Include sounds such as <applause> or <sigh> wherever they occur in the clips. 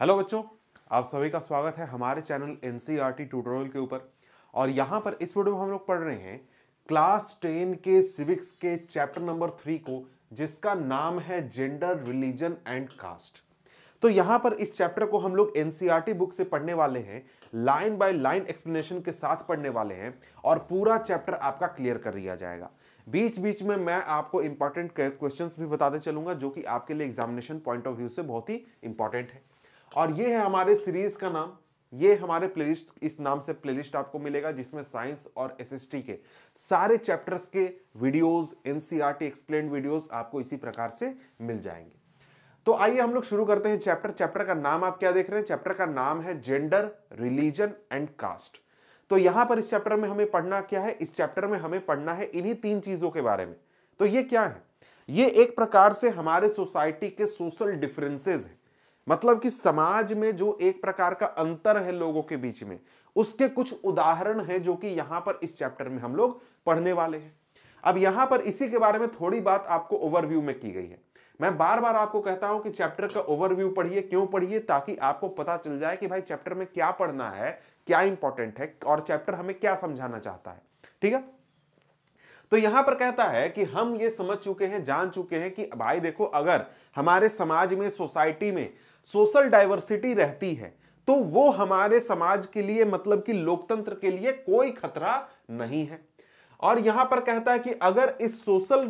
Hello बच्चों आप सभी का स्वागत है हमारे चैनल एन सी ट्यूटोरियल के ऊपर और यहाँ पर इस वीडियो में हम लोग पढ़ रहे हैं क्लास टेन के सिविक्स के चैप्टर नंबर थ्री को जिसका नाम है जेंडर रिलीजन एंड कास्ट तो यहाँ पर इस चैप्टर को हम लोग टी बुक e से पढ़ने वाले हैं लाइन बाय लाइन एक्सप्लेनेशन के साथ पढ़ने वाले हैं और पूरा चैप्टर आपका क्लियर कर दिया जाएगा बीच बीच में मैं आपको इंपॉर्टेंट क्वेश्चंस भी बताते चलूंगा जो कि आपके लिए एग्जामिनेशन पॉइंट ऑफ व्यू से बहुत ही इंपॉर्टेंट है और ये है हमारे सीरीज का नाम ये हमारे प्लेलिस्ट इस नाम से प्लेलिस्ट आपको मिलेगा जिसमें साइंस और एसएसटी के सारे चैप्टर्स के वीडियोस एनसीईआरटी एक्सप्लेन वीडियोस आपको इसी प्रकार से मिल जाएंगे तो आइए हम लोग शुरू करते हैं चैप्टर चैप्टर का नाम आप क्या देख रहे हैं चैप्टर का नाम है जेंडर रिलीजन एंड कास्ट तो यहां पर इस चैप्टर में हमें पढ़ना क्या है इस चैप्टर में हमें पढ़ना है इन्हीं तीन चीजों के बारे में तो ये क्या है ये एक प्रकार से हमारे सोसाइटी के सोशल डिफरेंसेज है मतलब कि समाज में जो एक प्रकार का अंतर है लोगों के बीच में उसके कुछ उदाहरण हैं जो कि यहां पर इस चैप्टर में हम लोग पढ़ने वाले हैं अब यहां पर इसी के बारे में थोड़ी बात आपको ओवरव्यू में की गई है मैं बार बार आपको कहता हूं कि चैप्टर का ओवरव्यू पढ़िए क्यों पढ़िए ताकि आपको पता चल जाए कि भाई चैप्टर में क्या पढ़ना है क्या इंपॉर्टेंट है और चैप्टर हमें क्या समझाना चाहता है ठीक है तो यहां पर कहता है कि हम ये समझ चुके हैं जान चुके हैं कि भाई देखो अगर हमारे समाज में सोसाइटी में सोशल डाइवर्सिटी रहती है तो वो हमारे समाज के लिए मतलब कि लोकतंत्र के लिए कोई खतरा नहीं है और यहां पर कहता है कि अगर इस सोशल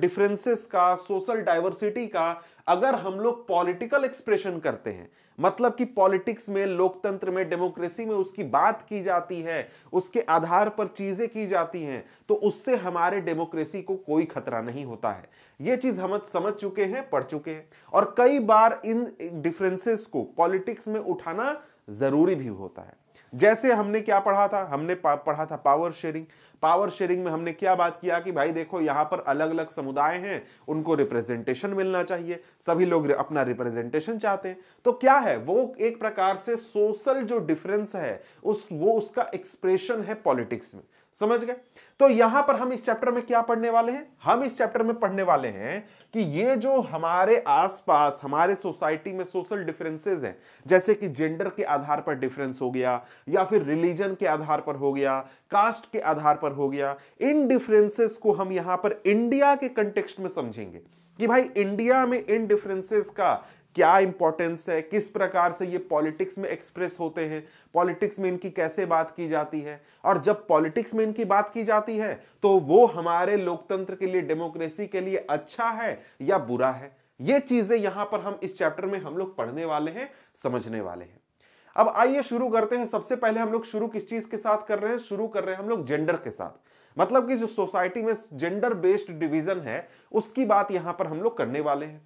डिफरेंसेस का सोशल डाइवर्सिटी का अगर हम लोग पॉलिटिकल एक्सप्रेशन करते हैं मतलब कि पॉलिटिक्स में लोकतंत्र में डेमोक्रेसी में उसकी बात की जाती है उसके आधार पर चीजें की जाती हैं तो उससे हमारे डेमोक्रेसी को कोई खतरा नहीं होता है यह चीज हम समझ चुके हैं पढ़ चुके हैं और कई बार इन डिफरेंसेस को पॉलिटिक्स में उठाना जरूरी भी होता है जैसे हमने क्या पढ़ा था हमने पढ़ा था पावर शेयरिंग पावर शेयरिंग में हमने क्या बात किया कि भाई देखो यहाँ पर अलग अलग समुदाय हैं उनको रिप्रेजेंटेशन मिलना चाहिए सभी लोग अपना रिप्रेजेंटेशन चाहते हैं तो क्या है वो एक प्रकार से सोशल जो डिफरेंस है उस वो उसका एक्सप्रेशन है पॉलिटिक्स में समझ गए तो यहां पर हम इस चैप्टर में क्या पढ़ने वाले हैं हम इस चैप्टर में पढ़ने वाले हैं कि ये जो हमारे आसपास हमारे सोसाइटी में सोशल डिफरेंसेस हैं जैसे कि जेंडर के आधार पर डिफरेंस हो गया या फिर रिलीजन के आधार पर हो गया कास्ट के आधार पर हो गया इन डिफरेंसेस को हम यहां पर इंडिया के कंटेक्स्ट में समझेंगे कि भाई इंडिया में इन डिफरेंसेस का क्या इंपॉर्टेंस है किस प्रकार से ये पॉलिटिक्स में एक्सप्रेस होते हैं पॉलिटिक्स में इनकी कैसे बात की जाती है और जब पॉलिटिक्स में इनकी बात की जाती है तो वो हमारे लोकतंत्र के लिए डेमोक्रेसी के लिए अच्छा है या बुरा है ये चीजें यहां पर हम इस चैप्टर में हम लोग पढ़ने वाले हैं समझने वाले हैं अब आइए शुरू करते हैं सबसे पहले हम लोग शुरू किस चीज के साथ कर रहे हैं शुरू कर रहे हैं हम लोग जेंडर के साथ मतलब कि जो सोसाइटी में जेंडर बेस्ड डिवीजन है उसकी बात यहां पर हम लोग करने वाले हैं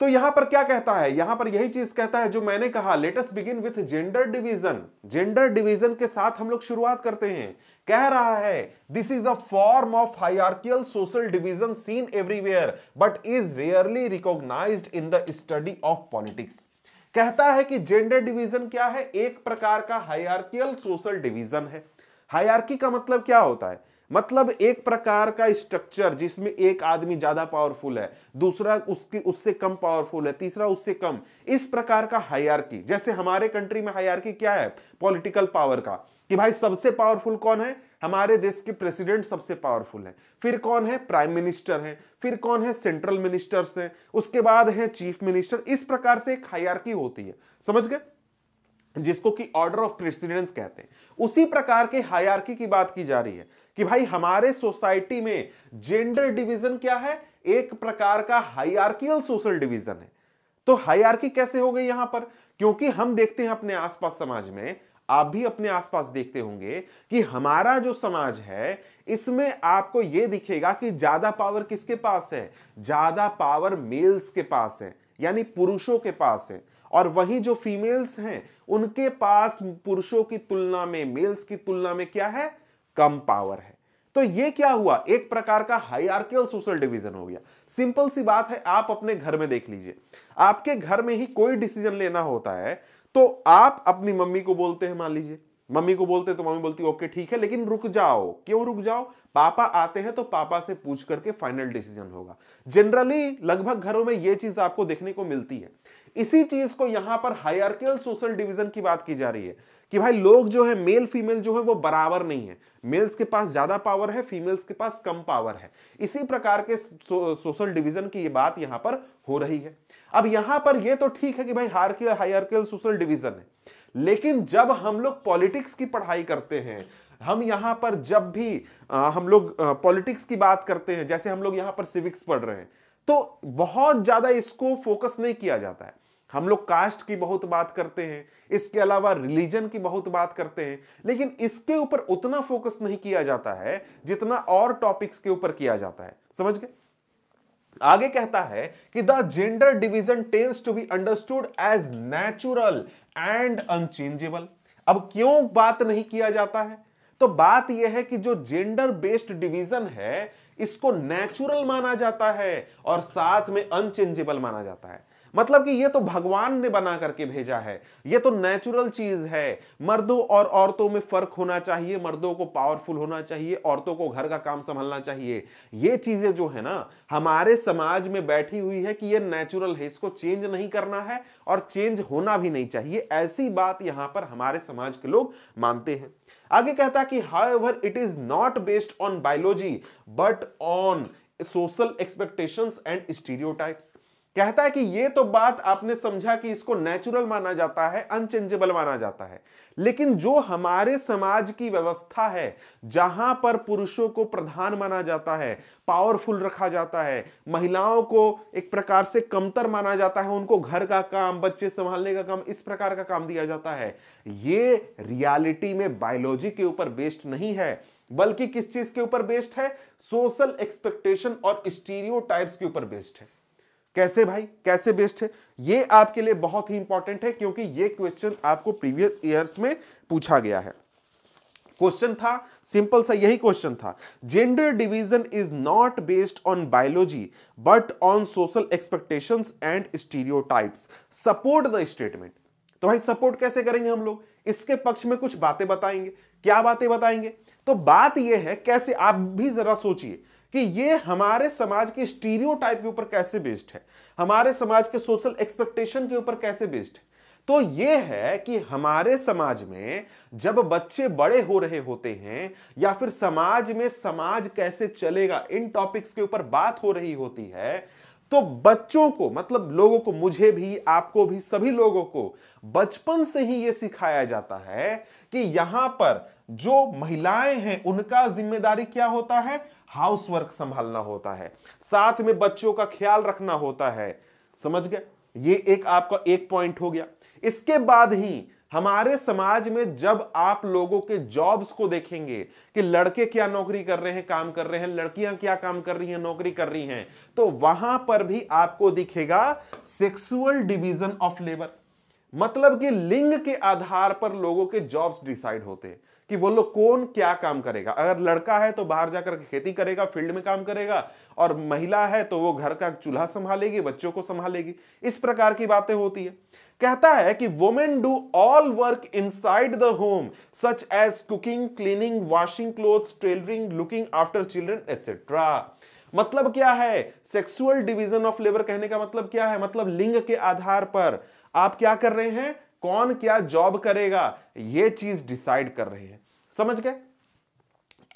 तो यहां पर क्या कहता है यहां पर यही चीज कहता है जो मैंने कहा let us begin with gender division gender division के साथ हम लोग शुरुआत करते हैं कह रहा है this is a form of hierarchical social division seen everywhere but is rarely recognise in the study of politics कहता है कि जेंडर डिवीजन क्या है एक प्रकार का हाइआर्कियल सोशल डिवीजन है हाइआर्की का मतलब क्या होता है मतलब एक प्रकार का स्ट्रक्चर जिसमें एक आदमी ज्यादा पावरफुल है दूसरा उसकी उससे कम पावरफुल है तीसरा उससे कम इस प्रकार का हायरकी जैसे हमारे कंट्री में हायरकी क्या है पॉलिटिकल पावर का कि भाई सबसे पावरफुल कौन है हमारे देश के प्रेसिडेंट सबसे पावरफुल है फिर कौन है प्राइम मिनिस्टर है फिर कौन है सेंट्रल मिनिस्टर्स हैं उसके बाद है चीफ मिनिस्टर इस प्रकार से एक हायरकी होती है समझ गए जिसको कि ऑर्डर ऑफ प्रेसिडेंस कहते हैं उसी प्रकार के हायरकी की बात की जा रही है कि भाई हमारे सोसाइटी में जेंडर डिवीजन क्या है एक प्रकार का हाईआरकियल सोशल डिवीजन है तो हाईआरकी कैसे हो गई यहां पर क्योंकि हम देखते हैं अपने आसपास समाज में आप भी अपने आसपास देखते होंगे कि हमारा जो समाज है इसमें आपको यह दिखेगा कि ज्यादा पावर किसके पास है ज्यादा पावर मेल्स के पास है यानी पुरुषों के पास है और वही जो फीमेल्स हैं उनके पास पुरुषों की तुलना में मेल्स की तुलना में क्या है कम पावर है तो ये क्या हुआ एक प्रकार का हाईआर्कियल सोशल डिवीजन हो गया सिंपल सी बात है आप अपने घर में देख लीजिए आपके घर में ही कोई डिसीजन लेना होता है तो आप अपनी मम्मी को बोलते हैं मान लीजिए मम्मी को बोलते तो मम्मी बोलती ओके ठीक है लेकिन रुक जाओ क्यों रुक जाओ पापा आते हैं तो पापा से पूछ करके फाइनल डिसीजन होगा जनरली लगभग घरों में यह चीज आपको देखने को मिलती है इसी चीज को यहां पर हायरकियल सोशल डिवीजन की बात की जा रही है कि भाई लोग जो है मेल फीमेल जो है वो बराबर नहीं है मेल्स के पास ज्यादा पावर है फीमेल्स के पास कम पावर है इसी प्रकार के सो, सोशल डिवीजन की ये बात यहां पर हो रही है अब यहां पर ये तो ठीक है कि भाई हार हायरकियल सोशल डिवीजन है लेकिन जब हम लोग पॉलिटिक्स की पढ़ाई करते हैं हम यहां पर जब भी आ, हम लोग पॉलिटिक्स की बात करते हैं जैसे हम लोग यहाँ पर सिविक्स पढ़ रहे हैं तो बहुत ज्यादा इसको फोकस नहीं किया जाता है हम लोग कास्ट की बहुत बात करते हैं इसके अलावा रिलीजन की बहुत बात करते हैं लेकिन इसके ऊपर उतना फोकस नहीं किया जाता है जितना और टॉपिक्स के ऊपर किया जाता है समझ गए आगे कहता है कि the gender division tends to be understood as natural and unchangeable अब क्यों बात नहीं किया जाता है तो बात यह है कि जो जेंडर बेस्ड डिवीजन है इसको नेचुरल माना जाता है और साथ में अनचेंजेबल माना जाता है मतलब कि ये तो भगवान ने बना करके भेजा है ये तो नेचुरल चीज है मर्दों और औरतों में फर्क होना चाहिए मर्दों को पावरफुल होना चाहिए औरतों को घर का काम संभालना चाहिए ये चीजें जो है ना हमारे समाज में बैठी हुई है कि ये नेचुरल है इसको चेंज नहीं करना है और चेंज होना भी नहीं चाहिए ऐसी बात यहां पर हमारे समाज के लोग मानते हैं आगे कहता कि however it is not based on biology but on social expectations and stereotypes कहता है कि ये तो बात आपने समझा कि इसको नेचुरल माना जाता है अनचेंजेबल माना जाता है लेकिन जो हमारे समाज की व्यवस्था है जहां पर पुरुषों को प्रधान माना जाता है पावरफुल रखा जाता है महिलाओं को एक प्रकार से कमतर माना जाता है उनको घर का काम बच्चे संभालने का काम इस प्रकार का काम दिया जाता है ये रियालिटी में बायोलॉजी के ऊपर बेस्ड नहीं है बल्कि किस चीज के ऊपर बेस्ड है सोशल एक्सपेक्टेशन और स्टीरियो के ऊपर बेस्ड है कैसे भाई कैसे बेस्ट है ये आपके लिए बहुत ही इंपॉर्टेंट है क्योंकि ये क्वेश्चन आपको प्रीवियस ईयर्स में पूछा गया है क्वेश्चन था सिंपल सा यही क्वेश्चन था gender division is not based on biology but on social expectations and stereotypes support the statement तो भाई सपोर्ट कैसे करेंगे हम लोग इसके पक्ष में कुछ बातें बताएंगे क्या बातें बताएंगे तो बात यह है कैसे आप भी जरा सोचिए कि ये हमारे समाज के स्टीरियो के ऊपर कैसे बेस्ड है हमारे समाज के सोशल एक्सपेक्टेशन के ऊपर कैसे बेस्ड है तो ये है कि हमारे समाज में जब बच्चे बड़े हो रहे होते हैं या फिर समाज में समाज कैसे चलेगा इन टॉपिक्स के ऊपर बात हो रही होती है तो बच्चों को मतलब लोगों को मुझे भी आपको भी सभी लोगों को बचपन से ही यह सिखाया जाता है कि यहां पर जो महिलाएं हैं उनका जिम्मेदारी क्या होता है हाउस वर्क संभालना होता है साथ में बच्चों का ख्याल रखना होता है समझ गए ये एक आपका एक पॉइंट हो गया इसके बाद ही हमारे समाज में जब आप लोगों के जॉब्स को देखेंगे कि लड़के क्या नौकरी कर रहे हैं काम कर रहे हैं लड़कियां क्या काम कर रही हैं नौकरी कर रही हैं तो वहां पर भी आपको दिखेगा सेक्सुअल डिवीजन ऑफ लेबर मतलब कि लिंग के आधार पर लोगों के जॉब्स डिसाइड होते हैं कि वो लोग कौन क्या काम करेगा अगर लड़का है तो बाहर जाकर के खेती करेगा फील्ड में काम करेगा और महिला है तो वो घर का चूल्हा संभालेगी बच्चों को संभालेगी इस प्रकार की बातें होती है कहता है कि women do all work inside the home such as cooking cleaning washing cloth tailoring looking after children etcetera मतलब क्या है सेक्सुअल डिवीजन ऑफ लेबर कहने का मतलब क्या है मतलब लिंग के आधार पर आप क्या कर रहे हैं कौन क्या जॉब करेगा यह चीज डिसाइड कर रहे हैं समझ गए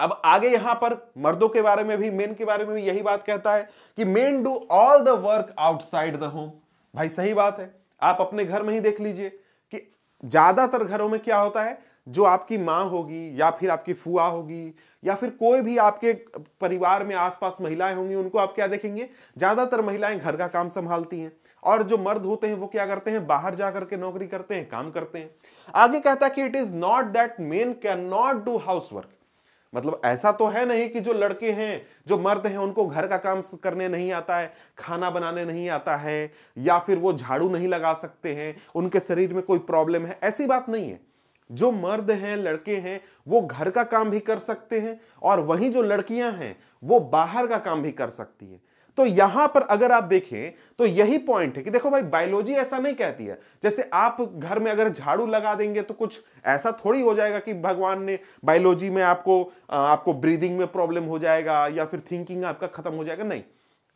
अब आगे यहां पर मर्दों के बारे में भी मेन के बारे में भी यही बात कहता है कि men do all the work outside the home भाई सही बात है आप अपने घर में ही देख लीजिए कि ज्यादातर घरों में क्या होता है जो आपकी मां होगी या फिर आपकी फुआ होगी या फिर कोई भी आपके परिवार में आसपास महिलाएं होंगी उनको आप क्या देखेंगे ज्यादातर महिलाएं घर का काम संभालती हैं और जो मर्द होते हैं वो क्या करते हैं बाहर जाकर के नौकरी करते हैं काम करते हैं आगे कहता कि it is not that men can not do house work मतलब ऐसा तो है नहीं कि जो लड़के हैं जो मर्द हैं उनको घर का काम करने नहीं आता है खाना बनाने नहीं आता है या फिर वो झाड़ू नहीं लगा सकते हैं उनके शरीर में कोई प्रॉब्लम है ऐसी बात नहीं है जो मर्द हैं लड़के हैं वो घर का काम भी कर सकते हैं और वहीं जो लड़कियां हैं वो बाहर का काम भी कर सकती हैं तो यहां पर अगर आप देखें तो यही पॉइंट है कि देखो भाई बायोलॉजी ऐसा नहीं कहती है जैसे आप घर में अगर झाड़ू लगा देंगे तो कुछ ऐसा थोड़ी हो जाएगा कि भगवान ने बायोलॉजी में आपको आपको ब्रीदिंग में प्रॉब्लम हो जाएगा या फिर थिंकिंग आपका खत्म हो जाएगा नहीं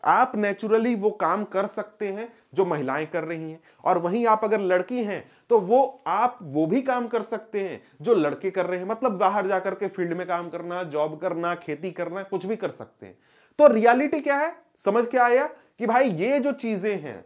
आप नेचुरली वो काम कर सकते हैं जो महिलाएं कर रही हैं और वहीं आप अगर लड़की हैं तो वो आप वो भी काम कर सकते हैं जो लड़के कर रहे हैं मतलब बाहर जाकर के फील्ड में काम करना जॉब करना खेती करना कुछ भी कर सकते हैं तो रियलिटी क्या है समझ के आया कि भाई ये जो चीजें हैं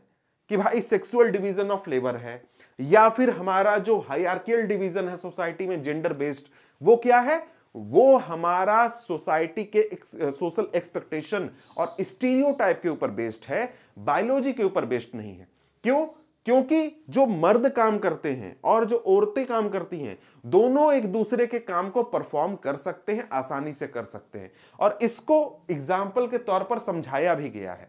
कि भाई सेक्सुअल डिवीजन ऑफ लेबर है या फिर हमारा जो हाईआरकियल डिवीजन है सोसाइटी में जेंडर बेस्ड वो क्या है वो हमारा सोसाइटी के सोशल एक्सपेक्टेशन और स्टीरियोटाइप के ऊपर बेस्ड है बायोलॉजी के ऊपर बेस्ड नहीं है क्यों क्योंकि जो मर्द काम करते हैं और जो औरतें काम करती हैं दोनों एक दूसरे के काम को परफॉर्म कर सकते हैं आसानी से कर सकते हैं और इसको एग्जाम्पल के तौर पर समझाया भी गया है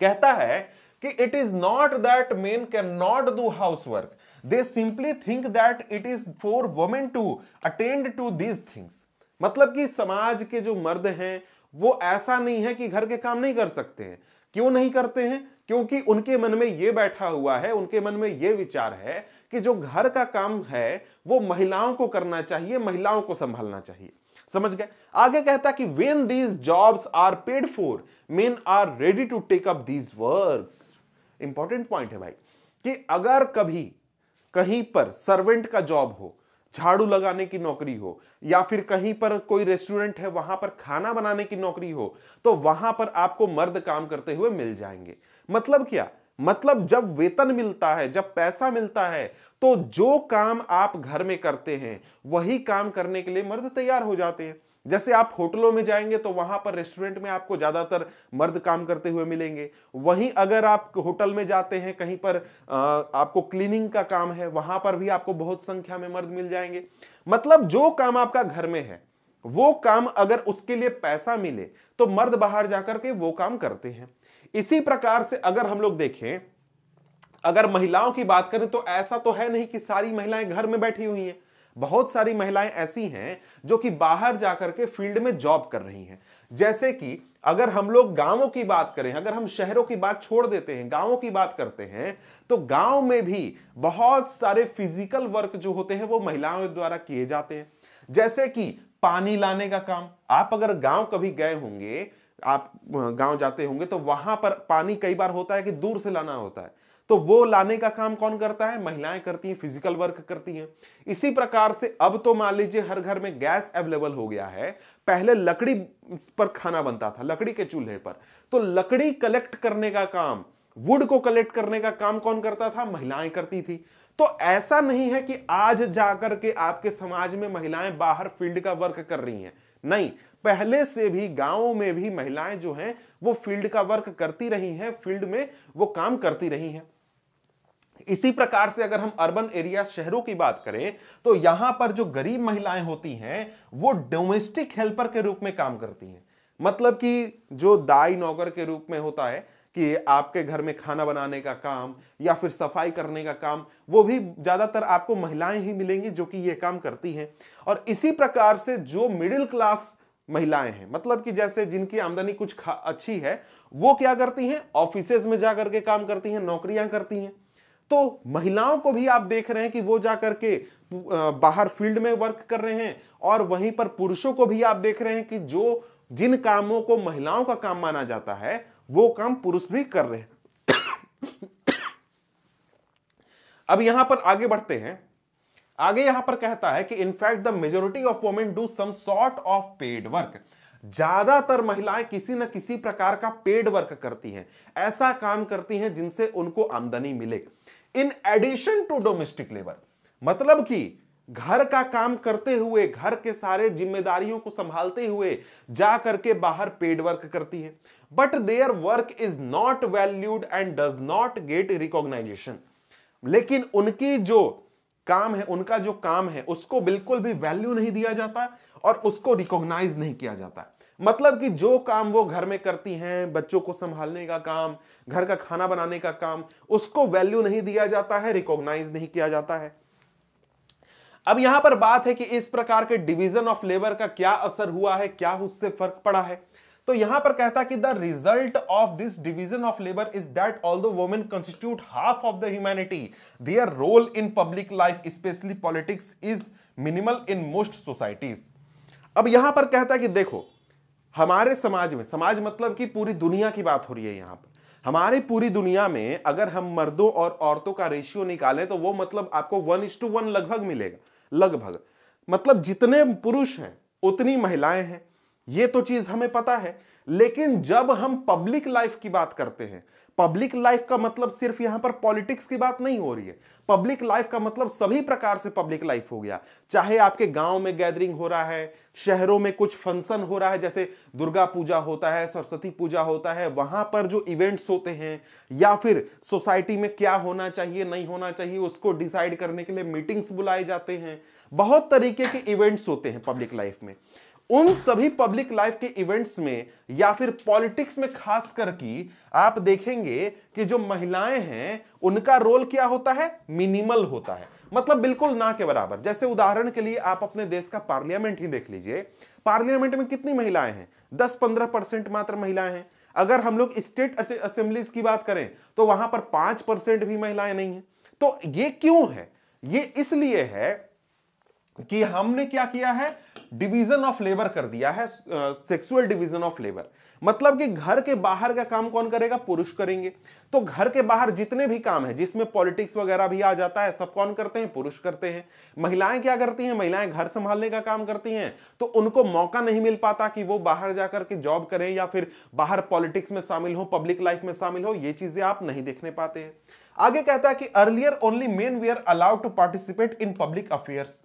कहता है कि it is not that men can not do house work they simply think that it is for women to attend to these things मतलब कि समाज के जो मर्द हैं वो ऐसा नहीं है कि घर के काम नहीं कर सकते हैं क्यों नहीं करते हैं क्योंकि उनके मन में ये बैठा हुआ है उनके मन में ये विचार है कि जो घर का काम है वो महिलाओं को करना चाहिए महिलाओं को संभालना चाहिए समझ गए आगे कहता कि when these jobs are paid for men are ready to take up these work important point है भाई कि अगर कभी कहीं पर सर्वेंट का जॉब हो झाड़ू लगाने की नौकरी हो या फिर कहीं पर कोई रेस्टोरेंट है वहां पर खाना बनाने की नौकरी हो तो वहां पर आपको मर्द काम करते हुए मिल जाएंगे मतलब क्या मतलब जब वेतन मिलता है जब पैसा मिलता है तो जो काम आप घर में करते हैं वही काम करने के लिए मर्द तैयार हो जाते हैं जैसे आप होटलों में जाएंगे तो वहां पर रेस्टोरेंट में आपको ज्यादातर मर्द काम करते हुए मिलेंगे वहीं अगर आप होटल में जाते हैं कहीं पर आ, आपको क्लीनिंग का काम है वहां पर भी आपको बहुत संख्या में मर्द मिल जाएंगे मतलब जो काम आपका घर में है वो काम अगर उसके लिए पैसा मिले तो मर्द बाहर जाकर के वो काम करते हैं इसी प्रकार से अगर हम लोग देखें अगर महिलाओं की बात करें तो ऐसा तो है नहीं कि सारी महिलाएं घर में बैठी हुई हैं बहुत सारी महिलाएं ऐसी हैं जो कि बाहर जाकर के फील्ड में जॉब कर रही हैं जैसे कि अगर हम लोग गांवों की बात करें अगर हम शहरों की बात छोड़ देते हैं गांवों की बात करते हैं तो गांव में भी बहुत सारे फिजिकल वर्क जो होते हैं वो महिलाओं द्वारा किए जाते हैं जैसे कि पानी लाने का काम आप अगर गांव कभी गए होंगे आप गांव जाते होंगे तो वहां पर पानी कई बार होता है कि दूर से लाना होता है तो वो लाने का काम कौन करता है महिलाएं करती हैं फिजिकल वर्क करती हैं इसी प्रकार से अब तो मान लीजिए हर घर में गैस अवेलेबल हो गया है पहले लकड़ी पर खाना बनता था लकड़ी के चूल्हे पर तो लकड़ी कलेक्ट करने का काम वुड को कलेक्ट करने का काम कौन करता था महिलाएं करती थी तो ऐसा नहीं है कि आज जाकर के आपके समाज में महिलाएं बाहर फील्ड का वर्क कर रही हैं नहीं पहले से भी गांवों में भी महिलाएं जो हैं वो फील्ड का वर्क करती रही हैं फील्ड में वो काम करती रही हैं इसी प्रकार से अगर हम अर्बन एरिया शहरों की बात करें तो यहां पर जो गरीब महिलाएं होती हैं वो डोमेस्टिक हेल्पर के रूप में काम करती हैं मतलब कि जो दाई नौकर के रूप में होता है कि आपके घर में खाना बनाने का काम या फिर सफाई करने का काम वो भी ज़्यादातर आपको महिलाएं ही मिलेंगी जो कि ये काम करती हैं और इसी प्रकार से जो मिडिल क्लास महिलाएं हैं मतलब कि जैसे जिनकी आमदनी कुछ अच्छी है वो क्या करती हैं ऑफिसेज में जाकर के काम करती हैं नौकरियां करती हैं तो महिलाओं को भी आप देख रहे हैं कि वो जाकर के बाहर फील्ड में वर्क कर रहे हैं और वहीं पर पुरुषों को भी आप देख रहे हैं कि जो जिन कामों को महिलाओं का काम माना जाता है वो काम पुरुष भी कर रहे हैं <coughs> अब यहां पर आगे बढ़ते हैं आगे यहां पर कहता है कि in fact the majority of women do some sort of paid work ज्यादातर महिलाएं किसी न किसी प्रकार का पेड वर्क करती हैं ऐसा काम करती हैं जिनसे उनको आमदनी मिले in addition to domestic labour मतलब कि घर का काम करते हुए घर के सारे जिम्मेदारियों को संभालते हुए जा करके बाहर पेड वर्क करती है but their work is not valued and does not get recognition लेकिन उनकी जो काम है उनका जो काम है उसको बिल्कुल भी वैल्यू नहीं दिया जाता और उसको रिकॉग्नाइज नहीं किया जाता मतलब कि जो काम वो घर में करती हैं बच्चों को संभालने का काम घर का खाना बनाने का काम उसको वैल्यू नहीं दिया जाता है रिकॉग्नाइज नहीं किया जाता है अब यहां पर बात है कि इस प्रकार के डिवीजन ऑफ लेबर का क्या असर हुआ है क्या उससे फर्क पड़ा है तो यहां पर कहता कि the result of this division of labour is that all the women constitute half of the humanity their role in public life specially politics is minimal in most societies अब यहां पर कहता कि देखो हमारे समाज में समाज मतलब कि पूरी दुनिया की बात हो रही है यहां पर हमारी पूरी दुनिया में अगर हम मर्दों और औरतों का रेशियो निकालें तो वो मतलब आपको वन इस टू वन लगभग मिलेगा लगभग मतलब जितने पुरुष हैं उतनी महिलाएं हैं ये तो चीज हमें पता है लेकिन जब हम पब्लिक लाइफ की बात करते हैं पब्लिक लाइफ का मतलब सिर्फ यहां पर पॉलिटिक्स की बात नहीं हो रही है पब्लिक लाइफ का मतलब सभी प्रकार से पब्लिक लाइफ हो गया चाहे आपके गांव में गैदरिंग हो रहा है शहरों में कुछ फंक्शन हो रहा है जैसे दुर्गा पूजा होता है सरस्वती पूजा होता है वहां पर जो इवेंट्स होते हैं या फिर सोसाइटी में क्या होना चाहिए नहीं होना चाहिए उसको डिसाइड करने के लिए मीटिंग्स बुलाए जाते हैं बहुत तरीके के इवेंट्स होते हैं पब्लिक लाइफ में उन सभी पब्लिक लाइफ के इवेंट्स में या फिर पॉलिटिक्स में खास करके आप देखेंगे कि जो महिलाएं हैं उनका रोल क्या होता है मिनिमल होता है मतलब बिल्कुल ना के बराबर जैसे उदाहरण के लिए आप अपने देश का पार्लियामेंट ही देख लीजिए पार्लियामेंट में कितनी महिलाएं हैं दस पंद्रह परसेंट मात्र महिलाएं हैं अगर हम लोग स्टेट असेंबलीज की बात करें तो वहां पर पांच परसेंट भी महिलाएं नहीं है तो ये क्यों है ये इसलिए है कि हमने क्या किया है डिवीजन ऑफ लेबर कर दिया है सेक्सुअल डिवीजन ऑफ लेबर मतलब कि घर के बाहर का काम कौन करेगा पुरुष करेंगे तो घर के बाहर जितने भी काम है जिसमें पॉलिटिक्स वगैरह भी आ जाता है सब कौन करते हैं पुरुष करते हैं महिलाएं क्या करती हैं महिलाएं घर संभालने का काम करती हैं तो उनको मौका नहीं मिल पाता कि वो बाहर जाकर के जॉब करें या फिर बाहर पॉलिटिक्स में शामिल हो पब्लिक लाइफ में शामिल हो ये चीजें आप नहीं देखने पाते हैं आगे कहता है कि earlier only men we are allowed to participate in public affairs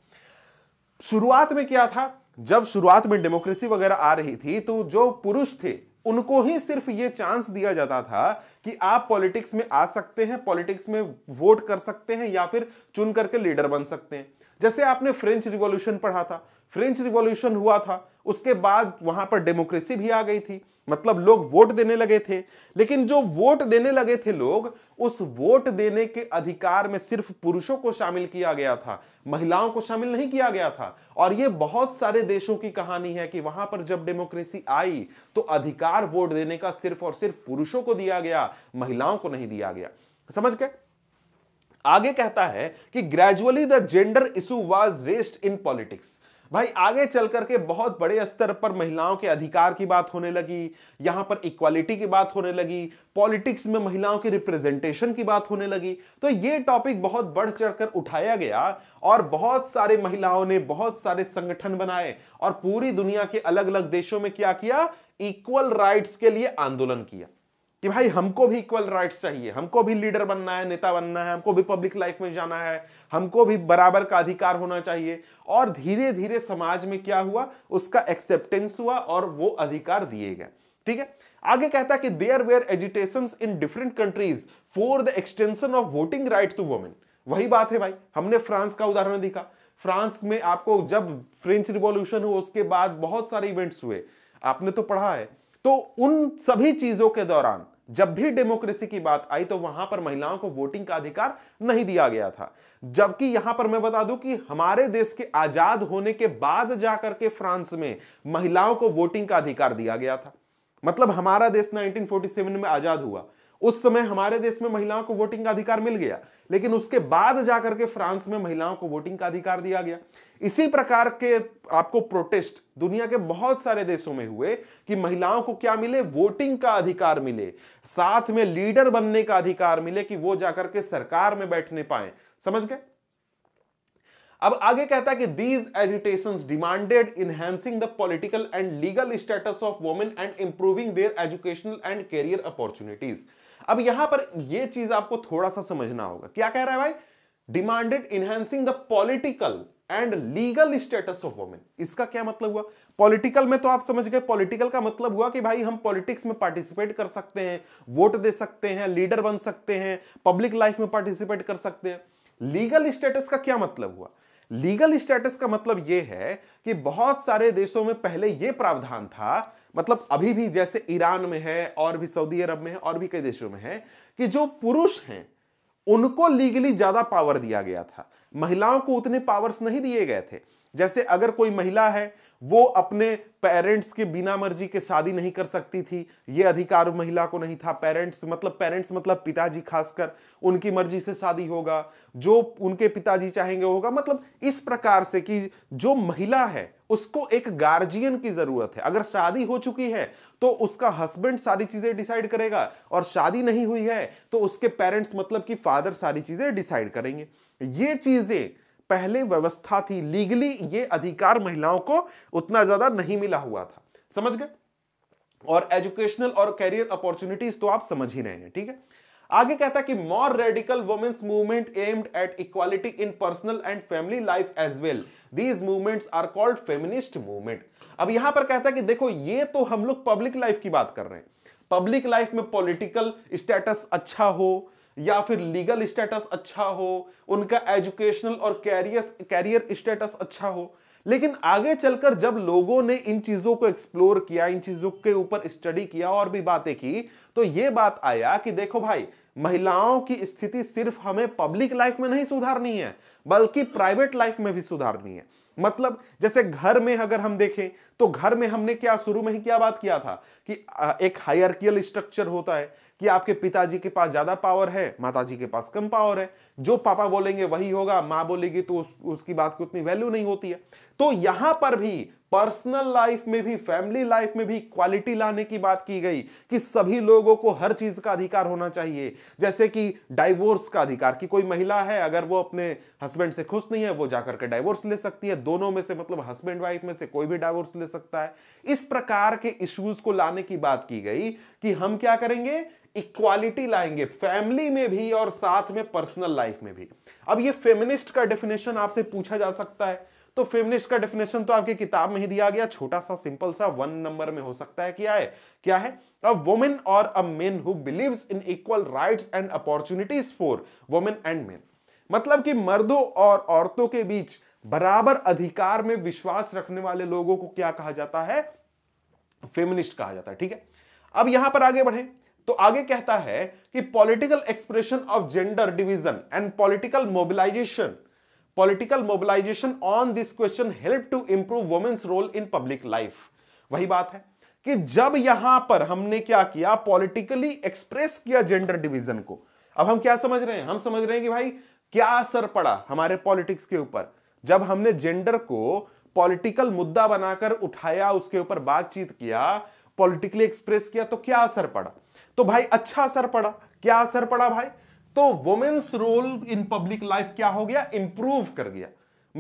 शुरुआत में क्या था जब शुरुआत में डेमोक्रेसी वगैरह आ रही थी तो जो पुरुष थे उनको ही सिर्फ यह चांस दिया जाता था कि आप पॉलिटिक्स में आ सकते हैं पॉलिटिक्स में वोट कर सकते हैं या फिर चुन करके लीडर बन सकते हैं जैसे आपने फ्रेंच रिवॉल्यूशन पढ़ा था फ्रेंच रिवॉल्यूशन हुआ था उसके बाद वहां पर डेमोक्रेसी भी आ गई थी मतलब लोग वोट देने लगे थे लेकिन जो वोट देने लगे थे लोग उस वोट देने के अधिकार में सिर्फ पुरुषों को शामिल किया गया था महिलाओं को शामिल नहीं किया गया था और यह बहुत सारे देशों की कहानी है कि वहां पर जब डेमोक्रेसी आई तो अधिकार वोट देने का सिर्फ और सिर्फ पुरुषों को दिया गया महिलाओं को नहीं दिया गया समझ गए आगे कहता है कि gradually the gender issue was raised in politics भाई आगे चल करके बहुत बड़े स्तर पर महिलाओं के अधिकार की बात होने लगी यहां पर इक्वालिटी की बात होने लगी पॉलिटिक्स में महिलाओं की रिप्रेजेंटेशन की बात होने लगी तो ये टॉपिक बहुत बढ़ चढ़कर उठाया गया और बहुत सारे महिलाओं ने बहुत सारे संगठन बनाए और पूरी दुनिया के अलग अलग देशों में क्या किया इक्वल राइट्स के लिए आंदोलन किया कि भाई हमको भी इक्वल राइट्स चाहिए हमको भी लीडर बनना है नेता बनना है हमको भी पब्लिक लाइफ में जाना है हमको भी बराबर का अधिकार होना चाहिए और धीरे धीरे समाज में क्या हुआ उसका एक्सेप्टेंस हुआ और वो अधिकार दिए गए ठीक है आगे कहता है कि there were agitation in different countries for the extension of voting right to women वही बात है भाई हमने फ्रांस का उदाहरण दिखा फ्रांस में आपको जब फ्रेंच रिवॉल्यूशन हुआ उसके बाद बहुत सारे इवेंट्स हुए आपने तो पढ़ा है तो उन सभी चीजों के दौरान जब भी डेमोक्रेसी की बात आई तो वहां पर महिलाओं को वोटिंग का अधिकार नहीं दिया गया था जबकि यहां पर मैं बता दूं कि हमारे देश के आजाद होने के बाद जाकर के फ्रांस में महिलाओं को वोटिंग का अधिकार दिया गया था मतलब हमारा देश 1947 में आजाद हुआ उस समय हमारे देश में महिलाओं को वोटिंग का अधिकार मिल गया लेकिन उसके बाद जाकर के फ्रांस में महिलाओं को वोटिंग का अधिकार दिया गया इसी प्रकार के आपको प्रोटेस्ट दुनिया के बहुत सारे देशों में हुए कि महिलाओं को क्या मिले वोटिंग का अधिकार मिले साथ में लीडर बनने का अधिकार मिले कि वो जाकर के सरकार में बैठने पाए समझ गए अब आगे कहता है कि these agitation demanded enhancing the political and legal status of women and improving their educational and career opportunities अब यहां पर यह चीज आपको थोड़ा सा समझना होगा क्या कह रहा है भाई demanded enhancing the political and legal status of women इसका क्या मतलब हुआ पॉलिटिकल में तो आप समझ गए पॉलिटिकल का मतलब हुआ कि भाई हम पॉलिटिक्स में पार्टिसिपेट कर सकते हैं वोट दे सकते हैं लीडर बन सकते हैं पब्लिक लाइफ में पार्टिसिपेट कर सकते हैं लीगल स्टेटस का क्या मतलब हुआ लीगल स्टेटस का मतलब यह है कि बहुत सारे देशों में पहले यह प्रावधान था मतलब अभी भी जैसे ईरान में है और भी सऊदी अरब में है और भी कई देशों में है कि जो पुरुष हैं उनको लीगली ज्यादा पावर दिया गया था महिलाओं को उतने पावर्स नहीं दिए गए थे जैसे अगर कोई महिला है वो अपने पेरेंट्स के बिना मर्जी के शादी नहीं कर सकती थी ये अधिकार महिला को नहीं था पेरेंट्स मतलब पेरेंट्स मतलब पिताजी खासकर उनकी मर्जी से शादी होगा जो उनके पिताजी चाहेंगे होगा मतलब इस प्रकार से कि जो महिला है उसको एक गार्जियन की जरूरत है अगर शादी हो चुकी है तो उसका हस्बैंड सारी चीजें डिसाइड करेगा और शादी नहीं हुई है तो उसके पेरेंट्स मतलब कि फादर सारी चीजें डिसाइड करेंगे ये चीजें पहले व्यवस्था थी लीगली ये अधिकार महिलाओं को उतना ज्यादा नहीं मिला हुआ था समझ गए और एजुकेशनल और कैरियर अपॉर्चुनिटीज तो आप समझ ही रहे हैं ठीक है आगे कहता कि more radical women's movement aimed at equality in personal and family life as well these movements are called feminist movement अब यहां पर कहता है कि देखो ये तो हम लोग पब्लिक लाइफ की बात कर रहे हैं पब्लिक लाइफ में पॉलिटिकल स्टेटस अच्छा हो या फिर लीगल स्टेटस अच्छा हो उनका एजुकेशनल और कैरियर कैरियर स्टेटस अच्छा हो लेकिन आगे चलकर जब लोगों ने इन चीजों को एक्सप्लोर किया इन चीजों के ऊपर स्टडी किया और भी बातें की तो ये बात आया कि देखो भाई महिलाओं की स्थिति सिर्फ हमें पब्लिक लाइफ में नहीं सुधारनी है बल्कि प्राइवेट लाइफ में भी सुधारनी है मतलब जैसे घर में अगर हम देखें तो घर में हमने क्या शुरू में ही क्या बात किया था कि एक हायरकियल स्ट्रक्चर होता है कि आपके पिताजी के पास ज्यादा पावर है माताजी के पास कम पावर है जो पापा बोलेंगे वही होगा माँ बोलेगी तो उस, उसकी बात की उतनी वैल्यू नहीं होती है तो यहां पर भी पर्सनल लाइफ में भी फैमिली लाइफ में भी क्वालिटी लाने की बात की गई कि सभी लोगों को हर चीज का अधिकार होना चाहिए जैसे कि डाइवोर्स का अधिकार कि कोई महिला है अगर वो अपने हस्बैंड से खुश नहीं है वो जाकर के डाइवोर्स ले सकती है दोनों में से मतलब हस्बैंड वाइफ में से कोई भी डाइवोर्स ले सकता है इस प्रकार के इश्यूज को लाने की बात की गई कि हम क्या करेंगे इक्वालिटी लाएंगे फैमिली में भी और साथ में पर्सनल लाइफ में भी अब ये फेमिनिस्ट का डेफिनेशन आपसे पूछा जा सकता है तो फेमिनिस्ट का डेफिनेशन तो आपकी किताब में ही दिया गया छोटा सा सिंपल सा वन नंबर में हो सकता है क्या है क्या है a women or a men who believe in equal right and opportunities for women and men मतलब कि मर्दों और औरतों के बीच बराबर अधिकार में विश्वास रखने वाले लोगों को क्या कहा जाता है फेमिनिस्ट कहा जाता है ठीक है अब यहां पर आगे बढ़े तो आगे कहता है कि political expression of gender division and political mobilisation political mobilisation on this question help to improve women's role in public life वही बात है कि जब यहां पर हमने क्या किया पॉलिटिकली एक्सप्रेस किया जेंडर डिवीजन को अब हम क्या समझ रहे हैं हम समझ रहे हैं कि भाई क्या असर पड़ा हमारे पॉलिटिक्स के ऊपर जब हमने जेंडर को पॉलिटिकल मुद्दा बनाकर उठाया उसके ऊपर बातचीत किया पॉलिटिकली एक्सप्रेस किया तो क्या असर पड़ा तो भाई अच्छा असर पड़ा क्या असर पड़ा भाई तो women's role in public life क्या हो गया इंप्रूव कर गया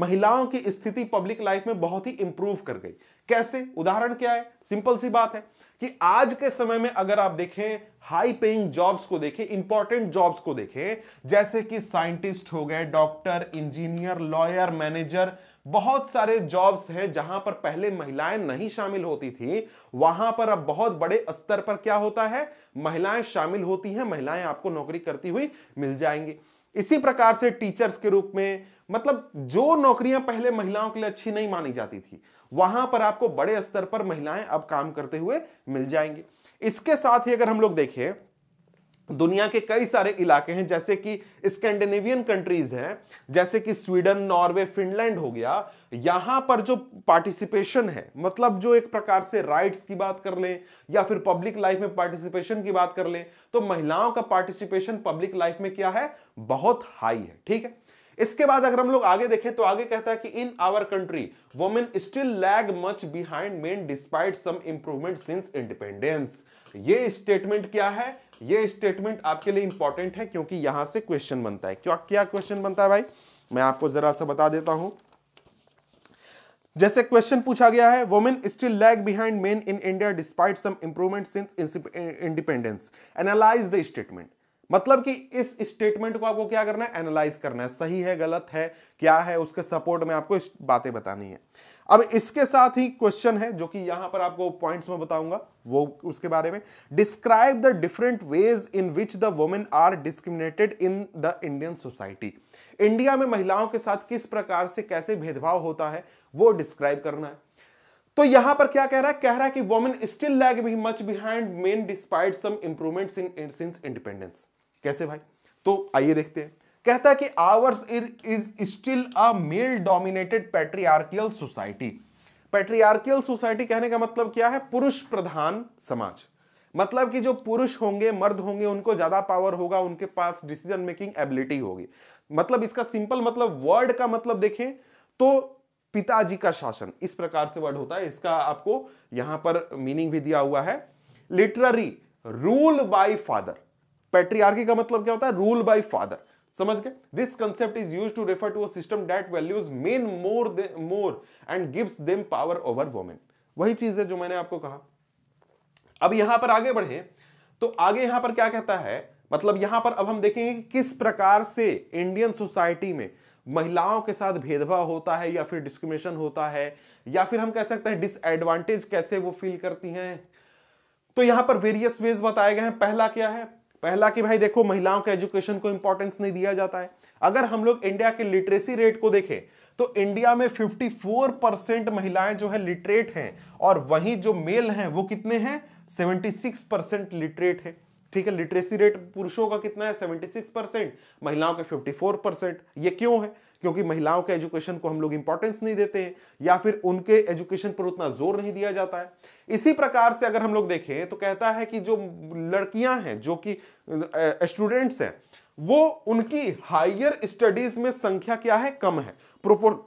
महिलाओं की स्थिति पब्लिक लाइफ में बहुत ही इंप्रूव कर गई कैसे उदाहरण क्या है सिंपल सी बात है कि आज के समय में अगर आप देखें हाई पेइंग जॉब्स को देखें इंपॉर्टेंट जॉब्स को देखें जैसे कि साइंटिस्ट हो गए डॉक्टर इंजीनियर लॉयर मैनेजर बहुत सारे जॉब्स हैं जहां पर पहले महिलाएं नहीं शामिल होती थी वहां पर अब बहुत बड़े स्तर पर क्या होता है महिलाएं शामिल होती हैं महिलाएं आपको नौकरी करती हुई मिल जाएंगी इसी प्रकार से टीचर्स के रूप में मतलब जो नौकरियां पहले महिलाओं के लिए अच्छी नहीं मानी जाती थी वहां पर आपको बड़े स्तर पर महिलाएं अब काम करते हुए मिल जाएंगे इसके साथ ही अगर हम लोग देखें दुनिया के कई सारे इलाके हैं जैसे कि स्कैंडिनेवियन कंट्रीज हैं जैसे कि स्वीडन नॉर्वे फिनलैंड हो गया यहां पर जो पार्टिसिपेशन है मतलब जो एक प्रकार से राइट्स की बात कर लें या फिर पब्लिक लाइफ में पार्टिसिपेशन की बात कर लें तो महिलाओं का पार्टिसिपेशन पब्लिक लाइफ में क्या है बहुत हाई है ठीक है इसके बाद अगर हम लोग आगे देखें तो आगे कहता है कि in our country women still lag much behind men despite some improvement since independence ये स्टेटमेंट क्या है ये स्टेटमेंट आपके लिए इंपॉर्टेंट है क्योंकि यहां से क्वेश्चन बनता है क्या क्या क्वेश्चन बनता है भाई मैं आपको जरा सा बता देता हूं जैसे क्वेश्चन पूछा गया है women still lag behind men in India despite some improvement since independence analyse the statement मतलब कि इस स्टेटमेंट को आपको क्या करना है एनालाइज करना है सही है गलत है क्या है उसके सपोर्ट में आपको बातें बतानी है अब इसके साथ ही क्वेश्चन है जो कि यहां पर आपको पॉइंट्स में बताऊंगा वो उसके बारे में describe the different ways in which the women are discriminated in the Indian society India में महिलाओं के साथ किस प्रकार से कैसे भेदभाव होता है वो डिस्क्राइब करना है तो यहां पर क्या कह रहा है कह रहा है कि women still lag much behind men despite some improvements in since independence कैसे भाई तो आइए देखते हैं कहता है कि ours is still a male dominated patriarchal society patriarchal society कहने का मतलब क्या है पुरुष प्रधान समाज मतलब कि जो पुरुष होंगे मर्द होंगे उनको ज्यादा पावर होगा उनके पास डिसीजन मेकिंग एबिलिटी होगी मतलब इसका सिंपल मतलब वर्ड का मतलब देखें तो पिताजी का शासन इस प्रकार से वर्ड होता है इसका आपको यहां पर मीनिंग भी दिया हुआ है literally rule by father patriarchy का मतलब क्या होता है रूल बाय फादर समझ गए this concept is use to refer to system that values men more more and gives them power over women वही चीज है जो मैंने आपको कहा अब यहां पर आगे बढ़े तो आगे यहां पर क्या कहता है मतलब यहां पर अब हम देखेंगे कि किस प्रकार से इंडियन सोसाइटी में महिलाओं के साथ भेदभाव होता है या फिर डिस्क्रिमिनेशन होता है या फिर हम कह सकते हैं डिसएडवांटेज कैसे वो फील करती हैं तो यहां पर वेरियस वेज बताए गए हैं पहला क्या है पहला कि भाई देखो महिलाओं के एजुकेशन को इंपॉर्टेंस नहीं दिया जाता है अगर हम लोग इंडिया के लिटरेसी रेट को देखें तो इंडिया में 54 परसेंट महिलाएं जो है लिटरेट हैं और वहीं जो मेल हैं वो कितने हैं 76 परसेंट लिटरेट है ठीक है लिटरेसी रेट पुरुषों का कितना है 76 परसेंट महिलाओं का 54 परसेंट ये क्यों है क्योंकि महिलाओं के एजुकेशन को हम लोग इंपॉर्टेंस नहीं देते हैं या फिर उनके एजुकेशन पर उतना जोर नहीं दिया जाता है इसी प्रकार से अगर हम लोग देखें तो कहता है कि जो लड़कियां हैं जो कि स्टूडेंट्स हैं वो उनकी हायर स्टडीज में संख्या क्या है कम है प्रोपोर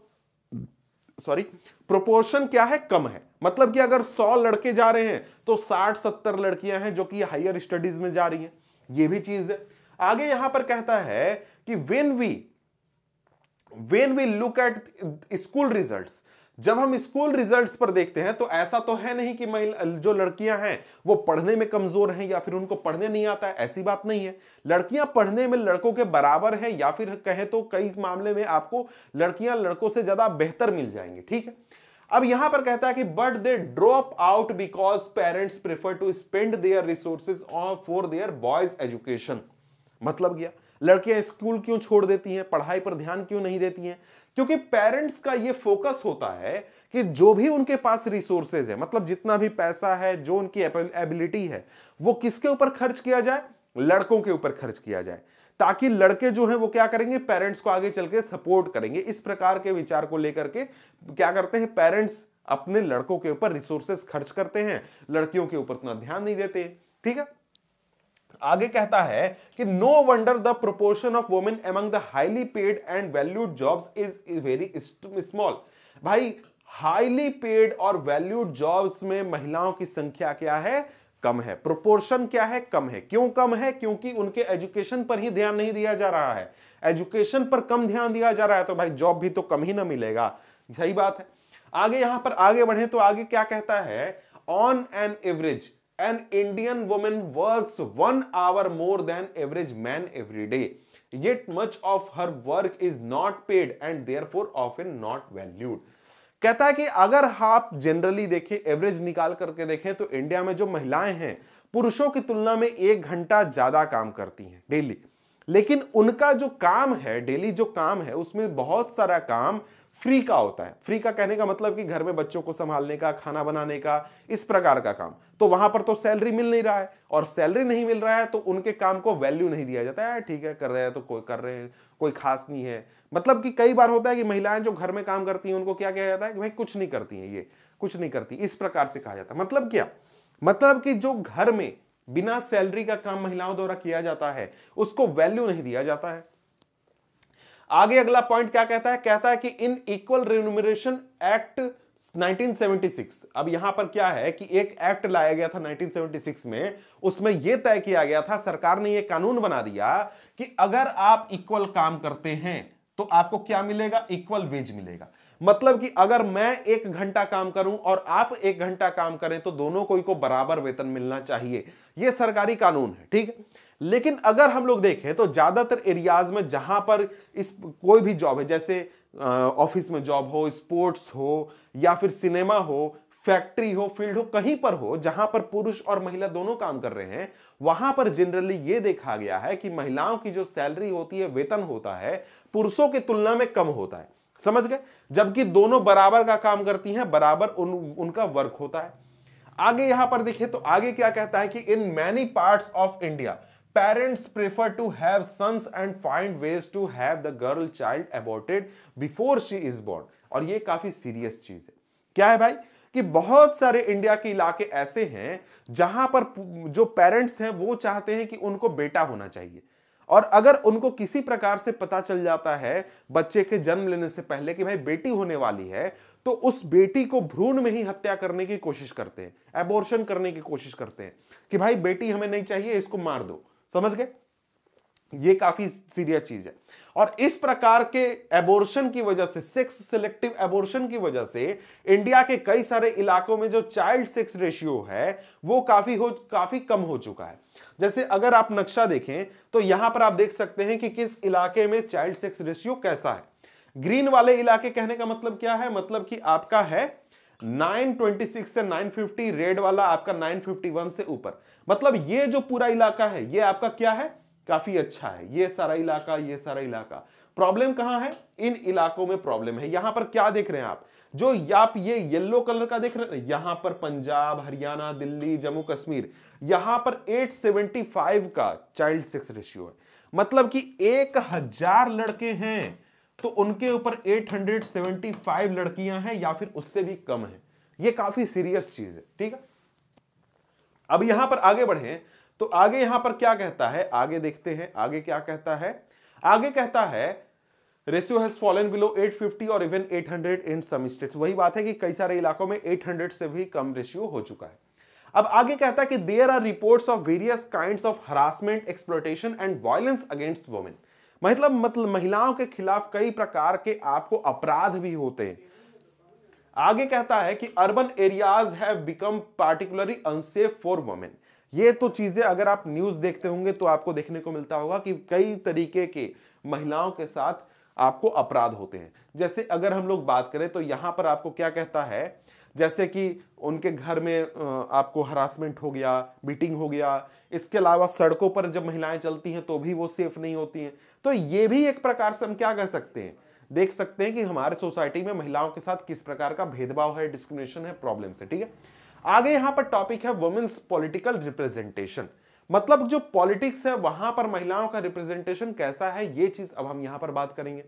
सॉरी प्रोपोर्शन क्या है कम है मतलब कि अगर 100 लड़के जा रहे हैं तो 60-70 लड़कियां हैं जो कि हायर स्टडीज में जा रही हैं ये भी चीज है आगे यहां पर कहता है कि when we when we look at school result जब हम स्कूल रिजल्ट्स पर देखते हैं तो ऐसा तो है नहीं कि महिला जो लड़कियां हैं वो पढ़ने में कमजोर हैं या फिर उनको पढ़ने नहीं आता है ऐसी बात नहीं है लड़कियां पढ़ने में लड़कों के बराबर हैं या फिर कहें तो कई मामले में आपको लड़कियां लड़कों से ज्यादा बेहतर मिल जाएंगी ठीक है अब यहां पर कहता है कि but they drop out because parents prefer to spend their resources for their boys education मतलब क्या लड़कियां स्कूल क्यों छोड़ देती हैं पढ़ाई पर ध्यान क्यों नहीं देती हैं क्योंकि पेरेंट्स का ये फोकस होता है कि जो भी उनके पास रिसोर्सेज है मतलब जितना भी पैसा है जो उनकी एबिलिटी है वो किसके ऊपर खर्च किया जाए लड़कों के ऊपर खर्च किया जाए ताकि लड़के जो हैं वो क्या करेंगे पेरेंट्स को आगे चल के सपोर्ट करेंगे इस प्रकार के विचार को लेकर के क्या करते हैं पेरेंट्स अपने लड़कों के ऊपर रिसोर्सेस खर्च करते हैं लड़कियों के ऊपर उतना ध्यान नहीं देते ठीक है आगे कहता है कि no wonder the proportion of women among the highly paid and valued jobs is very small भाई हाईली पेड और वैल्यूड जॉब्स में महिलाओं की संख्या क्या है कम है प्रोपोर्शन क्या है कम है क्यों कम है क्योंकि उनके एजुकेशन पर ही ध्यान नहीं दिया जा रहा है एजुकेशन पर कम ध्यान दिया जा रहा है तो भाई जॉब भी तो कम ही ना मिलेगा सही बात है आगे यहां पर आगे बढ़े तो आगे क्या कहता है on an average an Indian women works one hour more than average man every day yet much of her work is not paid and therefore often not valued कहता है कि अगर आप जनरली देखें average निकाल करके देखें तो इंडिया में जो महिलाएं हैं पुरुषों की तुलना में एक घंटा ज्यादा काम करती हैं डेली लेकिन उनका जो काम है डेली जो काम है उसमें बहुत सारा काम फ्री का होता है फ्री का कहने का मतलब कि घर में बच्चों को संभालने का खाना बनाने का इस प्रकार का काम तो वहां पर तो सैलरी मिल नहीं रहा है और सैलरी नहीं मिल रहा है तो उनके काम को वैल्यू नहीं दिया जाता है ठीक है कर रहे हैं तो कोई कर रहे हैं कोई खास नहीं है मतलब कि कई बार होता है कि महिलाएं जो घर में काम करती हैं उनको क्या कहा जाता है कि भाई कुछ नहीं करती हैं ये कुछ नहीं करती इस प्रकार से कहा जाता है मतलब क्या मतलब कि जो घर में बिना सैलरी का काम महिलाओं द्वारा किया जाता है उसको वैल्यू नहीं दिया जाता है आगे अगला पॉइंट क्या कहता है कहता है कि इन इक्वल रिन्यूमरेशन एक्ट 1976 अब यहां पर क्या है कि एक एक्ट लाया गया था 1976 में उसमें यह तय किया गया था सरकार ने यह कानून बना दिया कि अगर आप इक्वल काम करते हैं तो आपको क्या मिलेगा इक्वल वेज मिलेगा मतलब कि अगर मैं एक घंटा काम करूं और आप एक घंटा काम करें तो दोनों को, को बराबर वेतन मिलना चाहिए यह सरकारी कानून है ठीक है लेकिन अगर हम लोग देखें तो ज़्यादातर एरियाज में जहां पर इस कोई भी जॉब है जैसे ऑफिस में जॉब हो स्पोर्ट्स हो या फिर सिनेमा हो फैक्ट्री हो फील्ड हो कहीं पर हो जहां पर पुरुष और महिला दोनों काम कर रहे हैं वहां पर जनरली ये देखा गया है कि महिलाओं की जो सैलरी होती है वेतन होता है पुरुषों की तुलना में कम होता है समझ गए जबकि दोनों बराबर का काम करती हैं बराबर उन, उनका वर्क होता है आगे यहां पर देखिए तो आगे क्या कहता है कि in many parts of India parents prefer to have sons and find ways to have the girl child aborted before she is born और ये काफी सीरियस चीज है क्या है भाई कि बहुत सारे इंडिया के इलाके ऐसे हैं जहां पर जो पेरेंट्स हैं वो चाहते हैं कि उनको बेटा होना चाहिए और अगर उनको किसी प्रकार से पता चल जाता है बच्चे के जन्म लेने से पहले कि भाई बेटी होने वाली है तो उस बेटी को भ्रूण में ही हत्या करने की कोशिश करते हैं एबोर्शन करने की कोशिश करते हैं कि भाई बेटी हमें नहीं चाहिए इसको मार दो समझ गए ये काफी सीरियस चीज है और इस प्रकार के एबोर्शन की वजह से सेक्स सिलेक्टिव एबोर्शन की वजह से इंडिया के कई सारे इलाकों में जो चाइल्ड सेक्स रेशियो है वो काफी हो काफी कम हो चुका है जैसे अगर आप नक्शा देखें तो यहां पर आप देख सकते हैं कि किस इलाके में चाइल्ड सेक्स रेशियो कैसा है ग्रीन वाले इलाके कहने का मतलब क्या है मतलब कि आपका है 926 से 950 रेड वाला आपका 951 से ऊपर मतलब ये जो पूरा इलाका है ये आपका क्या है काफी अच्छा है ये सारा इलाका ये सारा इलाका प्रॉब्लम कहां है इन इलाकों में प्रॉब्लम है यहां पर क्या देख रहे हैं आप जो आप ये येलो कलर का देख रहे हैं यहां पर पंजाब हरियाणा दिल्ली जम्मू कश्मीर यहां पर 875 का चाइल्ड सेक्स रेशियो है मतलब कि एक हजार लड़के हैं तो उनके ऊपर 875 लड़कियां हैं या फिर उससे भी कम है ये काफी सीरियस चीज है ठीक है अब यहां पर आगे बढ़े तो आगे यहां पर क्या कहता है आगे देखते हैं आगे क्या कहता है आगे कहता है रेशियो हैज फॉलन बिलो 850 और इवन 800 इन सम स्टेट्स वही बात है कि कई सारे इलाकों में 800 से भी कम रेशियो हो चुका है अब आगे कहता है कि there are reports of various kind of harassment exploitation and violence against women मतलब मतलब महिलाओं के खिलाफ कई प्रकार के आपको अपराध भी होते हैं आगे कहता है कि urban areas have become particularly unsafe for women ये तो चीजें अगर आप न्यूज देखते होंगे तो आपको देखने को मिलता होगा कि कई तरीके के महिलाओं के साथ आपको अपराध होते हैं जैसे अगर हम लोग बात करें तो यहां पर आपको क्या कहता है जैसे कि उनके घर में आपको हरासमेंट हो गया बीटिंग हो गया इसके अलावा सड़कों पर जब महिलाएं चलती हैं तो भी वो सेफ नहीं होती हैं तो ये भी एक प्रकार से हम क्या कह सकते हैं देख सकते हैं कि हमारे सोसाइटी में महिलाओं के साथ किस प्रकार का भेदभाव है डिस्क्रिमिनेशन है प्रॉब्लम है ठीक है आगे यहां पर टॉपिक है वुमेन्स पॉलिटिकल रिप्रेजेंटेशन मतलब जो पॉलिटिक्स है वहां पर महिलाओं का रिप्रेजेंटेशन कैसा है ये चीज अब हम यहां पर बात करेंगे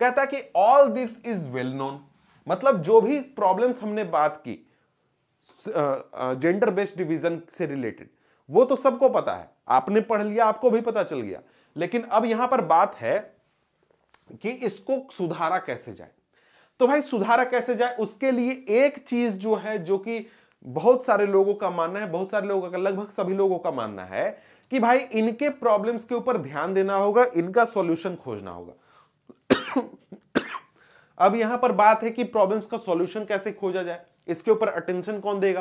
कहता है कि all this is well known मतलब जो भी प्रॉब्लम्स हमने बात की जेंडर बेस्ड डिवीजन से रिलेटेड वो तो सबको पता है आपने पढ़ लिया आपको भी पता चल गया लेकिन अब यहां पर बात है कि इसको सुधारा कैसे जाए तो भाई सुधारा कैसे जाए उसके लिए एक चीज जो है जो कि बहुत सारे लोगों का मानना है बहुत सारे लोगों का लगभग सभी लोगों का मानना है कि भाई इनके प्रॉब्लम्स के ऊपर ध्यान देना होगा इनका सॉल्यूशन खोजना होगा अब यहां पर बात है कि प्रॉब्लम्स का सॉल्यूशन कैसे खोजा जाए इसके ऊपर अटेंशन कौन देगा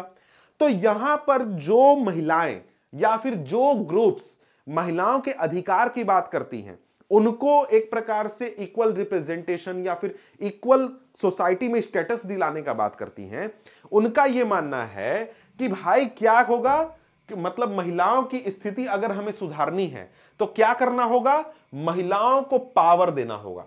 तो यहां पर जो महिलाएं या फिर जो ग्रुप्स महिलाओं के अधिकार की बात करती हैं उनको एक प्रकार से इक्वल रिप्रेजेंटेशन या फिर इक्वल सोसाइटी में स्टेटस दिलाने का बात करती हैं उनका यह मानना है कि भाई क्या होगा कि मतलब महिलाओं की स्थिति अगर हमें सुधारनी है तो क्या करना होगा महिलाओं को पावर देना होगा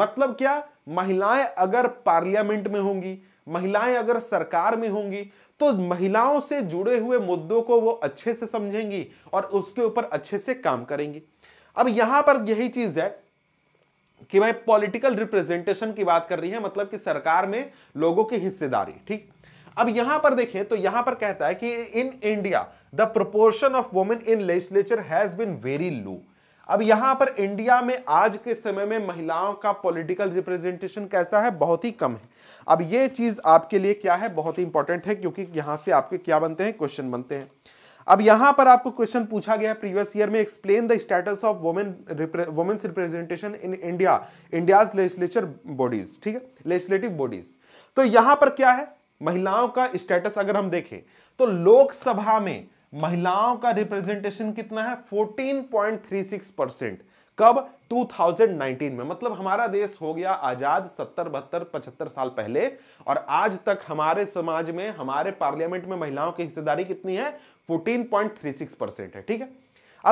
मतलब क्या महिलाएं अगर पार्लियामेंट में होंगी महिलाएं अगर सरकार में होंगी तो महिलाओं से जुड़े हुए मुद्दों को वो अच्छे से समझेंगी और उसके ऊपर अच्छे से काम करेंगी अब यहां पर यही चीज है कि भाई पॉलिटिकल रिप्रेजेंटेशन की बात कर रही है मतलब कि सरकार में लोगों की हिस्सेदारी ठीक अब यहां पर देखें तो यहां पर कहता है कि in India the proportion of women in legislature has been very low अब यहां पर इंडिया में आज के समय में महिलाओं का पॉलिटिकल रिप्रेजेंटेशन कैसा है बहुत ही कम है अब ये चीज आपके लिए क्या है बहुत ही इंपॉर्टेंट है क्योंकि यहां से आपके क्या बनते हैं क्वेश्चन बनते हैं अब यहां पर आपको क्वेश्चन पूछा गया प्रीवियस ईयर में explain the status of women women's representation in India India's legislature bodies ठीक है लेजिस्लेटिव बॉडीज तो यहां पर क्या है महिलाओं का स्टेटस अगर हम देखें तो लोकसभा में महिलाओं का रिप्रेजेंटेशन कितना है 14.36 परसेंट कब 2019 में मतलब हमारा देश हो गया आजाद सत्तर बहत्तर पचहत्तर साल पहले और आज तक हमारे समाज में हमारे पार्लियामेंट में महिलाओं की हिस्सेदारी कितनी है 14.36 परसेंट है ठीक है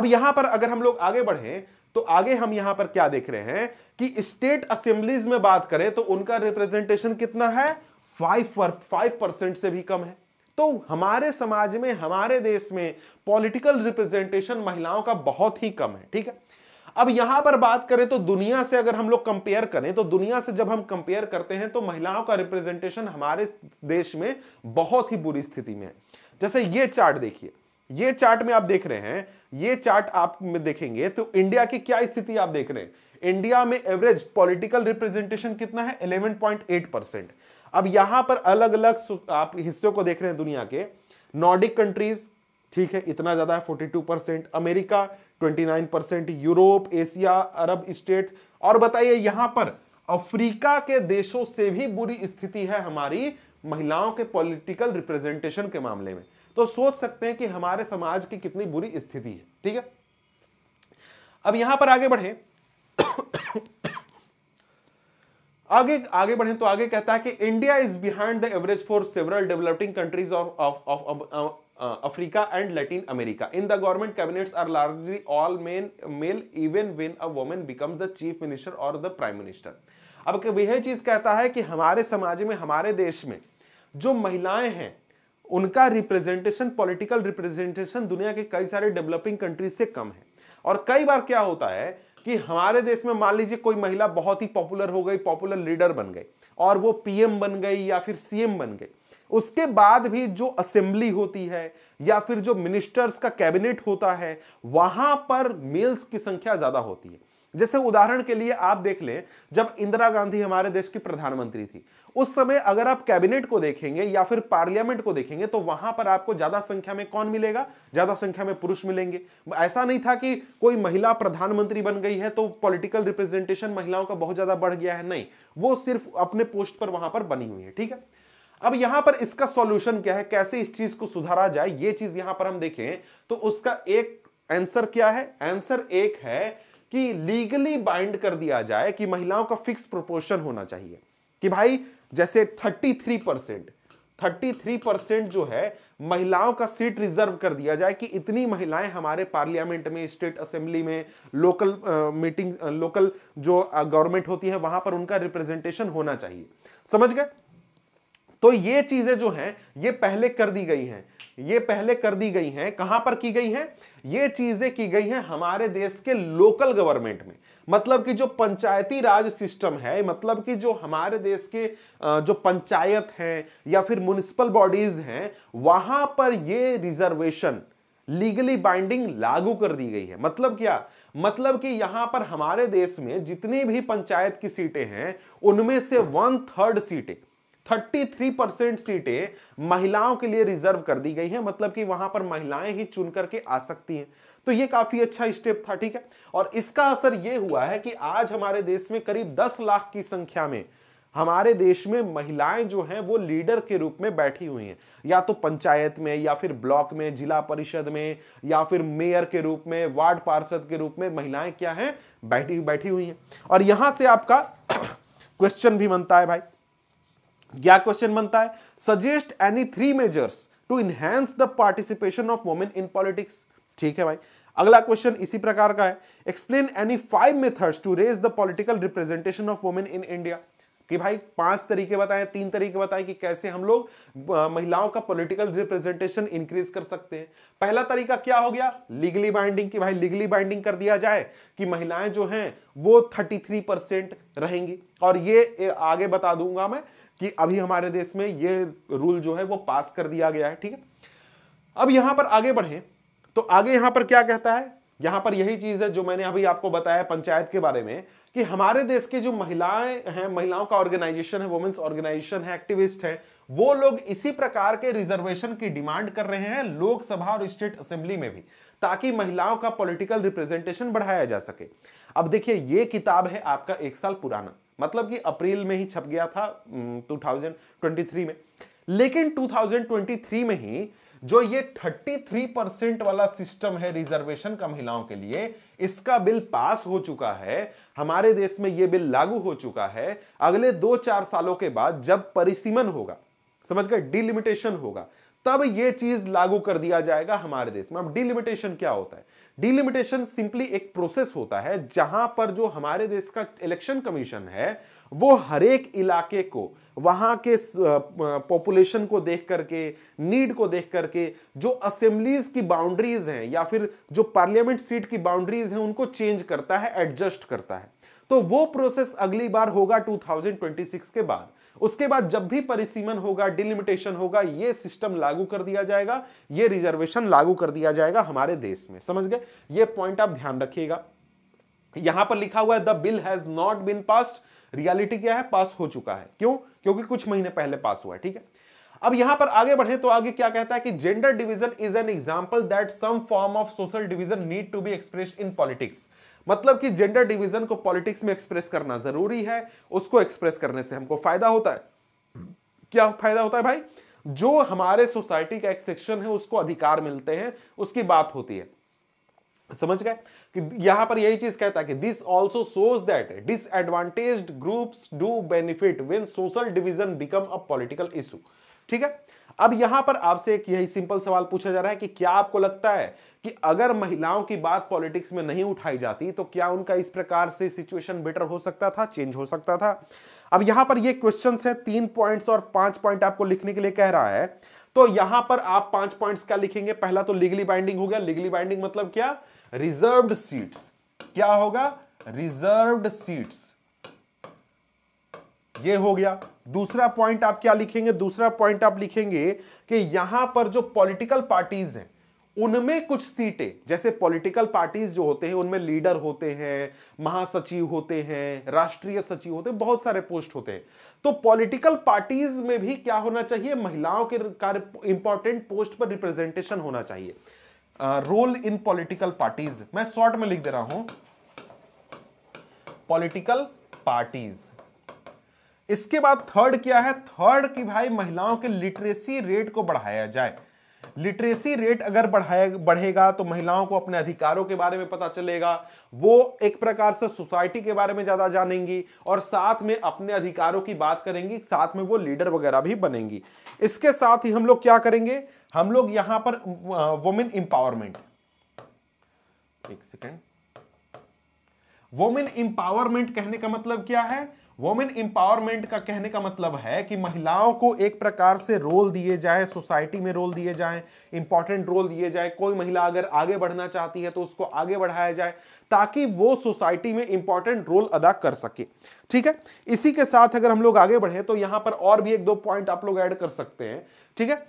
अब यहां पर अगर हम लोग आगे बढ़े तो आगे हम यहां पर क्या देख रहे हैं कि स्टेट असेंबलीज में बात करें तो उनका रिप्रेजेंटेशन कितना है फाइव फाइव परसेंट से भी कम है तो हमारे समाज में हमारे देश में पॉलिटिकल रिप्रेजेंटेशन महिलाओं का बहुत ही कम है ठीक है अब यहां पर बात करें तो दुनिया से अगर हम लोग कंपेयर करें तो दुनिया से जब हम कंपेयर करते हैं तो महिलाओं का रिप्रेजेंटेशन हमारे देश में बहुत ही बुरी स्थिति में है जैसे ये चार्ट देखिए ये चार्ट में आप देख रहे हैं ये चार्ट आप में देखेंगे तो इंडिया की क्या स्थिति आप देख रहे हैं इंडिया में एवरेज पॉलिटिकल रिप्रेजेंटेशन कितना है 11.8 परसेंट अब यहां पर अलग अलग आप हिस्सों को देख रहे हैं दुनिया के नॉर्डिक कंट्रीज ठीक है इतना ज्यादा है 42 percent America 29 percent Europe Asia Arab state और बताइए यहां पर अफ्रीका के देशों से भी बुरी स्थिति है हमारी महिलाओं के पॉलिटिकल रिप्रेजेंटेशन के मामले में तो सोच सकते हैं कि हमारे समाज की कितनी बुरी स्थिति है ठीक है अब यहां पर आगे बढ़े आगे आगे बढ़े तो आगे कहता है कि India is behind the average for several developing countries of of Africa and Latin America in the government cabinets are largely all men male even when a women becomes the chief minister or the prime minister अब यह चीज कहता है कि हमारे समाज में हमारे देश में जो महिलाएं हैं उनका रिप्रेजेंटेशन पॉलिटिकल रिप्रेजेंटेशन दुनिया के कई सारे डेवलपिंग कंट्रीज से कम है और कई बार क्या होता है कि हमारे देश में मान लीजिए कोई महिला बहुत ही पॉपुलर हो गई पॉपुलर लीडर बन गई और वो पीएम बन गई या फिर सीएम बन गई उसके बाद भी जो असेंबली होती है या फिर जो मिनिस्टर्स का कैबिनेट होता है वहां पर मेल्स की संख्या ज्यादा होती है जैसे उदाहरण के लिए आप देख लें जब इंदिरा गांधी हमारे देश की प्रधानमंत्री थी उस समय अगर आप कैबिनेट को देखेंगे या फिर पार्लियामेंट को देखेंगे तो वहां पर आपको ज्यादा संख्या में कौन मिलेगा ज्यादा संख्या में पुरुष मिलेंगे ऐसा नहीं था कि कोई महिला प्रधानमंत्री बन गई है तो पॉलिटिकल रिप्रेजेंटेशन महिलाओं का बहुत ज्यादा बढ़ गया है नहीं वो सिर्फ अपने पोस्ट पर वहां पर बनी हुई है ठीक है अब यहां पर इसका सॉल्यूशन क्या है कैसे इस चीज को सुधारा जाए ये चीज यहां पर हम देखें तो उसका एक आंसर क्या है आंसर एक है कि लीगली बाइंड कर दिया जाए कि महिलाओं का फिक्स प्रोपोर्शन होना चाहिए कि भाई जैसे 33 परसेंट थर्टी परसेंट जो है महिलाओं का सीट रिजर्व कर दिया जाए कि इतनी महिलाएं हमारे पार्लियामेंट में स्टेट असेंबली में लोकल मीटिंग uh, लोकल जो गवर्नमेंट होती है वहां पर उनका रिप्रेजेंटेशन होना चाहिए समझ गए तो ये चीजें जो हैं ये पहले कर दी गई हैं ये पहले कर दी गई हैं कहां पर की गई हैं ये चीजें की गई हैं हमारे देश के लोकल गवर्नमेंट में मतलब कि जो पंचायती राज सिस्टम है मतलब कि जो हमारे देश के जो पंचायत हैं या फिर म्यूनिसिपल बॉडीज हैं वहां पर ये रिजर्वेशन लीगली बाइंडिंग लागू कर दी गई है मतलब क्या मतलब कि यहां पर हमारे देश में जितनी भी पंचायत की सीटें हैं उनमें से वन थर्ड सीटें 33 परसेंट सीटें महिलाओं के लिए रिजर्व कर दी गई हैं मतलब कि वहां पर महिलाएं ही चुन करके आ सकती हैं तो ये काफी अच्छा स्टेप था ठीक है और इसका असर ये हुआ है कि आज हमारे देश में करीब दस लाख की संख्या में हमारे देश में महिलाएं जो हैं वो लीडर के रूप में बैठी हुई हैं या तो पंचायत में या फिर ब्लॉक में जिला परिषद में या फिर मेयर के रूप में वार्ड पार्षद के रूप में महिलाएं क्या हैं बैठी बैठी हुई हैं और यहां से आपका क्वेश्चन <coughs> भी बनता है भाई क्या क्वेश्चन बनता है suggest any three measures to enhance the participation of women in politics ठीक है भाई अगला क्वेश्चन इसी प्रकार का है explain any five methods to raise the political representation of women in India कि भाई पांच तरीके बताएं तीन तरीके बताएं कि कैसे हम लोग महिलाओं का पॉलिटिकल रिप्रेजेंटेशन इंक्रीज कर सकते हैं पहला तरीका क्या हो गया लीगली बाइंडिंग कि भाई लीगली बाइंडिंग कर दिया जाए कि महिलाएं जो हैं वो 33 परसेंट रहेंगी और ये आगे बता दूंगा मैं कि अभी हमारे देश में ये रूल जो है वो पास कर दिया गया है ठीक है अब यहां पर आगे बढ़े तो आगे यहां पर क्या कहता है यहां पर यही चीज है जो मैंने अभी आपको बताया पंचायत के बारे में कि हमारे देश के जो महिलाएं हैं महिलाओं का ऑर्गेनाइजेशन है वुमेन्स ऑर्गेनाइजेशन है एक्टिविस्ट है वो लोग इसी प्रकार के रिजर्वेशन की डिमांड कर रहे हैं लोकसभा और स्टेट असेंबली में भी ताकि महिलाओं का पॉलिटिकल रिप्रेजेंटेशन बढ़ाया जा सके अब देखिए ये किताब है आपका एक साल पुराना मतलब कि अप्रैल में ही छप गया था 2023 में लेकिन 2023 में ही जो ये 33 परसेंट वाला सिस्टम है रिजर्वेशन का महिलाओं के लिए इसका बिल पास हो चुका है हमारे देश में ये बिल लागू हो चुका है अगले दो चार सालों के बाद जब परिसीमन होगा समझ गए डिलिमिटेशन होगा तब ये चीज लागू कर दिया जाएगा हमारे देश में अब डिलिमिटेशन क्या होता है डिलिमिटेशन सिंपली एक प्रोसेस होता है जहां पर जो हमारे देश का इलेक्शन कमीशन है वो हरेक इलाके को वहाँ के पॉपुलेशन को देख करके नीड को देख करके जो असेंबलीज की बाउंड्रीज हैं या फिर जो पार्लियामेंट सीट की बाउंड्रीज हैं उनको चेंज करता है एडजस्ट करता है तो वो प्रोसेस अगली बार होगा 2026 के बाद उसके बाद जब भी परिसीमन होगा डिलिमिटेशन होगा ये सिस्टम लागू कर दिया जाएगा ये रिजर्वेशन लागू कर दिया जाएगा हमारे देश में समझ गए ये पॉइंट आप ध्यान रखिएगा यहां पर लिखा हुआ है the bill has not been passed reality क्या है पास हो चुका है क्यों क्योंकि कुछ महीने पहले पास हुआ है ठीक है अब यहां पर आगे बढ़े तो आगे क्या कहता है कि gender division is an example that some form of social division need to be express in politics मतलब कि जेंडर डिवीजन को पॉलिटिक्स में एक्सप्रेस करना जरूरी है उसको एक्सप्रेस करने से हमको फायदा होता है क्या फायदा होता है भाई जो हमारे सोसाइटी का एक सेक्शन है उसको अधिकार मिलते हैं उसकी बात होती है समझ गए कि यहां पर यही चीज कहता है कि this also shows that disadvantage groups do benefit when social division become a political issue ठीक है अब यहां पर आपसे एक यही सिंपल सवाल पूछा जा रहा है कि क्या आपको लगता है कि अगर महिलाओं की बात पॉलिटिक्स में नहीं उठाई जाती तो क्या उनका इस प्रकार से सिचुएशन बेटर हो सकता था चेंज हो सकता था अब यहां पर ये क्वेश्चन है तीन पॉइंट्स और पांच पॉइंट आपको लिखने के लिए कह रहा है तो यहां पर आप पांच पॉइंट्स क्या लिखेंगे पहला तो लीगली बाइंडिंग हो गया लीगली बाइंडिंग मतलब क्या रिजर्व्ड सीट्स क्या होगा रिजर्व्ड सीट्स ये हो गया दूसरा पॉइंट आप क्या लिखेंगे दूसरा पॉइंट आप लिखेंगे कि यहां पर जो पॉलिटिकल पार्टीज हैं उनमें कुछ सीटें जैसे पॉलिटिकल पार्टीज जो होते हैं उनमें लीडर होते हैं महासचिव होते हैं राष्ट्रीय सचिव होते हैं बहुत सारे पोस्ट होते हैं तो पॉलिटिकल पार्टीज में भी क्या होना चाहिए महिलाओं के कार्य इंपॉर्टेंट पोस्ट पर रिप्रेजेंटेशन होना चाहिए रोल इन पॉलिटिकल पार्टीज मैं शॉर्ट में लिख दे रहा हूं पॉलिटिकल पार्टीज इसके बाद थर्ड क्या है थर्ड की भाई महिलाओं के लिटरेसी रेट को बढ़ाया जाए लिटरेसी रेट अगर बढ़ाया बढ़ेगा तो महिलाओं को अपने अधिकारों के बारे में पता चलेगा वो एक प्रकार से सोसाइटी के बारे में ज़्यादा जानेंगी और साथ में अपने अधिकारों की बात करेंगी साथ में वो लीडर वगैरह भी बनेंगी इसके साथ ही हम लोग क्या करेंगे हम लोग यहां पर वुमेन इंपावरमेंट एक सेकेंड वुमेन इंपावरमेंट कहने का मतलब क्या है वोमेन इंपावरमेंट का कहने का मतलब है कि महिलाओं को एक प्रकार से रोल दिए जाए सोसाइटी में रोल दिए जाए इंपॉर्टेंट रोल दिए जाए कोई महिला अगर आगे बढ़ना चाहती है तो उसको आगे बढ़ाया जाए ताकि वो सोसाइटी में इंपॉर्टेंट रोल अदा कर सके ठीक है इसी के साथ अगर हम लोग आगे बढ़े तो यहां पर और भी एक दो पॉइंट आप लोग ऐड कर सकते हैं ठीक है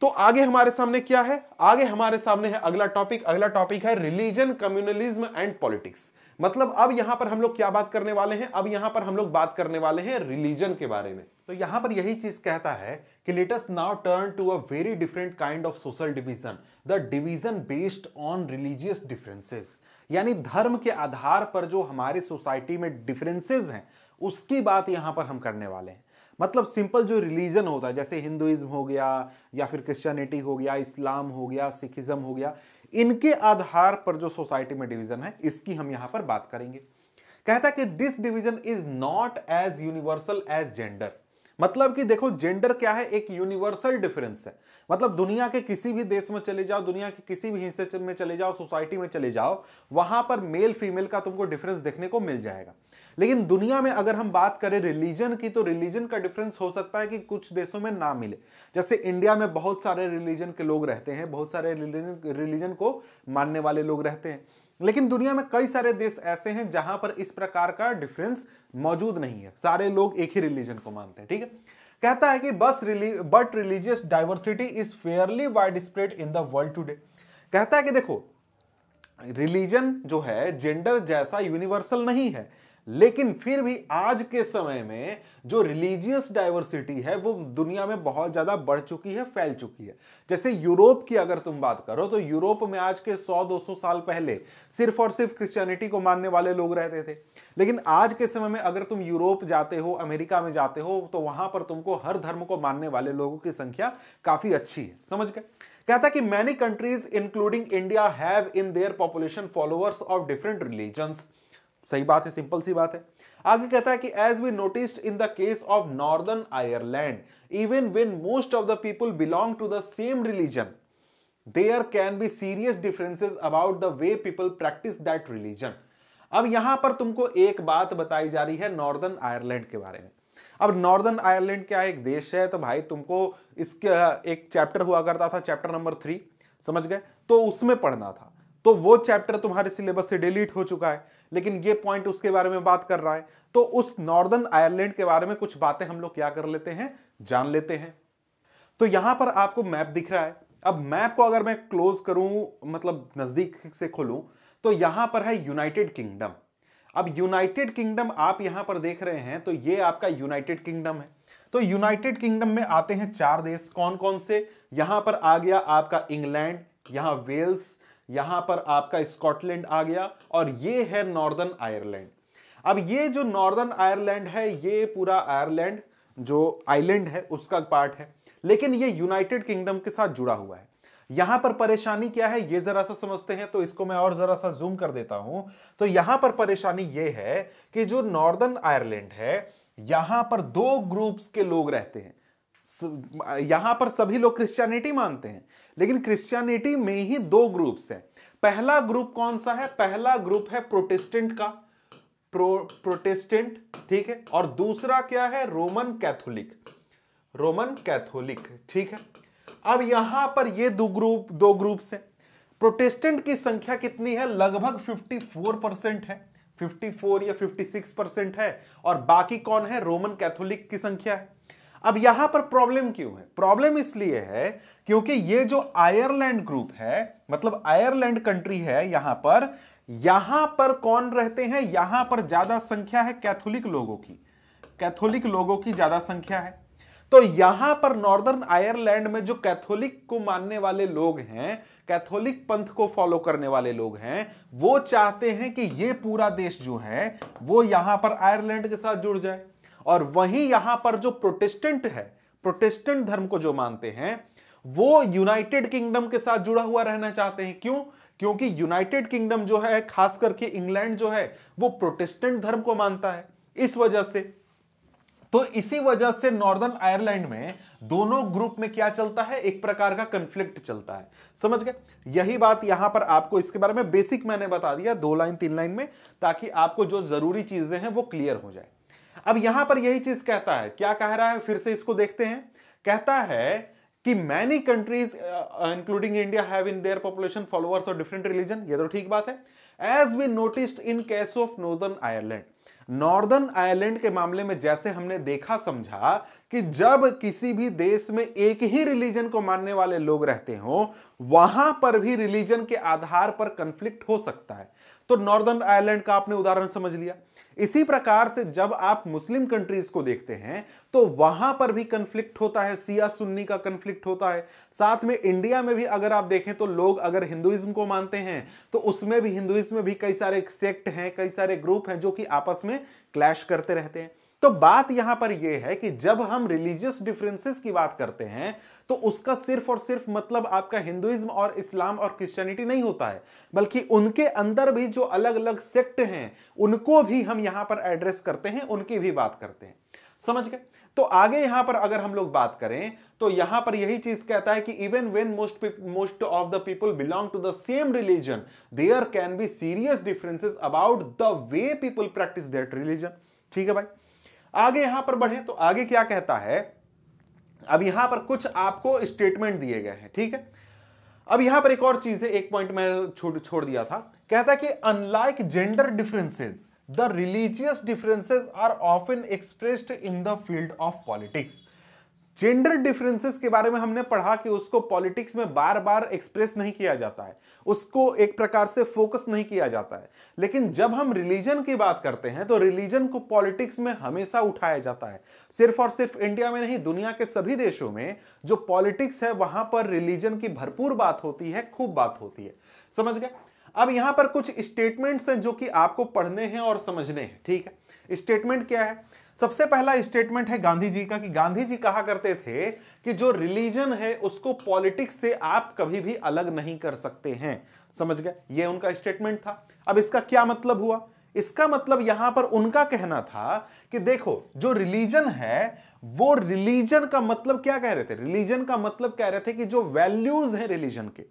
तो आगे हमारे सामने क्या है आगे हमारे सामने है अगला टॉपिक अगला टॉपिक है रिलीजन कम्युनलिज्म एंड पॉलिटिक्स मतलब अब यहां पर हम लोग क्या बात करने वाले हैं अब यहां पर हम लोग बात करने वाले हैं रिलीजन के बारे में तो यहां पर यही चीज कहता है कि let's now turn to a very different kind of social division the division based on religious differences यानी धर्म के आधार पर जो हमारे सोसाइटी में डिफरेंसेज हैं उसकी बात यहां पर हम करने वाले हैं मतलब सिंपल जो रिलीजन होता है जैसे हिंदुइज्म हो गया या फिर क्रिश्चियनिटी हो गया इस्लाम हो गया सिखिज्म हो गया इनके आधार पर जो सोसाइटी में डिवीजन है इसकी हम यहां पर बात करेंगे कहता है कि this division is not as universal as gender मतलब कि देखो जेंडर क्या है एक यूनिवर्सल डिफरेंस है मतलब दुनिया के किसी भी देश में चले जाओ दुनिया के किसी भी हिस्से में चले जाओ सोसाइटी में चले जाओ वहां पर मेल फीमेल का तुमको डिफरेंस देखने को मिल जाएगा लेकिन दुनिया में अगर हम बात करें रिलीजन की तो रिलीजन का डिफरेंस हो सकता है कि कुछ देशों में ना मिले जैसे इंडिया में बहुत सारे रिलीजन के लोग रहते हैं बहुत सारे रिलीजन रिलीजन को मानने वाले लोग रहते हैं लेकिन दुनिया में कई सारे देश ऐसे हैं जहां पर इस प्रकार का डिफरेंस मौजूद नहीं है सारे लोग एक ही रिलीजन को मानते हैं ठीक है कहता है कि बस really but religious diversity is fairly widespread in the world today कहता है कि देखो रिलीजन जो है जेंडर जैसा यूनिवर्सल नहीं है लेकिन फिर भी आज के समय में जो रिलीजियस डाइवर्सिटी है वो दुनिया में बहुत ज़्यादा बढ़ चुकी है फैल चुकी है जैसे यूरोप की अगर तुम बात करो तो यूरोप में आज के 100-200 साल पहले सिर्फ और सिर्फ क्रिश्चियनिटी को मानने वाले लोग रहते थे लेकिन आज के समय में अगर तुम यूरोप जाते हो अमेरिका में जाते हो तो वहां पर तुमको हर धर्म को मानने वाले लोगों की संख्या काफ़ी अच्छी है समझ गए कहता कि many countries including India have in their population followers of different religions सही बात है सिंपल सी बात है आगे कहता है कि as we notice in the case of Northern Ireland even when most of the people belong to the same religion there can be serious differences about the way people practise that religion अब यहां पर तुमको एक बात बताई जा रही है नॉर्दर्न आयरलैंड के बारे में अब नॉर्दर्न आयरलैंड क्या एक देश है तो भाई तुमको इसके एक चैप्टर हुआ करता था चैप्टर नंबर थ्री समझ गए तो उसमें पढ़ना था तो वो चैप्टर तुम्हारे सिलेबस से डिलीट हो चुका है लेकिन ये पॉइंट उसके बारे में बात कर रहा है तो उस नॉर्दर्न आयरलैंड के बारे में कुछ बातें हम लोग क्या कर लेते हैं जान लेते हैं तो यहां पर आपको मैप दिख रहा है अब मैप को अगर मैं क्लोज करूं मतलब नजदीक से खोलूं तो यहां पर है यूनाइटेड किंगडम अब यूनाइटेड किंगडम आप यहां पर देख रहे हैं तो ये आपका यूनाइटेड किंगडम है तो यूनाइटेड किंगडम में आते हैं चार देश कौन कौन से यहां पर आ गया आपका इंग्लैंड यहां वेल्स यहां पर आपका स्कॉटलैंड आ गया और ये है नॉर्दर्न आयरलैंड अब ये जो नॉर्दर्न आयरलैंड है ये पूरा आयरलैंड जो आइलैंड है उसका पार्ट है लेकिन ये यूनाइटेड किंगडम के साथ जुड़ा हुआ है यहां पर परेशानी क्या है ये जरा सा समझते हैं तो इसको मैं और जरा सा जूम कर देता हूं तो यहां पर परेशानी ये है कि जो नॉर्दर्न आयरलैंड है यहां पर दो ग्रुप्स के लोग रहते हैं यहां पर सभी लोग क्रिश्चियनिटी मानते हैं लेकिन क्रिश्चियनिटी में ही दो ग्रुप्स हैं पहला ग्रुप कौन सा है पहला ग्रुप है प्रोटेस्टेंट का प्रो प्रोटेस्टेंट ठीक है और दूसरा क्या है रोमन कैथोलिक रोमन कैथोलिक ठीक है अब यहां पर ये दो ग्रुप दो ग्रुप्स हैं प्रोटेस्टेंट की संख्या कितनी है लगभग 54 परसेंट है 54 या 56 परसेंट है और बाकी कौन है रोमन कैथोलिक की संख्या है अब यहां पर प्रॉब्लम क्यों है प्रॉब्लम इसलिए है क्योंकि ये जो आयरलैंड ग्रुप है मतलब आयरलैंड कंट्री है यहां पर यहां पर कौन रहते हैं यहां पर ज्यादा संख्या है कैथोलिक लोगों की कैथोलिक लोगों की ज्यादा संख्या है तो यहां पर नॉर्दर्न आयरलैंड में जो कैथोलिक को मानने वाले लोग हैं कैथोलिक पंथ को फॉलो करने वाले लोग हैं वो चाहते हैं कि ये पूरा देश जो है वो यहां पर आयरलैंड के साथ जुड़ जाए और वहीं यहां पर जो प्रोटेस्टेंट है प्रोटेस्टेंट धर्म को जो मानते हैं वो यूनाइटेड किंगडम के साथ जुड़ा हुआ रहना चाहते हैं क्यों क्योंकि यूनाइटेड किंगडम जो है खास करके इंग्लैंड जो है वो प्रोटेस्टेंट धर्म को मानता है इस वजह से तो इसी वजह से नॉर्दर्न आयरलैंड में दोनों ग्रुप में क्या चलता है एक प्रकार का कंफ्लिक्ट चलता है समझ गए यही बात यहां पर आपको इसके बारे में बेसिक मैंने बता दिया दो लाइन तीन लाइन में ताकि आपको जो जरूरी चीजें हैं वो क्लियर हो जाए अब यहां पर यही चीज कहता है क्या कह रहा है फिर से इसको देखते हैं कहता है कि many countries including India have in their population followers of different religion ये तो ठीक बात है as we noticed in case of Northern Ireland Northern Ireland के मामले में जैसे हमने देखा समझा कि जब किसी भी देश में एक ही रिलीजन को मानने वाले लोग रहते हो वहां पर भी रिलीजन के आधार पर कंफ्लिक्ट हो सकता है तो नॉर्दर्न आयरलैंड का आपने उदाहरण समझ लिया इसी प्रकार से जब आप मुस्लिम कंट्रीज को देखते हैं तो वहां पर भी कंफ्लिक्ट होता है सिया सुन्नी का कंफ्लिक्ट होता है साथ में इंडिया में भी अगर आप देखें तो लोग अगर हिंदुइज्म को मानते हैं तो उसमें भी हिंदुइज्म में भी कई सारे सेक्ट हैं कई सारे ग्रुप हैं जो कि आपस में क्लैश करते रहते हैं तो बात यहां पर यह है कि जब हम रिलीजियस डिफरेंसेस की बात करते हैं तो उसका सिर्फ और सिर्फ मतलब आपका हिंदुइज्म और इस्लाम और क्रिश्चियनिटी नहीं होता है बल्कि उनके अंदर भी जो अलग अलग सेक्ट हैं उनको भी हम यहां पर एड्रेस करते हैं उनकी भी बात करते हैं समझ गए तो आगे यहां पर अगर हम लोग बात करें तो यहां पर यही चीज कहता है कि even when most most of the people belong to the same religion there can be serious differences about the way people practise that religion ठीक है भाई आगे यहां पर बढ़े तो आगे क्या कहता है अब यहां पर कुछ आपको स्टेटमेंट दिए गए हैं ठीक है अब यहां पर एक और चीज है एक पॉइंट मैं छोड़ छोड़ दिया था कहता है कि unlike gender differences the religious differences are often expressed in the field of politics gender differences के बारे में हमने पढ़ा कि उसको पॉलिटिक्स में बार बार एक्सप्रेस नहीं किया जाता है उसको एक प्रकार से फोकस नहीं किया जाता है लेकिन जब हम रिलीजन की बात करते हैं तो रिलीजन को पॉलिटिक्स में हमेशा उठाया जाता है सिर्फ और सिर्फ इंडिया में नहीं दुनिया के सभी देशों में जो पॉलिटिक्स है वहां पर रिलीजन की भरपूर बात होती है खूब बात होती है समझ गए अब यहां पर कुछ स्टेटमेंट्स हैं जो कि आपको पढ़ने हैं और समझने हैं ठीक है स्टेटमेंट क्या है सबसे पहला स्टेटमेंट है गांधी जी का कि गांधी जी कहा करते थे कि जो रिलीजन है उसको पॉलिटिक्स से आप कभी भी अलग नहीं कर सकते हैं समझ गए ये उनका स्टेटमेंट था अब इसका क्या मतलब हुआ इसका मतलब यहां पर उनका कहना था कि देखो जो रिलीजन है वो रिलीजन का मतलब क्या कह रहे थे रिलीजन का मतलब कह रहे थे कि जो वैल्यूज हैं रिलीजन के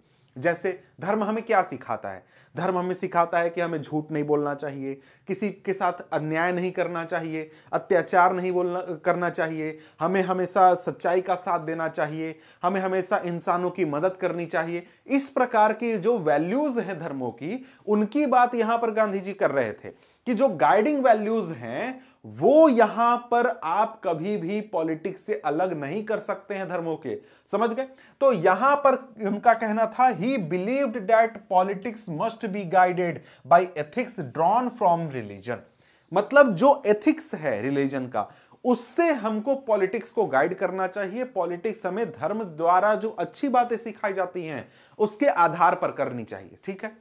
जैसे धर्म हमें क्या सिखाता है धर्म हमें सिखाता है कि हमें झूठ नहीं बोलना चाहिए किसी के साथ अन्याय नहीं करना चाहिए अत्याचार नहीं बोलना करना चाहिए हमें हमेशा सच्चाई का साथ देना चाहिए हमें हमेशा इंसानों की मदद करनी चाहिए इस प्रकार की जो वैल्यूज़ हैं धर्मों की उनकी बात यहाँ पर गांधी जी कर रहे थे कि जो गाइडिंग वैल्यूज़ हैं वो यहां पर आप कभी भी पॉलिटिक्स से अलग नहीं कर सकते हैं धर्मों के समझ गए तो यहां पर उनका कहना था he believed that politics must be guided by ethics drawn from religion मतलब जो एथिक्स है रिलीजन का उससे हमको पॉलिटिक्स को गाइड करना चाहिए पॉलिटिक्स हमें धर्म द्वारा जो अच्छी बातें सिखाई जाती हैं उसके आधार पर करनी चाहिए ठीक है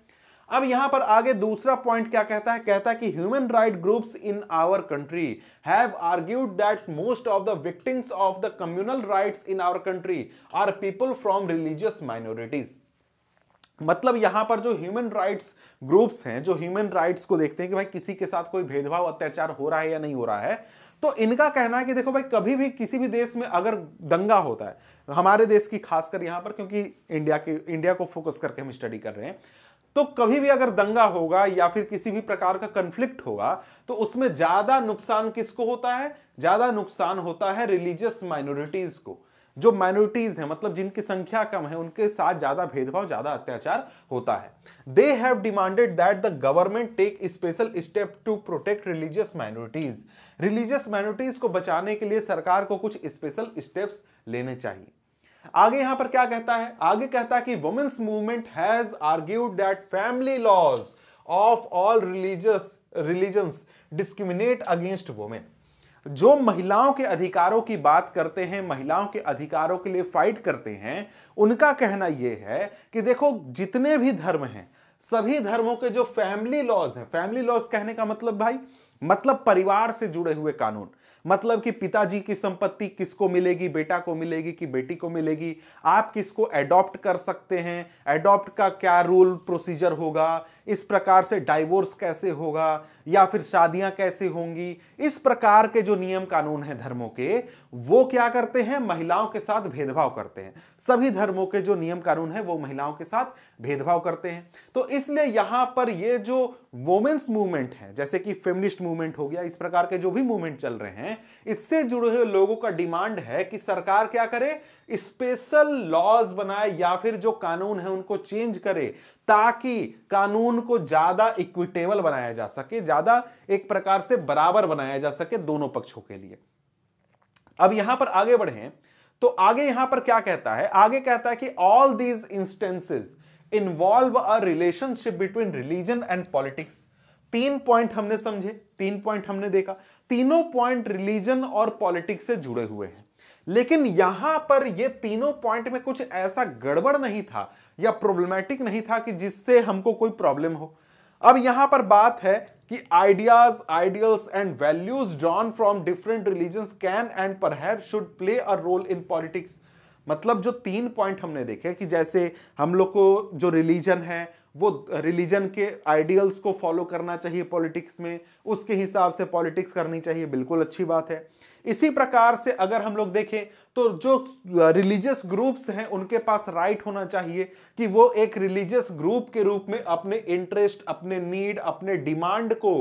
अब यहां पर आगे दूसरा पॉइंट क्या कहता है कहता है कि human right groups in our country have argued that most of the victims of the communal riots in our country are people from religious minorities मतलब यहां पर जो ह्यूमन राइट्स ग्रुप्स हैं जो ह्यूमन राइट्स को देखते हैं कि भाई किसी के साथ कोई भेदभाव अत्याचार हो रहा है या नहीं हो रहा है तो इनका कहना है कि देखो भाई कभी भी किसी भी देश में अगर दंगा होता है हमारे देश की खासकर यहां पर क्योंकि इंडिया की इंडिया को फोकस करके हम स्टडी कर रहे हैं तो कभी भी अगर दंगा होगा या फिर किसी भी प्रकार का कंफ्लिक्ट होगा तो उसमें ज्यादा नुकसान किसको होता है ज्यादा नुकसान होता है रिलीजियस माइनॉरिटीज को जो माइनॉरिटीज हैं मतलब जिनकी संख्या कम है उनके साथ ज्यादा भेदभाव ज्यादा अत्याचार होता है they have demanded that the government take special step to protect religious minorities religious minorities को बचाने के लिए सरकार को कुछ स्पेशल स्टेप्स लेने चाहिए आगे यहां पर क्या कहता है आगे कहता है कि women's movement has argued that family laws of all religious religion discriminate against women जो महिलाओं के अधिकारों की बात करते हैं महिलाओं के अधिकारों के लिए फाइट करते हैं उनका कहना यह है कि देखो जितने भी धर्म हैं सभी धर्मों के जो फैमिली लॉज हैं फैमिली लॉज कहने का मतलब भाई मतलब परिवार से जुड़े हुए कानून मतलब कि पिताजी की संपत्ति किसको मिलेगी बेटा को मिलेगी कि बेटी को मिलेगी आप किसको एडॉप्ट कर सकते हैं एडॉप्ट का क्या रूल प्रोसीजर होगा इस प्रकार से डाइवोर्स कैसे होगा या फिर शादियां कैसे होंगी इस प्रकार के जो नियम कानून हैं धर्मों के वो क्या करते हैं महिलाओं के साथ भेदभाव करते हैं सभी धर्मों के जो नियम कानून है वो महिलाओं के साथ भेदभाव करते हैं तो इसलिए यहां पर ये जो वोमेन्स मूवमेंट है जैसे कि फेमिनिस्ट मूवमेंट हो गया इस प्रकार के जो भी मूवमेंट चल रहे हैं इससे जुड़े हुए लोगों का डिमांड है कि सरकार क्या करे स्पेशल लॉज बनाए या फिर जो कानून है उनको चेंज करे ताकि कानून को ज्यादा इक्विटेबल बनाया जा सके ज्यादा एक प्रकार से बराबर बनाया जा सके दोनों पक्षों के लिए अब यहां पर आगे बढ़े तो आगे यहां पर क्या कहता है आगे कहता है कि all these instances involve a relationship between religion and politics तीन पॉइंट हमने समझे तीन पॉइंट हमने देखा तीनों पॉइंट रिलीजन और पॉलिटिक्स से जुड़े हुए हैं लेकिन यहां पर ये तीनों पॉइंट में कुछ ऐसा गड़बड़ नहीं था या प्रॉब्लमेटिक नहीं था कि जिससे हमको कोई प्रॉब्लम हो अब यहां पर बात है कि ideas ideals and values drawn from different religion can and perhaps should play a role in politics मतलब जो तीन पॉइंट हमने देखे कि जैसे हम लोग को जो रिलीजन है वो रिलीजन के आइडियल्स को फॉलो करना चाहिए पॉलिटिक्स में उसके हिसाब से पॉलिटिक्स करनी चाहिए बिल्कुल अच्छी बात है इसी प्रकार से अगर हम लोग देखें तो जो रिलीजियस ग्रुप्स हैं उनके पास राइट होना चाहिए कि वो एक रिलीजियस ग्रुप के रूप में अपने इंटरेस्ट अपने नीड अपने डिमांड को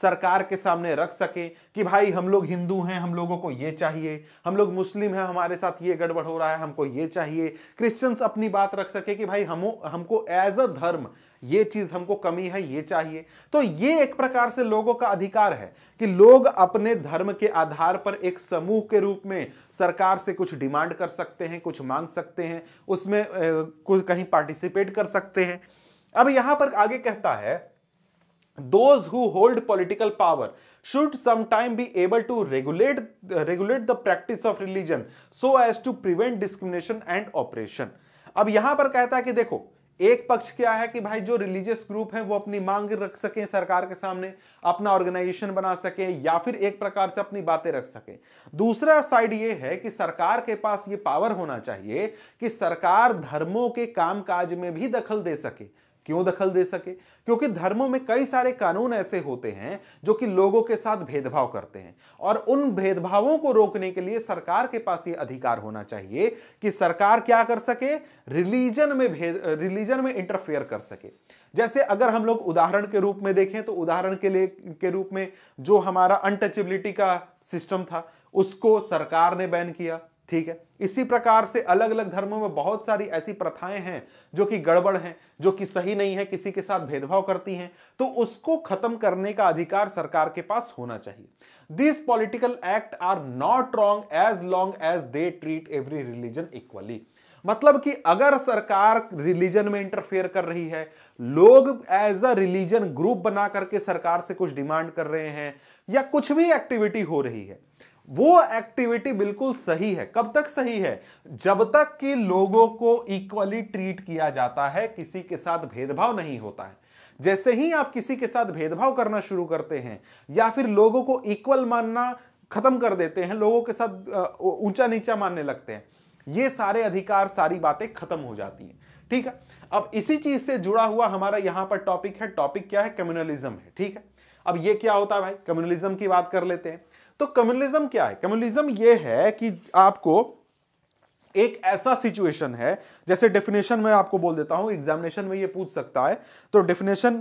सरकार के सामने रख सके कि भाई हम लोग हिंदू हैं हम लोगों को ये चाहिए हम लोग मुस्लिम हैं हमारे साथ ये गड़बड़ हो रहा है हमको ये चाहिए क्रिश्चियंस अपनी बात रख सके कि भाई हम हमको एज अ धर्म ये चीज हमको कमी है ये चाहिए तो ये एक प्रकार से लोगों का अधिकार है कि लोग अपने धर्म के आधार पर एक समूह के रूप में सरकार से कुछ डिमांड कर सकते हैं कुछ मांग सकते हैं उसमें कुछ कहीं पार्टिसिपेट कर सकते हैं अब यहां पर आगे कहता है those who hold political power should sometime be able to regulate regulate the practice of religion so as to prevent discrimination and oppression अब यहां पर कहता है कि देखो एक पक्ष क्या है कि भाई जो रिलीजियस ग्रुप है वो अपनी मांग रख सकें सरकार के सामने अपना ऑर्गेनाइजेशन बना सकें या फिर एक प्रकार से अपनी बातें रख सकें दूसरा साइड ये है कि सरकार के पास ये पावर होना चाहिए कि सरकार धर्मों के कामकाज में भी दखल दे सके क्यों दखल दे सके क्योंकि धर्मों में कई सारे कानून ऐसे होते हैं जो कि लोगों के साथ भेदभाव करते हैं और उन भेदभावों को रोकने के लिए सरकार के पास ये अधिकार होना चाहिए कि सरकार क्या कर सके रिलीजन में भेद रिलीजन में इंटरफेयर कर सके जैसे अगर हम लोग उदाहरण के रूप में देखें तो उदाहरण के लिए के रूप में जो हमारा अनटचेबिलिटी का सिस्टम था उसको सरकार ने बैन किया ठीक है इसी प्रकार से अलग अलग धर्मों में बहुत सारी ऐसी प्रथाएं हैं जो कि गड़बड़ हैं जो कि सही नहीं है किसी के साथ भेदभाव करती हैं तो उसको खत्म करने का अधिकार सरकार के पास होना चाहिए this political act are not wrong as long as they treat every religion equally मतलब कि अगर सरकार रिलीजन में इंटरफेयर कर रही है लोग एज अ रिलीजन ग्रुप बना करके सरकार से कुछ डिमांड कर रहे हैं या कुछ भी एक्टिविटी हो रही है वो एक्टिविटी बिल्कुल सही है कब तक सही है जब तक कि लोगों को इक्वली ट्रीट किया जाता है किसी के साथ भेदभाव नहीं होता है जैसे ही आप किसी के साथ भेदभाव करना शुरू करते हैं या फिर लोगों को इक्वल मानना खत्म कर देते हैं लोगों के साथ ऊंचा नीचा मानने लगते हैं ये सारे अधिकार सारी बातें खत्म हो जाती हैं ठीक है अब इसी चीज से जुड़ा हुआ हमारा यहां पर टॉपिक है टॉपिक क्या है कम्युनलिज्म है ठीक है अब ये क्या होता है भाई कम्युनलिज्म की बात कर लेते हैं तो कम्युनलिज्म क्या है कम्युनलिज्म यह है कि आपको एक ऐसा सिचुएशन है जैसे डेफिनेशन में आपको बोल देता हूं एग्जामिनेशन में यह पूछ सकता है तो definition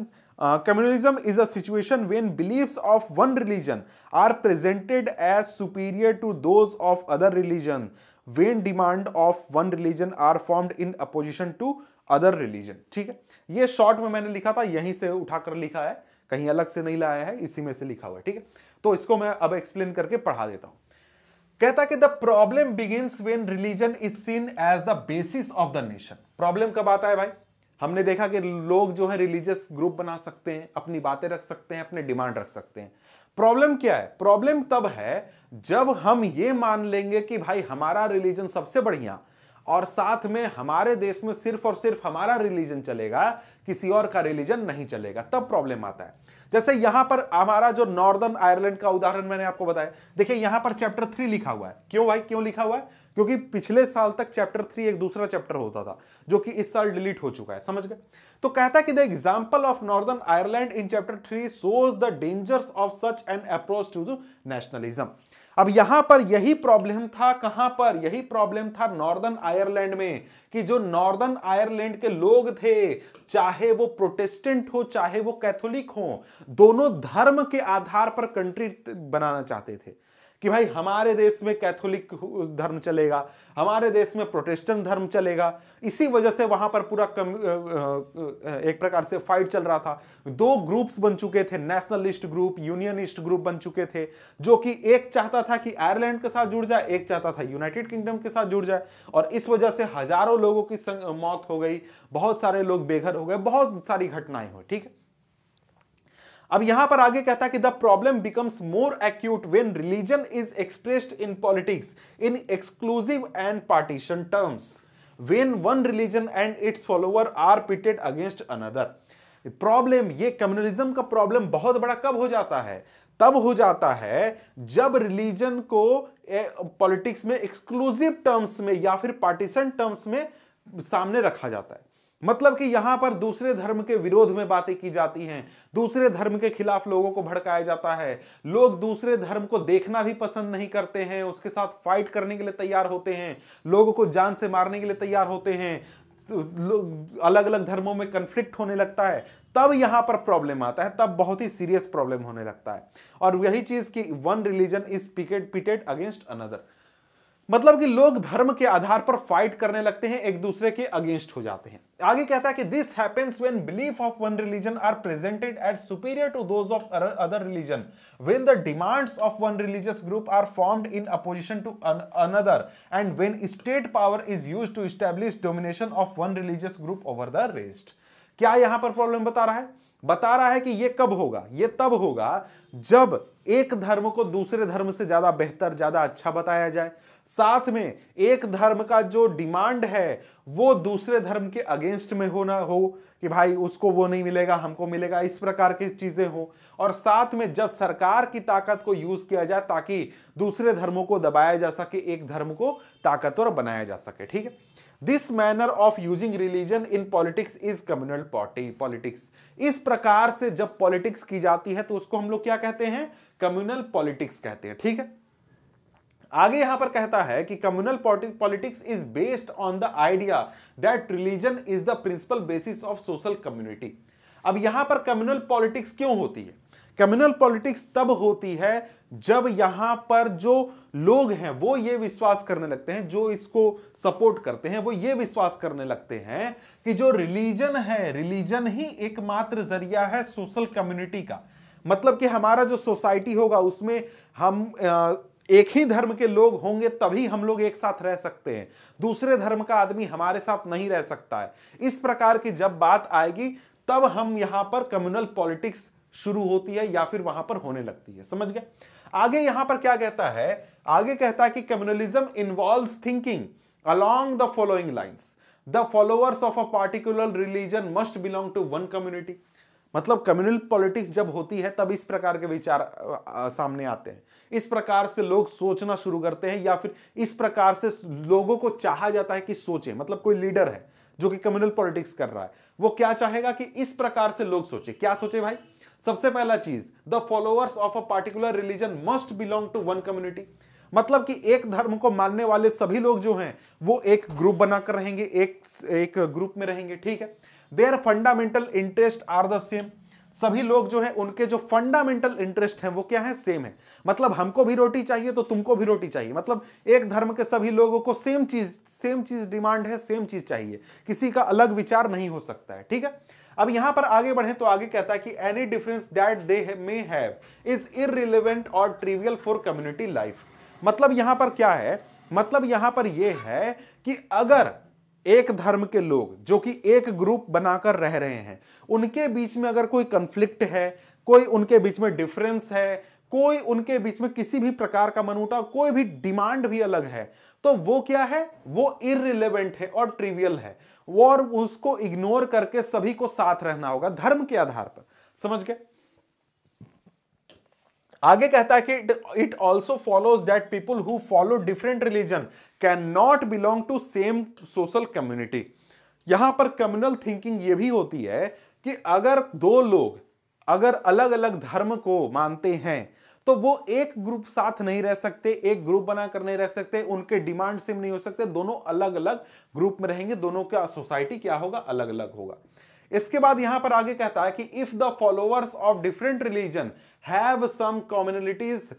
communalism is a situation when believes of one religion are presented as superior to those of other religion when demand of one religion are formed in opposition to other religion ठीक है ये short में मैंने लिखा था यहीं से उठाकर लिखा है कहीं अलग से नहीं लाया है इसी में से लिखा हुआ है ठीक है तो इसको मैं अब एक्सप्लेन करके पढ़ा देता हूं कहता कि the problem begins when religion is seen as the basis of the nation problem कब आता है भाई हमने देखा कि लोग जो है रिलीजियस ग्रुप बना सकते हैं अपनी बातें रख सकते हैं अपने डिमांड रख सकते हैं प्रॉब्लम क्या है प्रॉब्लम तब है जब हम ये मान लेंगे कि भाई हमारा रिलीजन सबसे बढ़िया और साथ में हमारे देश में सिर्फ और सिर्फ हमारा रिलीजन चलेगा किसी और का रिलीजन नहीं चलेगा तब प्रॉब्लम आता है जैसे यहां पर हमारा जो नॉर्दर्न आयरलैंड का उदाहरण मैंने आपको बताया देखिए यहां पर चैप्टर थ्री लिखा हुआ है क्यों भाई क्यों लिखा हुआ है क्योंकि पिछले साल तक चैप्टर थ्री एक दूसरा चैप्टर होता था जो कि इस साल डिलीट हो चुका है समझ गए तो कहता है कि the example of Northern Ireland in chapter three shows the dangers of such an approach to the nationalism अब यहां पर यही प्रॉब्लम था कहां पर यही प्रॉब्लम था नॉर्दर्न आयरलैंड में कि जो नॉर्दर्न आयरलैंड के लोग थे चाहे वो प्रोटेस्टेंट हो चाहे वो कैथोलिक हो दोनों धर्म के आधार पर कंट्री बनाना चाहते थे कि भाई हमारे देश में कैथोलिक धर्म चलेगा हमारे देश में प्रोटेस्टेंट धर्म चलेगा इसी वजह से वहां पर पूरा कम, एक प्रकार से फाइट चल रहा था दो ग्रुप्स बन चुके थे नेशनलिस्ट ग्रुप यूनियनिस्ट ग्रुप बन चुके थे जो कि एक चाहता था कि आयरलैंड के साथ जुड़ जाए एक चाहता था यूनाइटेड किंगडम के साथ जुड़ जाए और इस वजह से हजारों लोगों की मौत हो गई बहुत सारे लोग बेघर हो गए बहुत सारी घटनाएं हुई ठीक है अब यहां पर आगे कहता है कि the problem becomes more acute when religion is expressed in politics in exclusive and partition terms when one religion and its follower are pitted against another problem ये कम्युनलिज्म का प्रॉब्लम बहुत बड़ा कब हो जाता है तब हो जाता है जब रिलीजन को पॉलिटिक्स में एक्सक्लूसिव टर्म्स में या फिर पार्टीशन टर्म्स में सामने रखा जाता है मतलब कि यहां पर दूसरे धर्म के विरोध में बातें की जाती हैं दूसरे धर्म के खिलाफ लोगों को भड़काया जाता है लोग दूसरे धर्म को देखना भी पसंद नहीं करते हैं उसके साथ फाइट करने के लिए तैयार होते हैं लोगों को जान से मारने के लिए तैयार होते हैं तो अलग अलग धर्मों में कंफ्लिक्ट होने लगता है तब यहां पर प्रॉब्लम आता है तब बहुत ही सीरियस प्रॉब्लम होने लगता है और यही चीज कि one religion is picket pitted against another मतलब कि लोग धर्म के आधार पर फाइट करने लगते हैं एक दूसरे के अगेंस्ट हो जाते हैं आगे कहता है कि this happens when belief of one religion are presented at superior to those of other religion when the demands of one religious group are formed in opposition to another and when state power is use to establish domination of one religious group over the rest क्या यहां पर problem बता रहा है बता रहा है कि यह कब होगा यह तब होगा जब एक धर्म को दूसरे धर्म से ज्यादा बेहतर ज्यादा अच्छा बताया जाए साथ में एक धर्म का जो डिमांड है वो दूसरे धर्म के अगेंस्ट में होना हो कि भाई उसको वो नहीं मिलेगा हमको मिलेगा इस प्रकार की चीजें हो और साथ में जब सरकार की ताकत को यूज किया जाए ताकि दूसरे धर्मों को दबाया जा सके एक धर्म को ताकतवर बनाया जा सके ठीक है this manner of using religion in politics is communal politics इस प्रकार से जब पॉलिटिक्स की जाती है तो उसको हम लोग क्या कहते हैं कम्युनल पॉलिटिक्स कहते हैं ठीक है आगे यहां पर कहता है कि communal politics is based on the idea that religion is the principal basis of social community अब यहां पर कम्युनल पॉलिटिक्स क्यों होती है कम्युनल पॉलिटिक्स तब होती है जब यहां पर जो लोग हैं वो ये विश्वास करने लगते हैं जो इसको सपोर्ट करते हैं वो ये विश्वास करने लगते हैं कि जो रिलीजन है रिलीजन ही एकमात्र जरिया है सोशल कम्युनिटी का मतलब कि हमारा जो सोसाइटी होगा उसमें हम आ, एक ही धर्म के लोग होंगे तभी हम लोग एक साथ रह सकते हैं दूसरे धर्म का आदमी हमारे साथ नहीं रह सकता है इस प्रकार की जब बात आएगी तब हम यहां पर कम्युनल पॉलिटिक्स शुरू होती है या फिर वहां पर होने लगती है समझ गए आगे यहां पर क्या कहता है आगे कहता है कि communalism involve thinking along the following lines the followers of a particular religion must belong to one community मतलब कम्युनल पॉलिटिक्स जब होती है तब इस प्रकार के विचार सामने आते हैं इस प्रकार से लोग सोचना शुरू करते हैं या फिर इस प्रकार से लोगों को चाहा जाता है कि सोचे मतलब कोई लीडर है जो कि कम्युनल पॉलिटिक्स कर रहा है वो क्या चाहेगा कि इस प्रकार से लोग सोचे क्या सोचे भाई सबसे पहला चीज the followers of a particular religion must belong to one community मतलब कि एक धर्म को मानने वाले सभी लोग जो हैं वो एक ग्रुप बनाकर रहेंगे एक एक ग्रुप में रहेंगे ठीक है their fundamental interest are the same सभी लोग जो हैं उनके जो फंडामेंटल इंटरेस्ट हैं वो क्या है सेम है मतलब हमको भी रोटी चाहिए तो तुमको भी रोटी चाहिए मतलब एक धर्म के सभी लोगों को सेम चीज सेम चीज डिमांड है सेम चीज चाहिए किसी का अलग विचार नहीं हो सकता है ठीक है अब यहां पर आगे बढ़े तो आगे कहता है कि any difference that they may have is irrelevant और ट्रिवियल फॉर कम्युनिटी लाइफ मतलब यहां पर क्या है मतलब यहां पर यह है कि अगर एक धर्म के लोग जो कि एक ग्रुप बनाकर रह रहे हैं उनके बीच में अगर कोई कंफ्लिक्ट है कोई उनके बीच में डिफरेंस है कोई उनके बीच में किसी भी प्रकार का मनुटा कोई भी डिमांड भी अलग है तो वो क्या है वो इरिलेवेंट है और ट्रिवियल है वो और उसको इग्नोर करके सभी को साथ रहना होगा धर्म के आधार पर समझ गए आगे कहता है कि it also follows that people who follow different religion can not belong to same social community यहां पर कम्युनल थिंकिंग ये भी होती है कि अगर दो लोग अगर अलग अलग धर्म को मानते हैं तो वो एक ग्रुप साथ नहीं रह सकते एक ग्रुप बनाकर नहीं रह सकते उनके डिमांड सेम नहीं हो सकते दोनों अलग अलग ग्रुप में रहेंगे दोनों का सोसाइटी क्या होगा अलग अलग होगा इसके बाद यहां पर आगे कहता है कि if the followers of different religion have some communities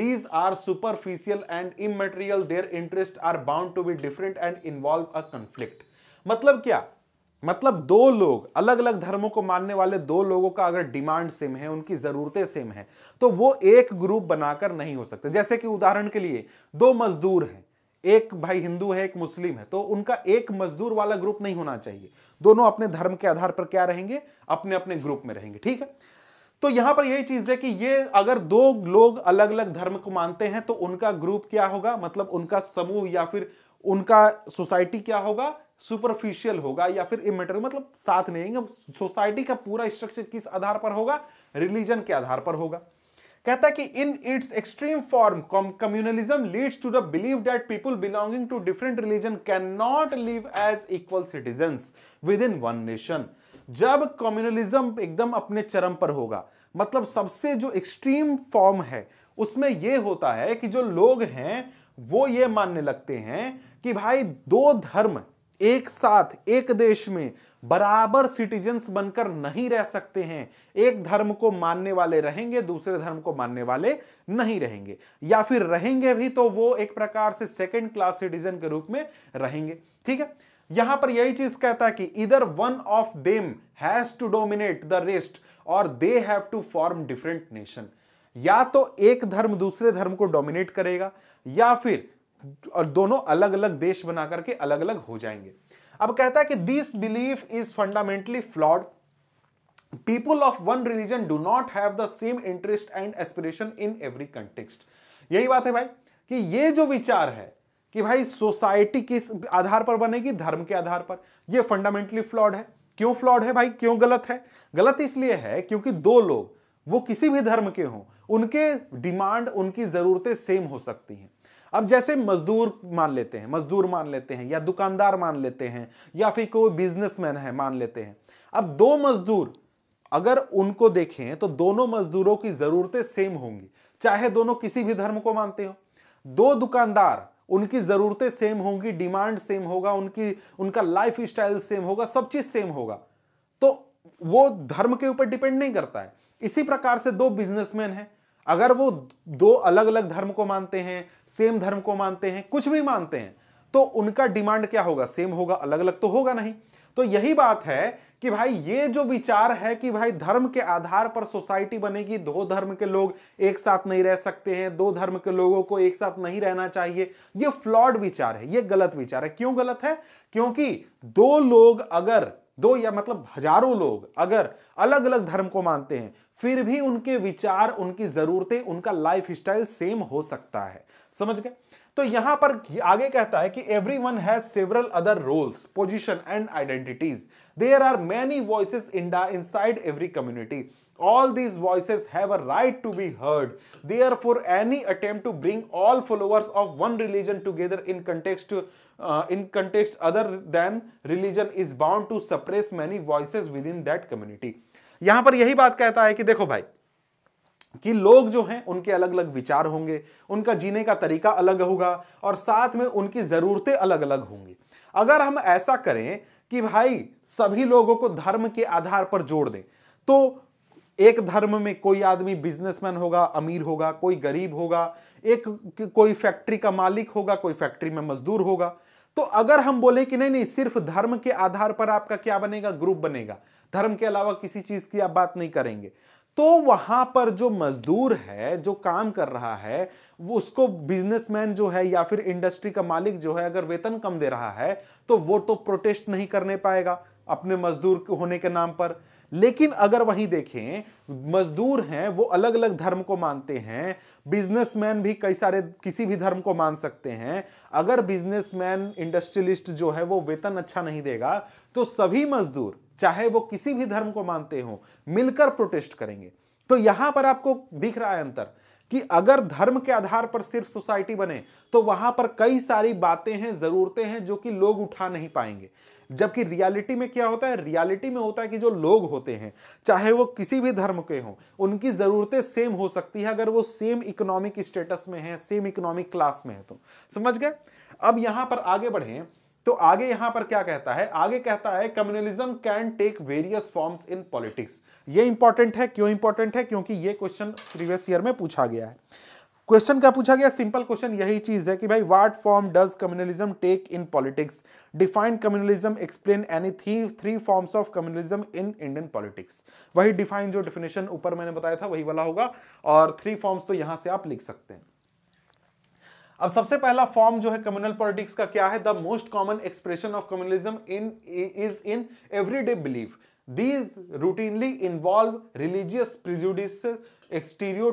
these are superficial and immaterial their interest are bound to be different and involve a conflict मतलब क्या मतलब दो लोग अलग अलग धर्मों को मानने वाले दो लोगों का अगर डिमांड सेम है उनकी ज़रूरतें सेम है तो वो एक ग्रुप बनाकर नहीं हो सकते जैसे कि उदाहरण के लिए दो मजदूर हैं एक भाई हिंदू है एक मुस्लिम है तो उनका एक मजदूर वाला ग्रुप नहीं होना चाहिए दोनों अपने धर्म के आधार पर क्या रहेंगे अपने अपने ग्रुप में रहेंगे ठीक है तो यहां पर यही चीज है कि ये अगर दो लोग अलग अलग धर्म को मानते हैं तो उनका ग्रुप क्या होगा मतलब उनका समूह या फिर उनका सोसाइटी क्या होगा सुपरफिशियल होगा या फिर इमेटेरियल मतलब साथ नहीं सोसाइटी का पूरा स्ट्रक्चर किस आधार पर होगा रिलीजन के आधार पर होगा कहता है कि in its extreme form communalism leads to the believe that people belonging to different religion can not live as equal citizen within one nation जब कम्युनलिज्म एकदम अपने चरम पर होगा मतलब सबसे जो एक्सट्रीम फॉर्म है उसमें यह होता है कि जो लोग हैं वो ये मानने लगते हैं कि भाई दो धर्म एक साथ एक देश में बराबर सिटीजन्स बनकर नहीं रह सकते हैं एक धर्म को मानने वाले रहेंगे दूसरे धर्म को मानने वाले नहीं रहेंगे या फिर रहेंगे भी तो वो एक प्रकार से सेकेंड क्लास सिटीजन के रूप में रहेंगे ठीक है यहां पर यही चीज कहता है कि इधर one of them has to dominate the rest और they have to form different nation या तो एक धर्म दूसरे धर्म को डोमिनेट करेगा या फिर और दोनों अलग अलग देश बना करके अलग अलग हो जाएंगे अब कहता है कि this belief is fundamentally flawed people of one religion do not have the same interest and aspiration in every context यही बात है भाई कि ये जो विचार है कि भाई सोसाइटी किस आधार पर बनेगी धर्म के आधार पर यह फंडामेंटली फ्लॉड है क्यों फ्लॉड है भाई क्यों गलत है गलत इसलिए है क्योंकि दो लोग वो किसी भी धर्म के हों उनके डिमांड उनकी ज़रूरतें सेम हो सकती हैं अब जैसे मजदूर मान लेते हैं मजदूर मान लेते हैं या दुकानदार मान लेते हैं या फिर कोई बिजनेसमैन है मान लेते हैं अब दो मजदूर अगर उनको देखें तो दोनों मजदूरों की जरूरतें सेम होंगी चाहे दोनों किसी भी धर्म को मानते हो दो दुकानदार उनकी ज़रूरतें सेम होंगी डिमांड सेम होगा उनकी उनका लाइफ स्टाइल सेम होगा सब चीज़ सेम होगा तो वो धर्म के ऊपर डिपेंड नहीं करता है इसी प्रकार से दो बिजनेसमैन हैं अगर वो दो अलग अलग धर्म को मानते हैं सेम धर्म को मानते हैं कुछ भी मानते हैं तो उनका डिमांड क्या होगा सेम होगा अलग अलग तो होगा नहीं तो यही बात है कि भाई ये जो विचार है कि भाई धर्म के आधार पर सोसाइटी बनेगी दो धर्म के लोग एक साथ नहीं रह सकते हैं दो धर्म के लोगों को एक साथ नहीं रहना चाहिए ये फ्लॉड विचार है ये गलत विचार है क्यों गलत है क्योंकि दो लोग अगर दो या मतलब हजारों लोग अगर अलग अलग धर्म को मानते हैं फिर भी उनके विचार उनकी जरूरतें उनका लाइफ स्टाइल सेम हो सकता है समझ गए तो यहां पर आगे कहता है कि everyone has several other roles position and identities there are many voice in inside every community all these voice have a right to be heard therefore any attempt to bring all followers of one religion together in context in context other than religion is bound to suppress many voice within that community यहां पर यही बात कहता है कि देखो भाई कि लोग जो हैं उनके अलग अलग विचार होंगे उनका जीने का तरीका अलग होगा और साथ में उनकी ज़रूरतें अलग अलग होंगी अगर हम ऐसा करें कि भाई सभी लोगों को धर्म के आधार पर जोड़ दें तो एक धर्म में कोई आदमी बिजनेसमैन होगा अमीर होगा कोई गरीब होगा एक कोई फैक्ट्री का मालिक होगा कोई फैक्ट्री में मजदूर होगा तो अगर हम बोले कि नहीं नहीं सिर्फ धर्म के आधार पर आपका क्या बनेगा ग्रुप बनेगा धर्म के अलावा किसी चीज की आप बात नहीं करेंगे तो वहां पर जो मजदूर है जो काम कर रहा है वो उसको बिजनेसमैन जो है या फिर इंडस्ट्री का मालिक जो है अगर वेतन कम दे रहा है तो वो तो प्रोटेस्ट नहीं करने पाएगा अपने मजदूर होने के नाम पर लेकिन अगर वहीं देखें मजदूर हैं वो अलग अलग धर्म को मानते हैं बिजनेसमैन भी कई सारे किसी भी धर्म को मान सकते हैं अगर बिजनेसमैन इंडस्ट्रियलिस्ट जो है वो वेतन अच्छा नहीं देगा तो सभी मजदूर चाहे वो किसी भी धर्म को मानते हो मिलकर प्रोटेस्ट करेंगे तो यहां पर आपको दिख रहा है अंतर कि अगर धर्म के आधार पर सिर्फ सोसाइटी बने तो वहां पर कई सारी बातें हैं जरूरतें हैं जो कि लोग उठा नहीं पाएंगे जबकि रियलिटी में क्या होता है रियलिटी में होता है कि जो लोग होते हैं चाहे वो किसी भी धर्म के हों उनकी ज़रूरतें सेम हो सकती है अगर वो सेम इकोनॉमिक स्टेटस में है सेम इकोनॉमिक क्लास में है तो समझ गए अब यहां पर आगे बढ़े तो आगे यहां पर क्या कहता है आगे कहता है communalism can take various forms in politics ये इंपॉर्टेंट है क्यों इंपॉर्टेंट है क्योंकि ये क्वेश्चन प्रीवियस ईयर में पूछा गया है क्वेश्चन क्या पूछा गया सिंपल क्वेश्चन यही चीज है कि भाई what form does communalism take in politics define communalism explain any three three forms of communalism in Indian politics वही डिफाइन जो डिफिनेशन ऊपर मैंने बताया था वही वाला होगा और थ्री फॉर्म्स तो यहां से आप लिख सकते हैं अब सबसे पहला फॉर्म जो है कम्युनल पॉलिटिक्स का क्या है the most common expression of communalism in is in everyday belief these routinely involve religious prejudice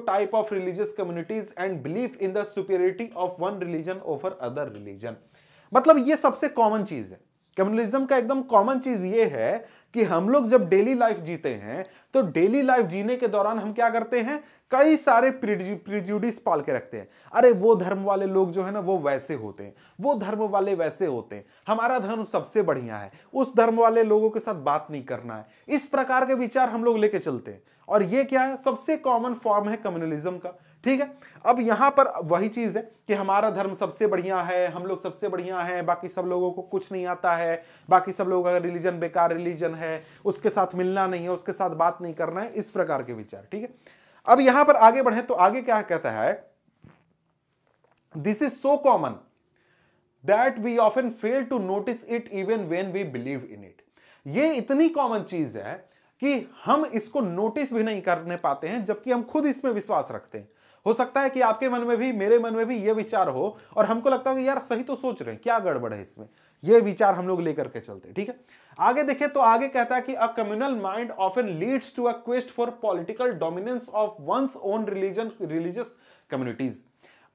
type of religious communities and believe in the superiority of one religion over other religion मतलब ये सबसे common चीज है communalism का एकदम common चीज ये है कि हम लोग जब डेली लाइफ जीते हैं तो डेली लाइफ जीने के दौरान हम क्या करते हैं कई सारे प्रिज्यूडिस पाल के रखते हैं अरे वो धर्म वाले लोग जो है ना वो वैसे होते हैं वो धर्म वाले वैसे होते हैं हमारा धर्म सबसे बढ़िया है उस धर्म वाले लोगों के साथ बात नहीं करना है इस प्रकार के विचार हम लोग लेके चलते हैं और ये क्या है सबसे कॉमन फॉर्म है कम्युनलिज्म का ठीक है अब यहां पर वही चीज़ है कि हमारा धर्म सबसे बढ़िया है हम लोग सबसे बढ़िया हैं बाकी सब लोगों को कुछ नहीं आता है बाकी सब लोग अगर रिलीजन बेकार रिलीजन है उसके साथ मिलना नहीं है उसके साथ बात नहीं करना है इस प्रकार के विचार ठीक है अब यहां पर आगे बढ़े तो आगे क्या कहता है this is so common that we of fail to notice it even when we believe in it ये इतनी कॉमन चीज है कि हम इसको नोटिस भी नहीं करने पाते हैं जबकि हम खुद इसमें विश्वास रखते हैं हो सकता है कि आपके मन में भी मेरे मन में भी यह विचार हो और हमको लगता हो कि यार सही तो सोच रहे हैं क्या गड़बड़ है इसमें यह विचार हम लोग लेकर के चलते ठीक है आगे देखें तो आगे कहता है कि a communal mind often leads to a quest for political dominance of one's own religion religious communities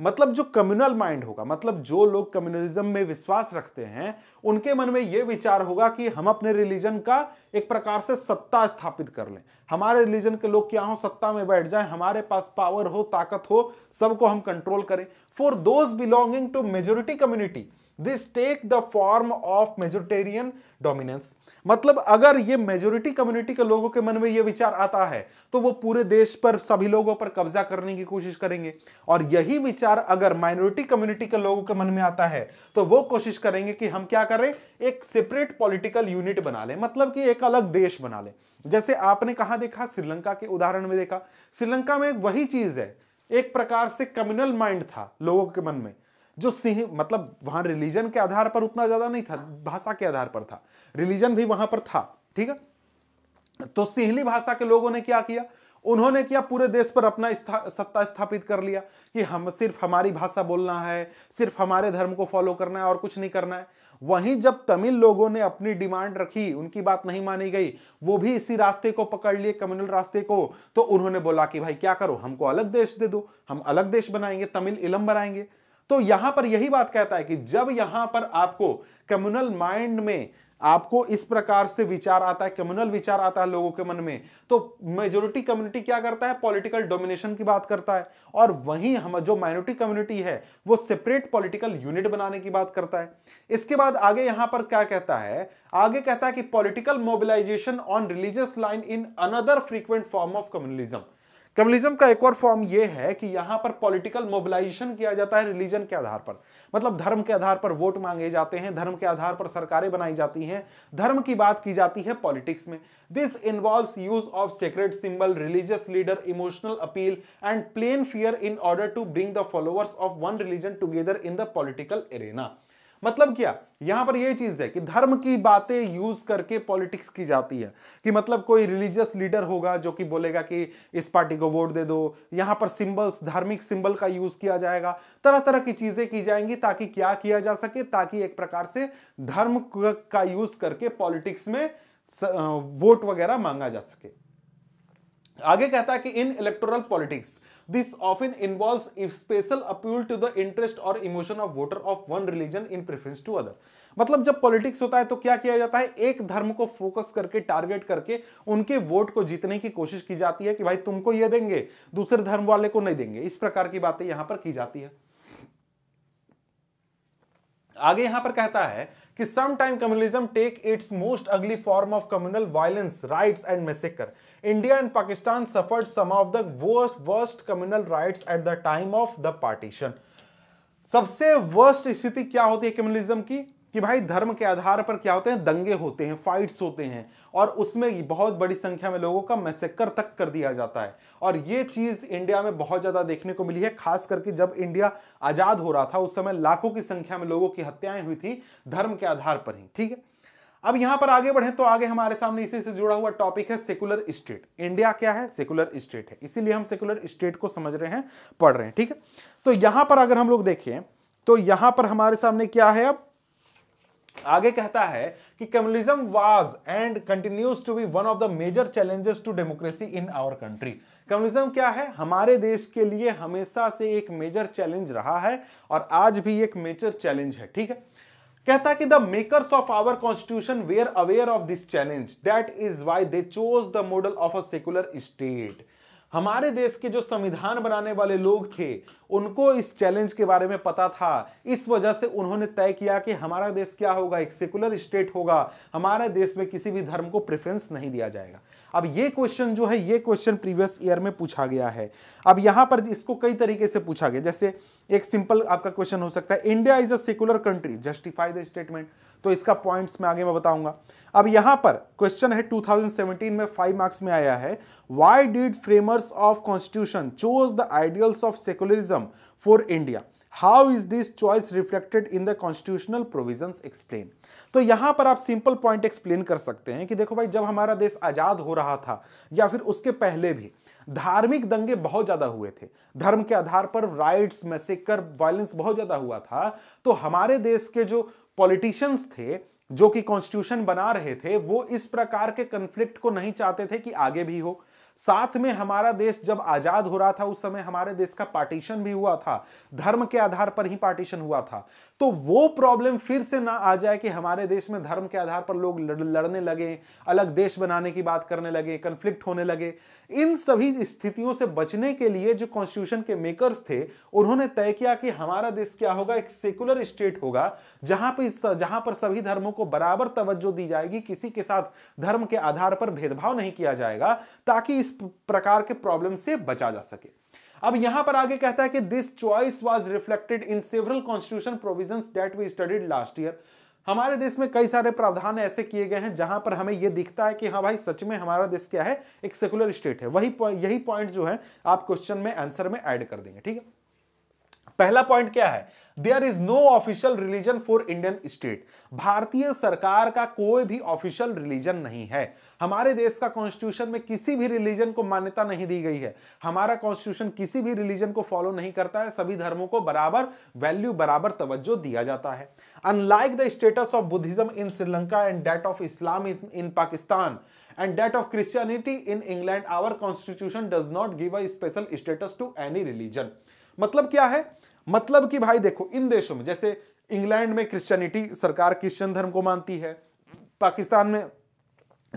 मतलब जो कम्युनल माइंड होगा मतलब जो लोग कम्युनलिज्म में विश्वास रखते हैं उनके मन में यह विचार होगा कि हम अपने रिलीजन का एक प्रकार से सत्ता स्थापित कर लें हमारे रिलीजन के लोग क्या हो सत्ता में बैठ जाएं हमारे पास पावर हो ताकत हो सबको हम कंट्रोल करें for those belonging to majority community this take the form of majoritarian dominance मतलब अगर ये मेजोरिटी कम्युनिटी के लोगों के मन में ये विचार आता है तो वो पूरे देश पर सभी लोगों पर कब्जा करने की कोशिश करेंगे और यही विचार अगर माइनॉरिटी कम्युनिटी के लोगों के मन में आता है तो वो कोशिश करेंगे कि हम क्या करें एक सेपरेट पॉलिटिकल यूनिट बना लें मतलब कि एक अलग देश बना लें जैसे आपने कहा देखा श्रीलंका के उदाहरण में देखा श्रीलंका में वही चीज है एक प्रकार से कम्युनल माइंड था लोगों के मन में जो सिंह मतलब वहां रिलीजन के आधार पर उतना ज्यादा नहीं था भाषा के आधार पर था रिलीजन भी वहां पर था ठीक है तो सिंहली भाषा के लोगों ने क्या किया उन्होंने किया पूरे देश पर अपना स्था, सत्ता स्थापित कर लिया कि हम सिर्फ हमारी भाषा बोलना है सिर्फ हमारे धर्म को फॉलो करना है और कुछ नहीं करना है वहीं जब तमिल लोगों ने अपनी डिमांड रखी उनकी बात नहीं मानी गई वो भी इसी रास्ते को पकड़ लिए कम्युनल रास्ते को तो उन्होंने बोला कि भाई क्या करो हमको अलग देश दे दो हम अलग देश बनाएंगे तमिल इलम बनाएंगे तो यहां पर यही बात कहता है कि जब यहां पर आपको कम्युनल माइंड में आपको इस प्रकार से विचार आता है कम्युनल विचार आता है लोगों के मन में तो मेजोरिटी कम्युनिटी क्या करता है पॉलिटिकल डोमिनेशन की बात करता है और वहीं हम जो माइनॉरिटी कम्युनिटी है वो सेपरेट पॉलिटिकल यूनिट बनाने की बात करता है इसके बाद आगे यहां पर क्या कहता है आगे कहता है कि political mobilisation on religious line in another frequent form of communalism communism का एक और फॉर्म यह है कि यहां पर पॉलिटिकल मोबिलाइजेशन किया जाता है रिलीजन के आधार पर मतलब धर्म के आधार पर वोट मांगे जाते हैं धर्म के आधार पर सरकारें बनाई जाती हैं धर्म की बात की जाती है पॉलिटिक्स में this involve use of sacred symbol religious leader emotional appeal and plain fear in order to bring the followers of one religion together in the political arena मतलब क्या यहां पर यह चीज है कि धर्म की बातें यूज करके पॉलिटिक्स की जाती है कि मतलब कोई रिलीजियस लीडर होगा जो कि बोलेगा कि इस पार्टी को वोट दे दो यहां पर सिंबल्स धार्मिक सिंबल का यूज किया जाएगा तरह तरह की चीजें की जाएंगी ताकि क्या किया जा सके ताकि एक प्रकार से धर्म का यूज करके पॉलिटिक्स में वोट वगैरह मांगा जा सके आगे कहता है कि in electoral politics This often involves a special appeal to the interest or emotion of voter of one religion in preference to other. मतलब जब पॉलिटिक्स होता है तो क्या किया जाता है एक धर्म को फोकस करके टारगेट करके उनके वोट को जीतने की कोशिश की जाती है कि भाई तुमको ये देंगे दूसरे धर्म वाले को नहीं देंगे इस प्रकार की बातें यहां पर की जाती है आगे यहां पर कहता है कि some time communism take its most ugly form of communal violence riots and massacre India and Pakistan suffered some of the worst worst communal rights at the time of the partition सबसे वर्स्ट स्थिति क्या होती है communalism की कि भाई धर्म के आधार पर क्या होते हैं दंगे होते हैं फाइट्स होते हैं और उसमें बहुत बड़ी संख्या में लोगों का मैसेकर तक कर दिया जाता है और ये चीज़ इंडिया में बहुत ज़्यादा देखने को मिली है खास करके जब इंडिया आज़ाद हो रहा था उस समय लाखों की संख्या में लोगों की हत्याएं हुई थी धर्म के आधार पर ही ठीक है अब यहां पर आगे बढ़े तो आगे हमारे सामने इसी से जुड़ा हुआ टॉपिक है सेकुलर स्टेट इंडिया क्या है सेकुलर स्टेट है इसीलिए हम सेकुलर स्टेट को समझ रहे हैं पढ़ रहे हैं ठीक है तो यहां पर अगर हम लोग देखें तो यहां पर हमारे सामने क्या है अब आगे कहता है कि communism was and continues to be one of the major challenges to democracy in our country communism क्या है हमारे देश के लिए हमेशा से एक मेजर चैलेंज रहा है और आज भी एक मेजर चैलेंज है ठीक है कहता है कि the makers of our constitution were aware of this challenge that is why they chose the model of a secular state हमारे देश के जो संविधान बनाने वाले लोग थे उनको इस चैलेंज के बारे में पता था इस वजह से उन्होंने तय किया कि हमारा देश क्या होगा एक सेकुलर स्टेट होगा हमारे देश में किसी भी धर्म को प्रेफरेंस नहीं दिया जाएगा अब ये क्वेश्चन जो है ये क्वेश्चन प्रीवियस ईयर में पूछा गया है अब यहां पर इसको कई तरीके से पूछा गया जैसे एक सिंपल आपका क्वेश्चन हो सकता है India is a secular country justify the statement तो इसका पॉइंट्स में आगे मैं बताऊंगा अब यहां पर क्वेश्चन है 2017 में फाइव मार्क्स में आया है why did framers of constitution chose the ideals of secularism for India how is this choice reflected in the constitutional provision explain तो यहां पर आप सिंपल पॉइंट एक्सप्लेन कर सकते हैं कि देखो भाई जब हमारा देश आजाद हो रहा था या फिर उसके पहले भी धार्मिक दंगे बहुत ज्यादा हुए थे धर्म के आधार पर राइट्स मैसेकर वायलेंस बहुत ज्यादा हुआ था तो हमारे देश के जो पॉलिटिशियंस थे जो कि कॉन्स्टिट्यूशन बना रहे थे वो इस प्रकार के कंफ्लिक्ट को नहीं चाहते थे कि आगे भी हो साथ में हमारा देश जब आजाद हो रहा था उस समय हमारे देश का पार्टीशन भी हुआ था धर्म के आधार पर ही पार्टीशन हुआ था तो वो प्रॉब्लम फिर से ना आ जाए कि हमारे देश में धर्म के आधार पर लोग लड़ने लगे अलग देश बनाने की बात करने लगे कंफ्लिक्ट होने लगे इन सभी स्थितियों से बचने के लिए जो कॉन्स्टिट्यूशन के मेकर्स थे उन्होंने तय किया कि हमारा देश क्या होगा एक सेकुलर स्टेट होगा जहां पर जहां पर सभी धर्मों को बराबर तवज्जो दी जाएगी किसी के साथ धर्म के आधार पर भेदभाव नहीं किया जाएगा ताकि इस प्रकार के प्रॉब्लम से बचा जा सके अब यहां पर आगे कहता है कि this choice was reflected in several constitution provision that we studied last year हमारे देश में कई सारे प्रावधान ऐसे किए गए हैं जहां पर हमें यह दिखता है कि हाँ भाई सच में हमारा देश क्या है एक सेकुलर स्टेट है वही यही पॉइंट जो है आप क्वेश्चन में आंसर में ऐड कर देंगे ठीक है पहला पॉइंट क्या है there is no official religion for Indian state भारतीय सरकार का कोई भी ऑफिशियल रिलीजन नहीं है हमारे देश का कॉन्स्टिट्यूशन में किसी भी रिलीजन को मान्यता नहीं दी गई है हमारा कॉन्स्टिट्यूशन किसी भी रिलीजन को फॉलो नहीं करता है सभी धर्मों को बराबर वैल्यू बराबर तवज्जो दिया जाता है unlike the status of Buddhism in Sri Lanka and that of Islam in Pakistan and that of Christianity in England, our constitution does not give a special status to any religion. मतलब क्या है मतलब कि भाई देखो इन देशों में जैसे इंग्लैंड में क्रिश्चियनिटी सरकार क्रिश्चियन धर्म को मानती है पाकिस्तान में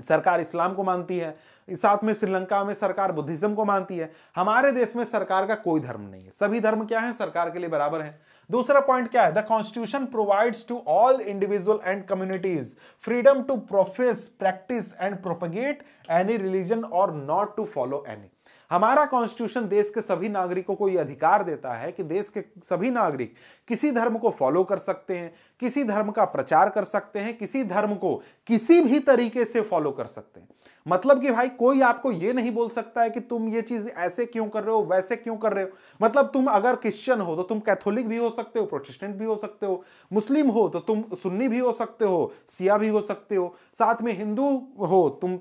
सरकार इस्लाम को मानती है साथ में श्रीलंका में सरकार बुद्धिज्म को मानती है हमारे देश में सरकार का कोई धर्म नहीं है सभी धर्म क्या है सरकार के लिए बराबर है दूसरा पॉइंट क्या है the constitution provides to all individual and communities freedom to profess practice and propagate any religion और नॉट टू फॉलो एनी हमारा कॉन्स्टिट्यूशन देश के सभी नागरिकों को यह अधिकार देता है कि देश के सभी नागरिक किसी धर्म को फॉलो कर सकते हैं किसी धर्म का प्रचार कर सकते हैं किसी धर्म को किसी भी तरीके से फॉलो कर सकते हैं मतलब कि भाई कोई आपको ये नहीं बोल सकता है कि तुम ये चीज ऐसे क्यों कर रहे हो वैसे क्यों कर रहे हो मतलब तुम अगर क्रिश्चियन हो तो तुम कैथोलिक भी हो सकते हो प्रोटेस्टेंट भी हो सकते हो मुस्लिम हो तो तुम सुन्नी भी हो सकते हो सिया भी हो सकते हो साथ में हिंदू हो तुम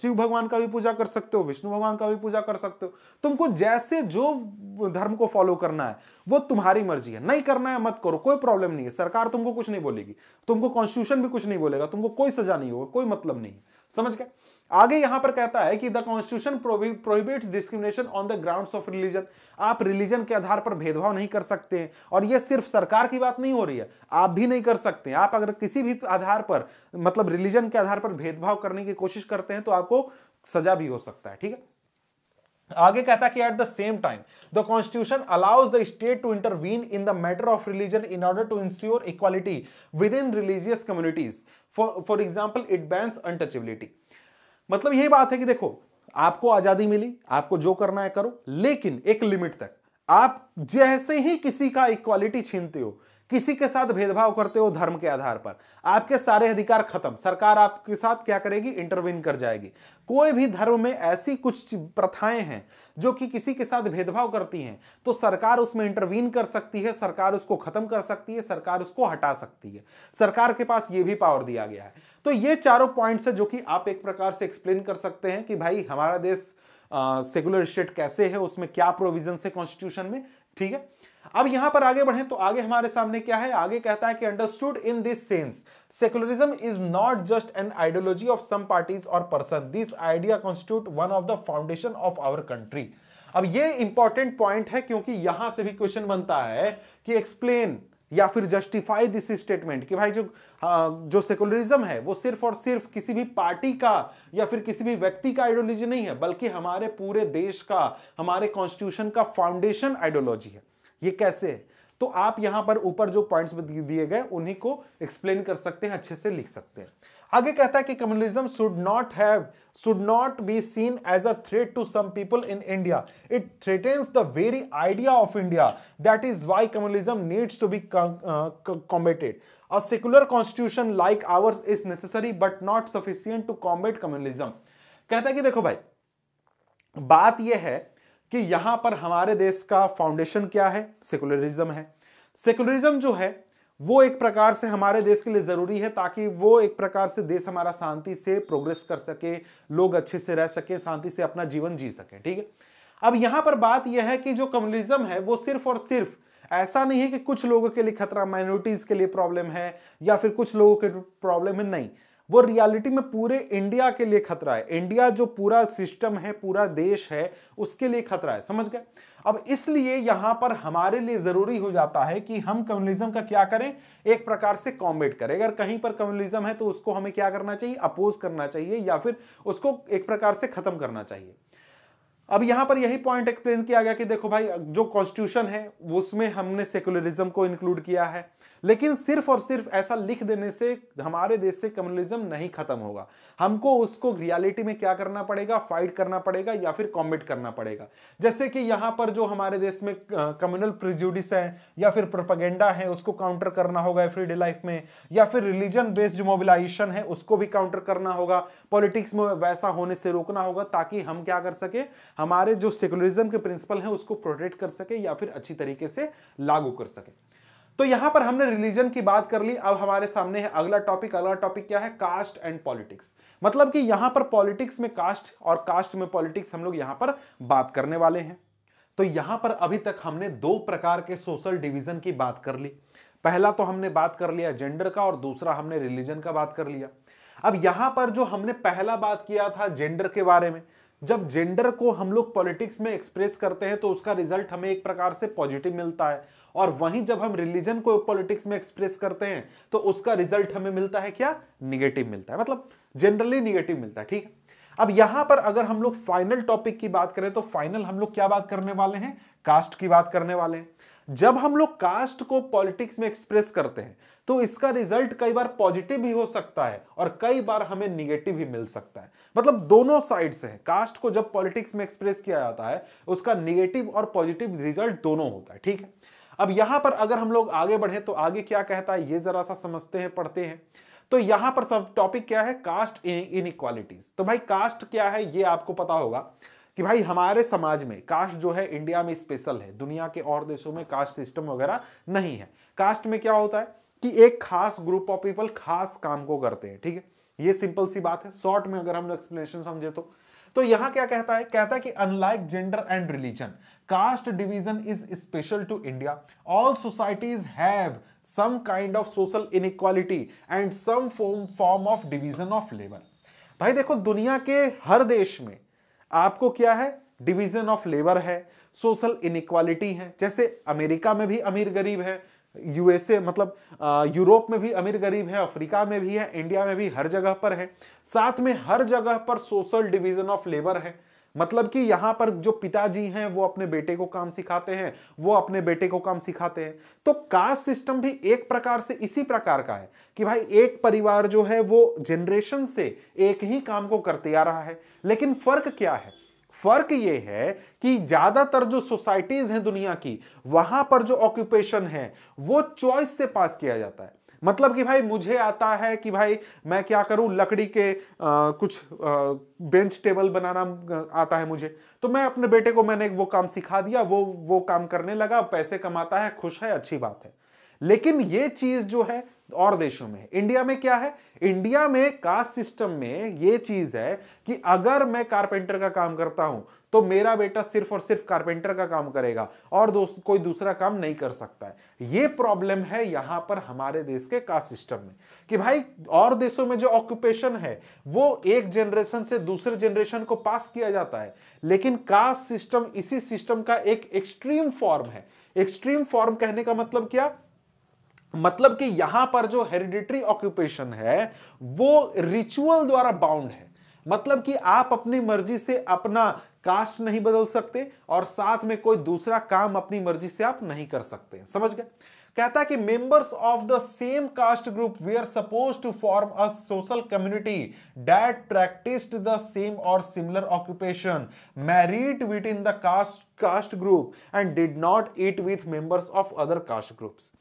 शिव भगवान का भी पूजा कर सकते हो विष्णु भगवान का भी पूजा कर सकते हो तुमको जैसे जो धर्म को फॉलो करना है वो तुम्हारी मर्जी है नहीं करना है मत करो कोई प्रॉब्लम नहीं है सरकार तुमको कुछ नहीं बोलेगी तुमको कॉन्स्टिट्यूशन भी कुछ नहीं बोलेगा तुमको कोई सजा नहीं होगा कोई मतलब नहीं समझ गए आगे यहां पर कहता है कि the constitution prohibits discrimination on the grounds of religion आप रिलीजन के आधार पर भेदभाव नहीं कर सकते हैं और यह सिर्फ सरकार की बात नहीं हो रही है आप भी नहीं कर सकते आप अगर किसी भी आधार पर मतलब रिलीजन के आधार पर भेदभाव करने की कोशिश करते हैं तो आपको सजा भी हो सकता है ठीक है आगे कहता कि at the same time the constitution allows the state to intervene in the matter of religion in order to ensure equality within religious communities for for example it bans untouchability मतलब यही बात है कि देखो आपको आजादी मिली आपको जो करना है करो लेकिन एक लिमिट तक आप जैसे ही किसी का इक्वालिटी छीनते हो किसी के साथ भेदभाव करते हो धर्म के आधार पर आपके सारे अधिकार खत्म सरकार आपके साथ क्या करेगी इंटरवीन कर जाएगी कोई भी धर्म में ऐसी कुछ प्रथाएं हैं जो कि किसी के साथ भेदभाव करती हैं तो सरकार उसमें इंटरवीन कर सकती है सरकार उसको खत्म कर सकती है सरकार उसको हटा सकती है सरकार के पास ये भी पावर दिया गया है तो ये चारों पॉइंट्स है जो कि आप एक प्रकार से एक्सप्लेन कर सकते हैं कि भाई हमारा देश सेकुलर स्टेट कैसे है उसमें क्या प्रोविजन है कॉन्स्टिट्यूशन में ठीक है अब यहां पर आगे बढ़े तो आगे हमारे सामने क्या है आगे कहता है कि understood in this sense secularism is not just an ideology of some parties or person this idea constitute one of the foundation of our country अब ये इंपॉर्टेंट पॉइंट है क्योंकि यहां से भी क्वेश्चन बनता है कि एक्सप्लेन या फिर जस्टिफाई दिस स्टेटमेंट कि भाई जो हाँ, जो सेकुलरिज्म है वो सिर्फ और सिर्फ किसी भी पार्टी का या फिर किसी भी व्यक्ति का आइडियोलॉजी नहीं है बल्कि हमारे पूरे देश का हमारे कॉन्स्टिट्यूशन का फाउंडेशन आइडियोलॉजी है ये कैसे है तो आप यहां पर ऊपर जो पॉइंट्स दिए गए उन्हीं को एक्सप्लेन कर सकते हैं अच्छे से लिख सकते हैं आगे कहता है कि communalism should not have should not be seen as a threat to some people in India it threatens the very idea of India that is why communalism needs to be combated a secular constitution like ours is necessary but not sufficient to combat communalism कहता है कि देखो भाई बात यह है कि यहां पर हमारे देश का फाउंडेशन क्या है सेकुलरिज्म है सेकुलरिज्म जो है वो एक प्रकार से हमारे देश के लिए ज़रूरी है ताकि वो एक प्रकार से देश हमारा शांति से प्रोग्रेस कर सके लोग अच्छे से रह सके शांति से अपना जीवन जी सके ठीक है अब यहां पर बात यह है कि जो कम्युनिज्म है वो सिर्फ और सिर्फ ऐसा नहीं है कि कुछ लोगों के लिए खतरा माइनॉरिटीज़ के लिए प्रॉब्लम है या फिर कुछ लोगों के प्रॉब्लम है नहीं वो रियलिटी में पूरे इंडिया के लिए खतरा है इंडिया जो पूरा सिस्टम है पूरा देश है उसके लिए खतरा है समझ गए अब इसलिए यहां पर हमारे लिए जरूरी हो जाता है कि हम कम्युनिज्म का क्या करें एक प्रकार से कॉम्बेट करें अगर कहीं पर कम्युनिज्म है तो उसको हमें क्या करना चाहिए अपोज करना चाहिए या फिर उसको एक प्रकार से खत्म करना चाहिए अब यहां पर यही पॉइंट एक्सप्लेन किया गया कि देखो भाई जो कॉन्स्टिट्यूशन है उसमें हमने सेकुलरिज्म को इंक्लूड किया है लेकिन सिर्फ और सिर्फ ऐसा लिख देने से हमारे देश से कम्युनलिज्म नहीं खत्म होगा हमको उसको रियलिटी में क्या करना पड़ेगा फाइट करना पड़ेगा या फिर कॉमिट करना पड़ेगा जैसे कि यहां पर जो हमारे देश में कम्युनल प्रिज्यूडिस है या फिर प्रोपागेंडा है उसको काउंटर करना होगा डे लाइफ में या फिर रिलीजन बेस्ड जो मोबिलाइजेशन है उसको भी काउंटर करना होगा पॉलिटिक्स में वैसा होने से रोकना होगा ताकि हम क्या कर सके हमारे जो सेकुलरिज्म के प्रिंसिपल है उसको प्रोटेक्ट कर सके या फिर अच्छी तरीके से लागू कर सके तो यहां पर हमने रिलीजन की बात कर ली अब हमारे सामने है अगला टॉपिक अगला टॉपिक क्या है कास्ट एंड पॉलिटिक्स मतलब कि यहां पर पॉलिटिक्स में कास्ट और कास्ट में पॉलिटिक्स हम लोग यहां पर बात करने वाले हैं तो यहां पर अभी तक हमने दो प्रकार के सोशल डिविजन की बात कर ली पहला तो हमने बात कर लिया जेंडर का और दूसरा हमने रिलीजन का बात कर लिया अब यहां पर जो हमने पहला बात किया था जेंडर के बारे में जब जेंडर को हम लोग पॉलिटिक्स में एक्सप्रेस करते हैं तो उसका रिजल्ट हमें एक प्रकार से पॉजिटिव मिलता है और वहीं जब हम रिलीजन को पॉलिटिक्स में एक्सप्रेस करते हैं तो उसका रिजल्ट हमें मिलता है क्या निगेटिव मिलता है मतलब जनरली निगेटिव मिलता है ठीक है अब यहां पर अगर हम लोग फाइनल टॉपिक की बात करें तो फाइनल हम लोग क्या बात करने वाले हैं कास्ट की बात करने वाले हैं जब हम लोग कास्ट को पॉलिटिक्स में एक्सप्रेस करते हैं तो इसका रिजल्ट कई बार पॉजिटिव भी हो सकता है और कई बार हमें निगेटिव भी मिल सकता है मतलब दोनों साइड से है कास्ट को जब पॉलिटिक्स में एक्सप्रेस किया जाता है उसका निगेटिव और पॉजिटिव रिजल्ट दोनों होता है ठीक है अब यहां पर अगर हम लोग आगे बढ़े तो आगे क्या कहता है ये जरा सा समझते हैं पढ़ते हैं तो यहां पर सब टॉपिक क्या है कास्ट इन तो भाई कास्ट क्या है ये आपको पता होगा कि भाई हमारे समाज में कास्ट जो है इंडिया में स्पेशल है दुनिया के और देशों में कास्ट सिस्टम वगैरह नहीं है कास्ट में क्या होता है कि एक खास ग्रुप ऑफ पीपल खास काम को करते हैं ठीक है ये सिंपल सी बात है शॉर्ट में अगर हम एक्सप्लेनेशन समझे तो तो यहां क्या कहता है कहता है कि unlike gender and religion caste division is special to India all societies have some kind of social inequality and some form form of division of labour भाई देखो दुनिया के हर देश में आपको क्या है डिवीजन ऑफ लेबर है सोशल इनइक्वालिटी है जैसे अमेरिका में भी अमीर गरीब है यूएसए मतलब यूरोप में भी अमीर गरीब है अफ्रीका में भी है इंडिया में भी हर जगह पर है साथ में हर जगह पर सोशल डिवीजन ऑफ लेबर है मतलब कि यहां पर जो पिताजी हैं वो अपने बेटे को काम सिखाते हैं वो अपने बेटे को काम सिखाते हैं तो कास्ट सिस्टम भी एक प्रकार से इसी प्रकार का है कि भाई एक परिवार जो है वो जनरेशन से एक ही काम को करते आ रहा है लेकिन फर्क क्या है फर्क ये है कि ज्यादातर जो सोसाइटीज हैं दुनिया की वहां पर जो ऑक्यूपेशन है वो चॉइस से पास किया जाता है मतलब कि भाई मुझे आता है कि भाई मैं क्या करूं लकड़ी के आ, कुछ आ, बेंच टेबल बनाना आता है मुझे तो मैं अपने बेटे को मैंने वो काम सिखा दिया वो वो काम करने लगा पैसे कमाता है खुश है अच्छी बात है लेकिन ये चीज जो है और देशों में इंडिया में क्या है इंडिया में कास्ट सिस्टम में यह चीज है कि अगर मैं कारपेंटर का काम करता हूं तो मेरा बेटा सिर्फ और सिर्फ कारपेंटर का काम करेगा और दोस्त कोई दूसरा काम नहीं कर सकता है यह प्रॉब्लम है यहां पर हमारे देश के कास्ट सिस्टम में कि भाई और देशों में जो ऑक्यूपेशन है वो एक जनरेशन से दूसरे जनरेशन को पास किया जाता है लेकिन कास्ट सिस्टम इसी सिस्टम का एक एक्सट्रीम फॉर्म है एक्सट्रीम फॉर्म कहने का मतलब क्या मतलब कि यहां पर जो हेरिडिटरी ऑक्यूपेशन है वो रिचुअल द्वारा बाउंड है मतलब कि आप अपनी मर्जी से अपना कास्ट नहीं बदल सकते और साथ में कोई दूसरा काम अपनी मर्जी से आप नहीं कर सकते समझ गए कहता है कि members of the same caste group we are suppose to form a social community that practised the same or similar occupation married within the caste caste group and did not eat with members of other caste groups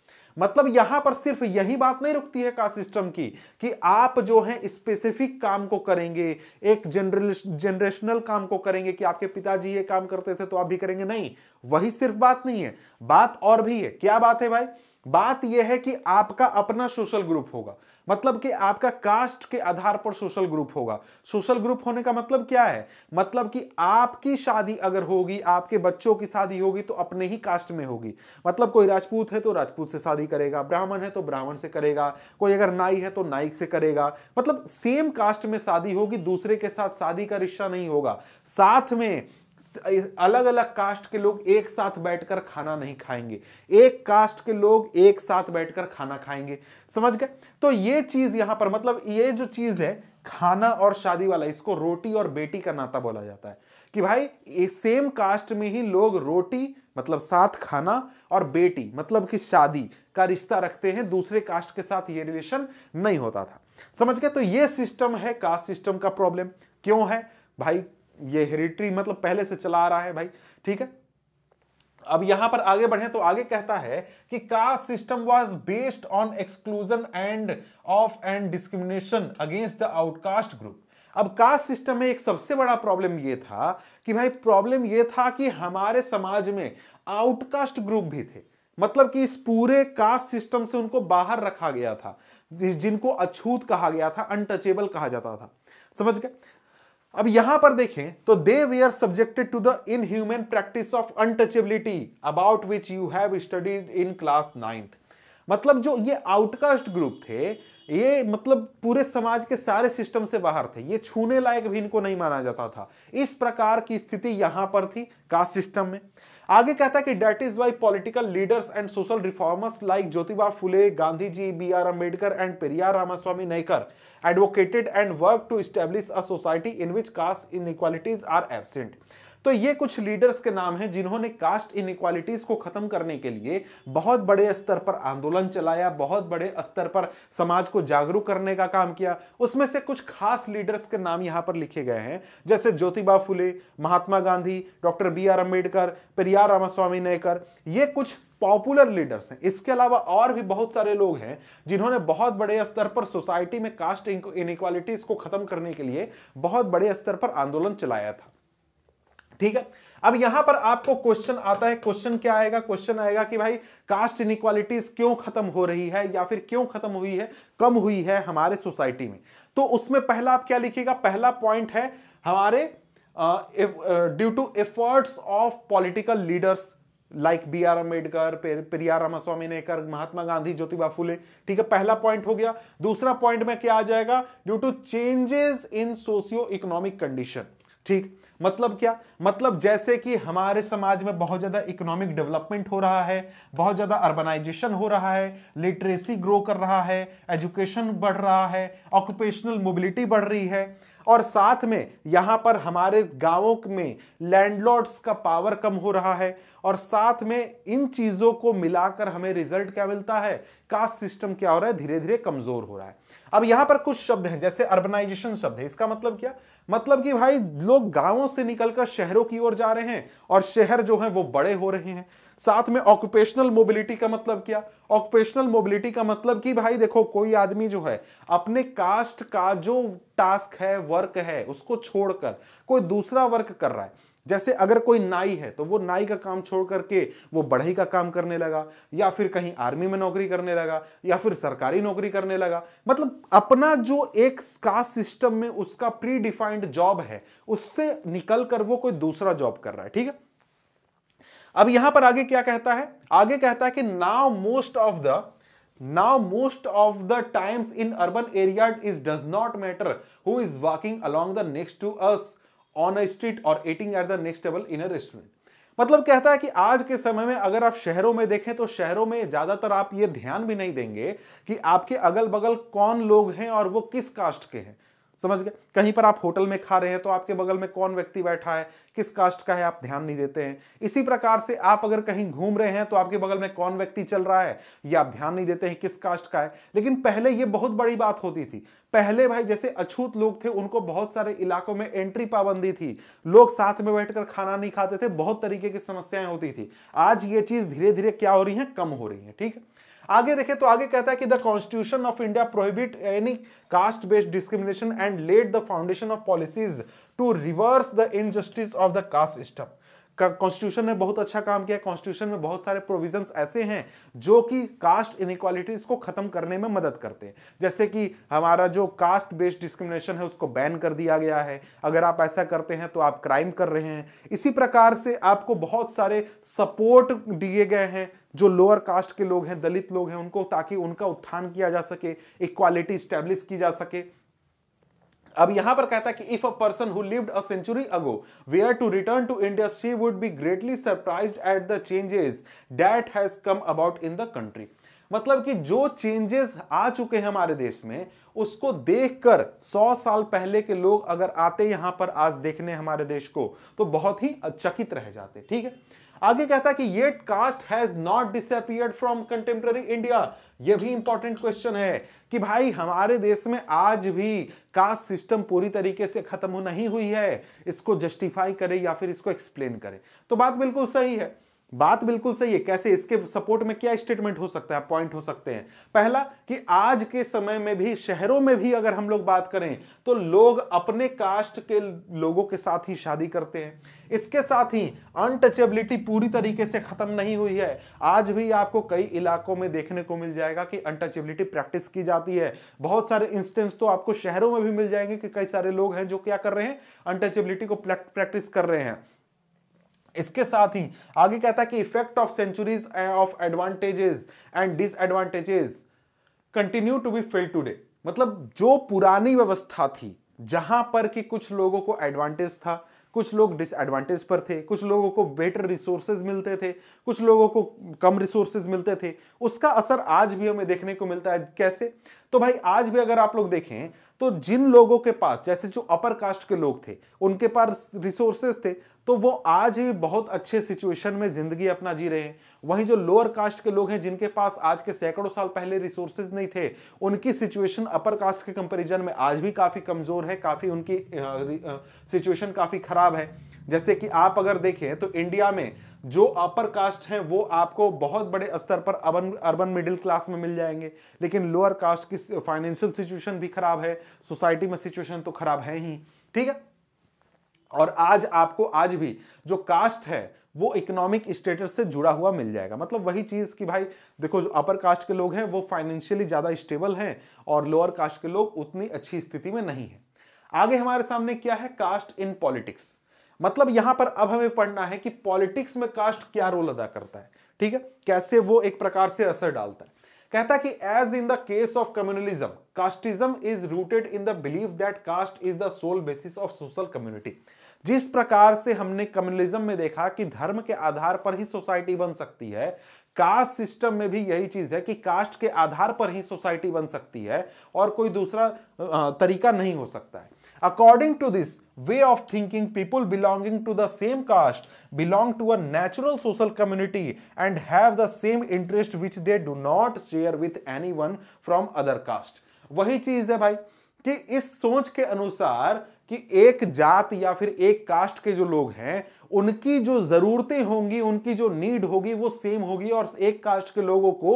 मतलब यहां पर सिर्फ यही बात नहीं रुकती है का सिस्टम की कि आप जो है स्पेसिफिक काम को करेंगे एक जनरल जनरेशनल काम को करेंगे कि आपके पिताजी ये काम करते थे तो आप भी करेंगे नहीं वही सिर्फ बात नहीं है बात और भी है क्या बात है भाई बात यह है कि आपका अपना सोशल ग्रुप होगा मतलब कि आपका कास्ट के आधार पर सोशल ग्रुप होगा सोशल ग्रुप होने का मतलब क्या है मतलब कि आपकी शादी अगर होगी आपके बच्चों की शादी होगी तो अपने ही कास्ट में होगी मतलब कोई राजपूत है तो राजपूत से शादी करेगा ब्राह्मण है तो ब्राह्मण से करेगा कोई अगर नाई है तो नाइक से करेगा मतलब सेम कास्ट में शादी होगी दूसरे के साथ शादी का रिश्ता नहीं होगा साथ में अलग अलग कास्ट के लोग एक साथ बैठकर खाना नहीं खाएंगे एक कास्ट के लोग एक साथ बैठकर खाना खाएंगे समझ गए तो ये चीज यहां पर मतलब ये जो चीज है खाना और शादी वाला इसको रोटी और बेटी का नाता बोला जाता है कि भाई सेम कास्ट में ही लोग रोटी मतलब साथ खाना और बेटी मतलब कि शादी का रिश्ता रखते हैं दूसरे कास्ट के साथ ये रिलेशन नहीं होता था समझ गए तो ये सिस्टम है कास्ट सिस्टम का प्रॉब्लम क्यों है भाई ये हेरिट्री मतलब पहले से चला आ रहा है भाई ठीक है अब यहां पर आगे बढ़े तो आगे कहता है कि caste system was based on exclusion and of and discrimination against the outcast group अब कास्ट सिस्टम में एक सबसे बड़ा प्रॉब्लम यह था कि भाई प्रॉब्लम यह था कि हमारे समाज में आउटकास्ट ग्रुप भी थे मतलब कि इस पूरे कास्ट सिस्टम से उनको बाहर रखा गया था जिनको अछूत कहा गया था अनटचेबल कहा जाता था समझ गए अब यहां पर देखें तो they we are subjected to the inhuman practice of untouchability about which you have studies in class ninth मतलब जो ये आउटकास्ट ग्रुप थे ये मतलब पूरे समाज के सारे सिस्टम से बाहर थे ये छूने लायक भी इनको नहीं माना जाता था इस प्रकार की स्थिति यहां पर थी कास्ट सिस्टम में आगे कहता है कि that is why political leaders and social reformers like Jyotiba Phule Gandhi ji B R Ambedkar and Periyar Ramaswami Naicker advocated and work to establish a society in which caste inequalities are absent तो ये कुछ लीडर्स के नाम हैं जिन्होंने कास्ट इनक्वालिटीज को खत्म करने के लिए बहुत बड़े स्तर पर आंदोलन चलाया बहुत बड़े स्तर पर समाज को जागरूक करने का काम किया उसमें से कुछ खास लीडर्स के नाम यहां पर लिखे गए हैं जैसे Jyotiba Phule Mahatma Gandhi doctor B R Ambedkar Periyar Ramaswami Naicker ये कुछ पॉपुलर लीडर्स हैं इसके अलावा और भी बहुत सारे लोग हैं जिन्होंने बहुत बड़े स्तर पर सोसाइटी में कास्ट इनक्वालिटीज को खत्म करने के लिए बहुत बड़े स्तर पर आंदोलन चलाया था ठीक है अब यहां पर आपको क्वेश्चन आता है क्वेश्चन क्या आएगा क्वेश्चन आएगा कि भाई कास्ट इनक्वालिटीज क्यों खत्म हो रही है या फिर क्यों खत्म हुई है कम हुई है हमारे सोसाइटी में तो उसमें पहला आप क्या लिखिएगा पहला पॉइंट है हमारे due to efforts of political leaders like B R Ambedkar Periyar Ramaswami Naicker Mahatma Gandhi Jyotiba Phule ठीक है पहला पॉइंट हो गया दूसरा पॉइंट में क्या आ जाएगा due to changes in socio economic condition ठीक मतलब क्या मतलब जैसे कि हमारे समाज में बहुत ज्यादा इकोनॉमिक डेवलपमेंट हो रहा है बहुत ज्यादा अर्बनाइजेशन हो रहा है लिटरेसी ग्रो कर रहा है एजुकेशन बढ़ रहा है ऑक्यूपेशनल मोबिलिटी बढ़ रही है और साथ में यहां पर हमारे गांवों में लैंडलॉर्ड्स का पावर कम हो रहा है और साथ में इन चीजों को मिलाकर हमें रिजल्ट क्या मिलता है कास्ट सिस्टम क्या हो रहा है धीरे धीरे कमजोर हो रहा है अब यहां पर कुछ शब्द हैं जैसे अर्बनाइजेशन शब्द है इसका मतलब क्या मतलब कि भाई लोग गांवों से निकलकर शहरों की ओर जा रहे हैं और शहर जो है वो बड़े हो रहे हैं साथ में ऑक्यूपेशनल मोबिलिटी का मतलब क्या ऑक्यूपेशनल मोबिलिटी का मतलब कि भाई देखो कोई आदमी जो है अपने कास्ट का जो टास्क है वर्क है उसको छोड़कर कोई दूसरा वर्क कर रहा है जैसे अगर कोई नाई है तो वो नाई का काम छोड़ करके वो बढ़ई का काम करने लगा या फिर कहीं आर्मी में नौकरी करने लगा या फिर सरकारी नौकरी करने लगा मतलब अपना जो एक कास्ट सिस्टम में उसका प्री डिफाइंड जॉब है उससे निकल कर वो कोई दूसरा जॉब कर रहा है ठीक है अब यहां पर आगे क्या कहता है आगे कहता है कि now most of the now most of the times in urban area is does not matter who is walking along the next to us on a street or eating at the next table in a restaurant मतलब कहता है कि आज के समय में अगर आप शहरों में देखें तो शहरों में ज्यादातर आप ये ध्यान भी नहीं देंगे कि आपके अगल बगल कौन लोग हैं और वो किस कास्ट के हैं समझ गए कहीं पर आप होटल में खा रहे हैं तो आपके बगल में कौन व्यक्ति बैठा है किस कास्ट का है आप ध्यान नहीं देते हैं इसी प्रकार से आप अगर कहीं घूम रहे हैं तो आपके बगल में कौन व्यक्ति चल रहा है ये आप ध्यान नहीं देते हैं किस कास्ट का है लेकिन पहले ये बहुत बड़ी बात होती थी पहले भाई जैसे अछूत लोग थे उनको बहुत सारे इलाकों में एंट्री पाबंदी थी लोग साथ में बैठकर खाना नहीं खाते थे बहुत तरीके की समस्याएं होती थी आज ये चीज धीरे धीरे क्या हो रही है कम हो रही है ठीक है आगे देखें तो आगे कहता है कि the constitution of India prohibit any caste based discrimination and laid the foundation of policies to reverse the injustice of the caste system constitution ने बहुत अच्छा काम किया कॉन्स्टिट्यूशन में बहुत सारे प्रोविजन ऐसे हैं जो कि कास्ट इनक्वालिटीज को खत्म करने में मदद करते हैं जैसे कि हमारा जो कास्ट बेस्ड डिस्क्रिमिनेशन है उसको बैन कर दिया गया है अगर आप ऐसा करते हैं तो आप क्राइम कर रहे हैं इसी प्रकार से आपको बहुत सारे सपोर्ट दिए गए हैं जो लोअर कास्ट के लोग हैं दलित लोग हैं उनको ताकि उनका उत्थान किया जा सके इक्वालिटी स्टैब्लिश की जा सके अब यहां पर कहता है कि if a person who lived a century ago were to return to India she would be greatly surprise at the changes that has come about in the country मतलब कि जो चेंजेस आ चुके हैं हमारे देश में उसको देखकर 100 साल पहले के लोग अगर आते यहां पर आज देखने हमारे देश को तो बहुत ही चकित रह जाते ठीक है आगे कहता है कि ये caste has not disappeared from contemporary India यह भी इंपॉर्टेंट क्वेश्चन है कि भाई हमारे देश में आज भी कास्ट सिस्टम पूरी तरीके से खत्म नहीं हुई है इसको जस्टिफाई करे या फिर इसको एक्सप्लेन करें तो बात बिल्कुल सही है बात बिल्कुल सही है कैसे इसके सपोर्ट में क्या स्टेटमेंट हो सकता है पॉइंट हो सकते हैं पहला कि आज के समय में भी शहरों में भी अगर हम लोग बात करें तो लोग अपने कास्ट के लोगों के साथ ही शादी करते हैं इसके साथ ही अनटचेबिलिटी पूरी तरीके से खत्म नहीं हुई है आज भी आपको कई इलाकों में देखने को मिल जाएगा कि अनटचेबिलिटी प्रैक्टिस की जाती है बहुत सारे इंस्टेंस तो आपको शहरों में भी मिल जाएंगे कि कई सारे लोग हैं जो क्या कर रहे हैं अनटचेबिलिटी को प्रैक्टिस कर रहे हैं इसके साथ ही आगे कहता है कि effect of centuries of advantages and disadvantages continue to be felt today मतलब जो पुरानी व्यवस्था थी जहां पर कि कुछ लोगों को एडवांटेज था कुछ लोग डिसएडवांटेज पर थे कुछ लोगों को बेटर रिसोर्सेज मिलते थे कुछ लोगों को कम रिसोर्सेज मिलते थे उसका असर आज भी हमें देखने को मिलता है कैसे तो भाई आज भी अगर आप लोग देखें तो जिन लोगों के पास जैसे जो अपर कास्ट के लोग थे उनके पास रिसोर्सेज थे तो वो आज ही बहुत अच्छे सिचुएशन में जिंदगी अपना जी रहे हैं वहीं जो लोअर कास्ट के लोग हैं जिनके पास आज के सैकड़ों साल पहले रिसोर्सेज नहीं थे उनकी सिचुएशन अपर कास्ट के कंपैरिजन में आज भी काफ़ी कमज़ोर है काफ़ी उनकी सिचुएशन काफ़ी ख़राब है जैसे कि आप अगर देखें तो इंडिया में जो अपर कास्ट हैं वो आपको बहुत बड़े स्तर पर अर्बन अर्बन मिडिल क्लास में मिल जाएंगे लेकिन लोअर कास्ट की फाइनेंशियल सिचुएशन भी खराब है सोसाइटी में सिचुएशन तो खराब है ही ठीक है और आज आपको आज भी जो कास्ट है वो इकोनॉमिक स्टेटस से जुड़ा हुआ मिल जाएगा मतलब वही चीज़ कि भाई देखो जो अपर कास्ट के लोग हैं वो फाइनेंशियली ज़्यादा स्टेबल हैं और लोअर कास्ट के लोग उतनी अच्छी स्थिति में नहीं है आगे हमारे सामने क्या है कास्ट इन पॉलिटिक्स मतलब यहां पर अब हमें पढ़ना है कि पॉलिटिक्स में कास्ट क्या रोल अदा करता है ठीक है कैसे वो एक प्रकार से असर डालता है कहता कि as in the case of communalism casteism is rooted in the believe that caste is the sole basis of social community जिस प्रकार से हमने कम्युनलिज्म में देखा कि धर्म के आधार पर ही सोसाइटी बन सकती है कास्ट सिस्टम में भी यही चीज है कि कास्ट के आधार पर ही सोसाइटी बन सकती है और कोई दूसरा तरीका नहीं हो सकता है According to this way of thinking, people belonging to the same caste belong to a natural social community and have the same interest which they do not share with anyone from other caste. वही चीज है भाई कि इस सोच के अनुसार कि एक जात या फिर एक कास्ट के जो लोग हैं उनकी जो ज़रूरतें होंगी उनकी जो नीड होगी वो सेम होगी और एक कास्ट के लोगों को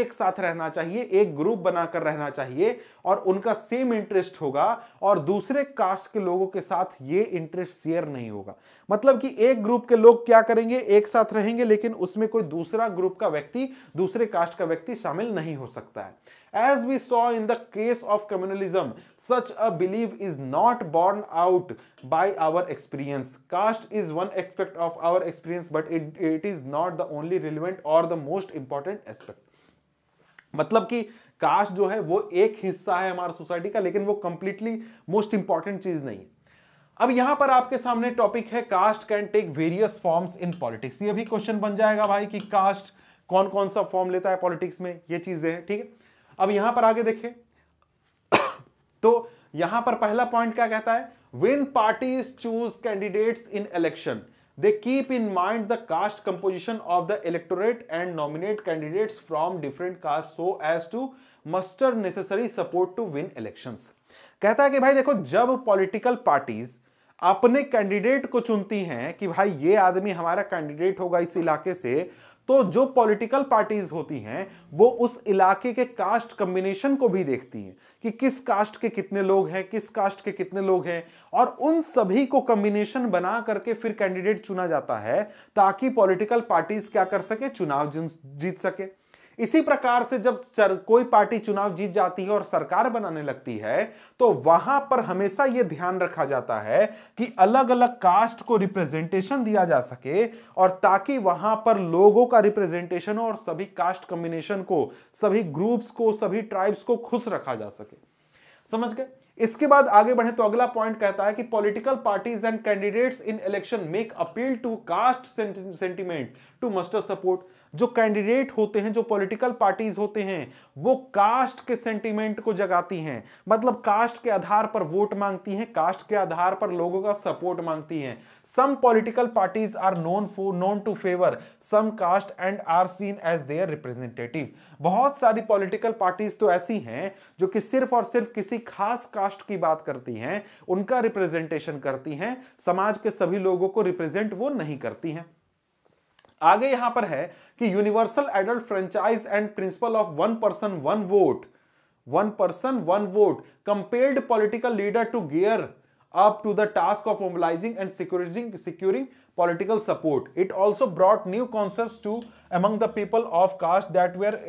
एक साथ रहना चाहिए एक ग्रुप बनाकर रहना चाहिए और उनका सेम इंटरेस्ट होगा और दूसरे कास्ट के लोगों के साथ ये इंटरेस्ट शेयर नहीं होगा मतलब कि एक ग्रुप के लोग क्या करेंगे एक साथ रहेंगे लेकिन उसमें कोई दूसरा ग्रुप का व्यक्ति दूसरे कास्ट का व्यक्ति शामिल नहीं हो सकता है As we saw in the case of communalism, such a belief is not born out by our experience. Caste is one aspect of our experience, but it, it is not the only relevant or the most important aspect. matlab ki caste jo hai wo ek hissa hai hamara society ka lekin wo completely most important cheez nahi hai अब यहां पर आपके सामने topic है caste can take various forms in politics ये भी question बन जाएगा भाई कि कास्ट कौन कौन सा फॉर्म लेता है पॉलिटिक्स में ये चीजें हैं ठीक है थीके? अब यहां पर आगे देखें तो यहां पर पहला पॉइंट क्या कहता है when parties choose candidates in election they keep in mind the caste composition of the electorate and nominate candidate from different caste so as to muster necessary support to win election कहता है कि भाई देखो जब political parties अपने candidate को चुनती हैं कि भाई ये आदमी हमारा कैंडिडेट होगा इस इलाके से तो जो पॉलिटिकल पार्टीज होती हैं वो उस इलाके के कास्ट कम्बिनेशन को भी देखती हैं कि किस कास्ट के कितने लोग हैं किस कास्ट के कितने लोग हैं और उन सभी को कम्बिनेशन बना करके फिर कैंडिडेट चुना जाता है ताकि पॉलिटिकल पार्टीज क्या कर सके चुनाव जीत सके इसी प्रकार से जब कोई पार्टी चुनाव जीत जाती है और सरकार बनाने लगती है तो वहां पर हमेशा यह ध्यान रखा जाता है कि अलग अलग कास्ट को रिप्रेजेंटेशन दिया जा सके और ताकि वहां पर लोगों का रिप्रेजेंटेशन हो और सभी कास्ट कम्बिनेशन को सभी ग्रुप्स को सभी ट्राइब्स को खुश रखा जा सके समझ गए इसके बाद आगे बढ़े तो अगला पॉइंट कहता है कि political parties and candidates in election make appeal to caste sentiment to muster support जो कैंडिडेट होते हैं जो पॉलिटिकल पार्टीज होते हैं वो कास्ट के सेंटीमेंट को जगाती हैं मतलब कास्ट के आधार पर वोट मांगती हैं कास्ट के आधार पर लोगों का सपोर्ट मांगती हैं some political parties are known for known to favour some caste and are seen as their representative बहुत सारी पॉलिटिकल पार्टीज तो ऐसी हैं जो कि सिर्फ और सिर्फ किसी खास कास्ट की बात करती हैं उनका रिप्रेजेंटेशन करती हैं समाज के सभी लोगों को रिप्रेजेंट वो नहीं करती हैं आगे यहां पर है कि universal adult franchise and principle of one person one vote one person one vote compared political leader to gear up to the task of mobilising and securing securing political support it also brought new concept to among the people of caste that were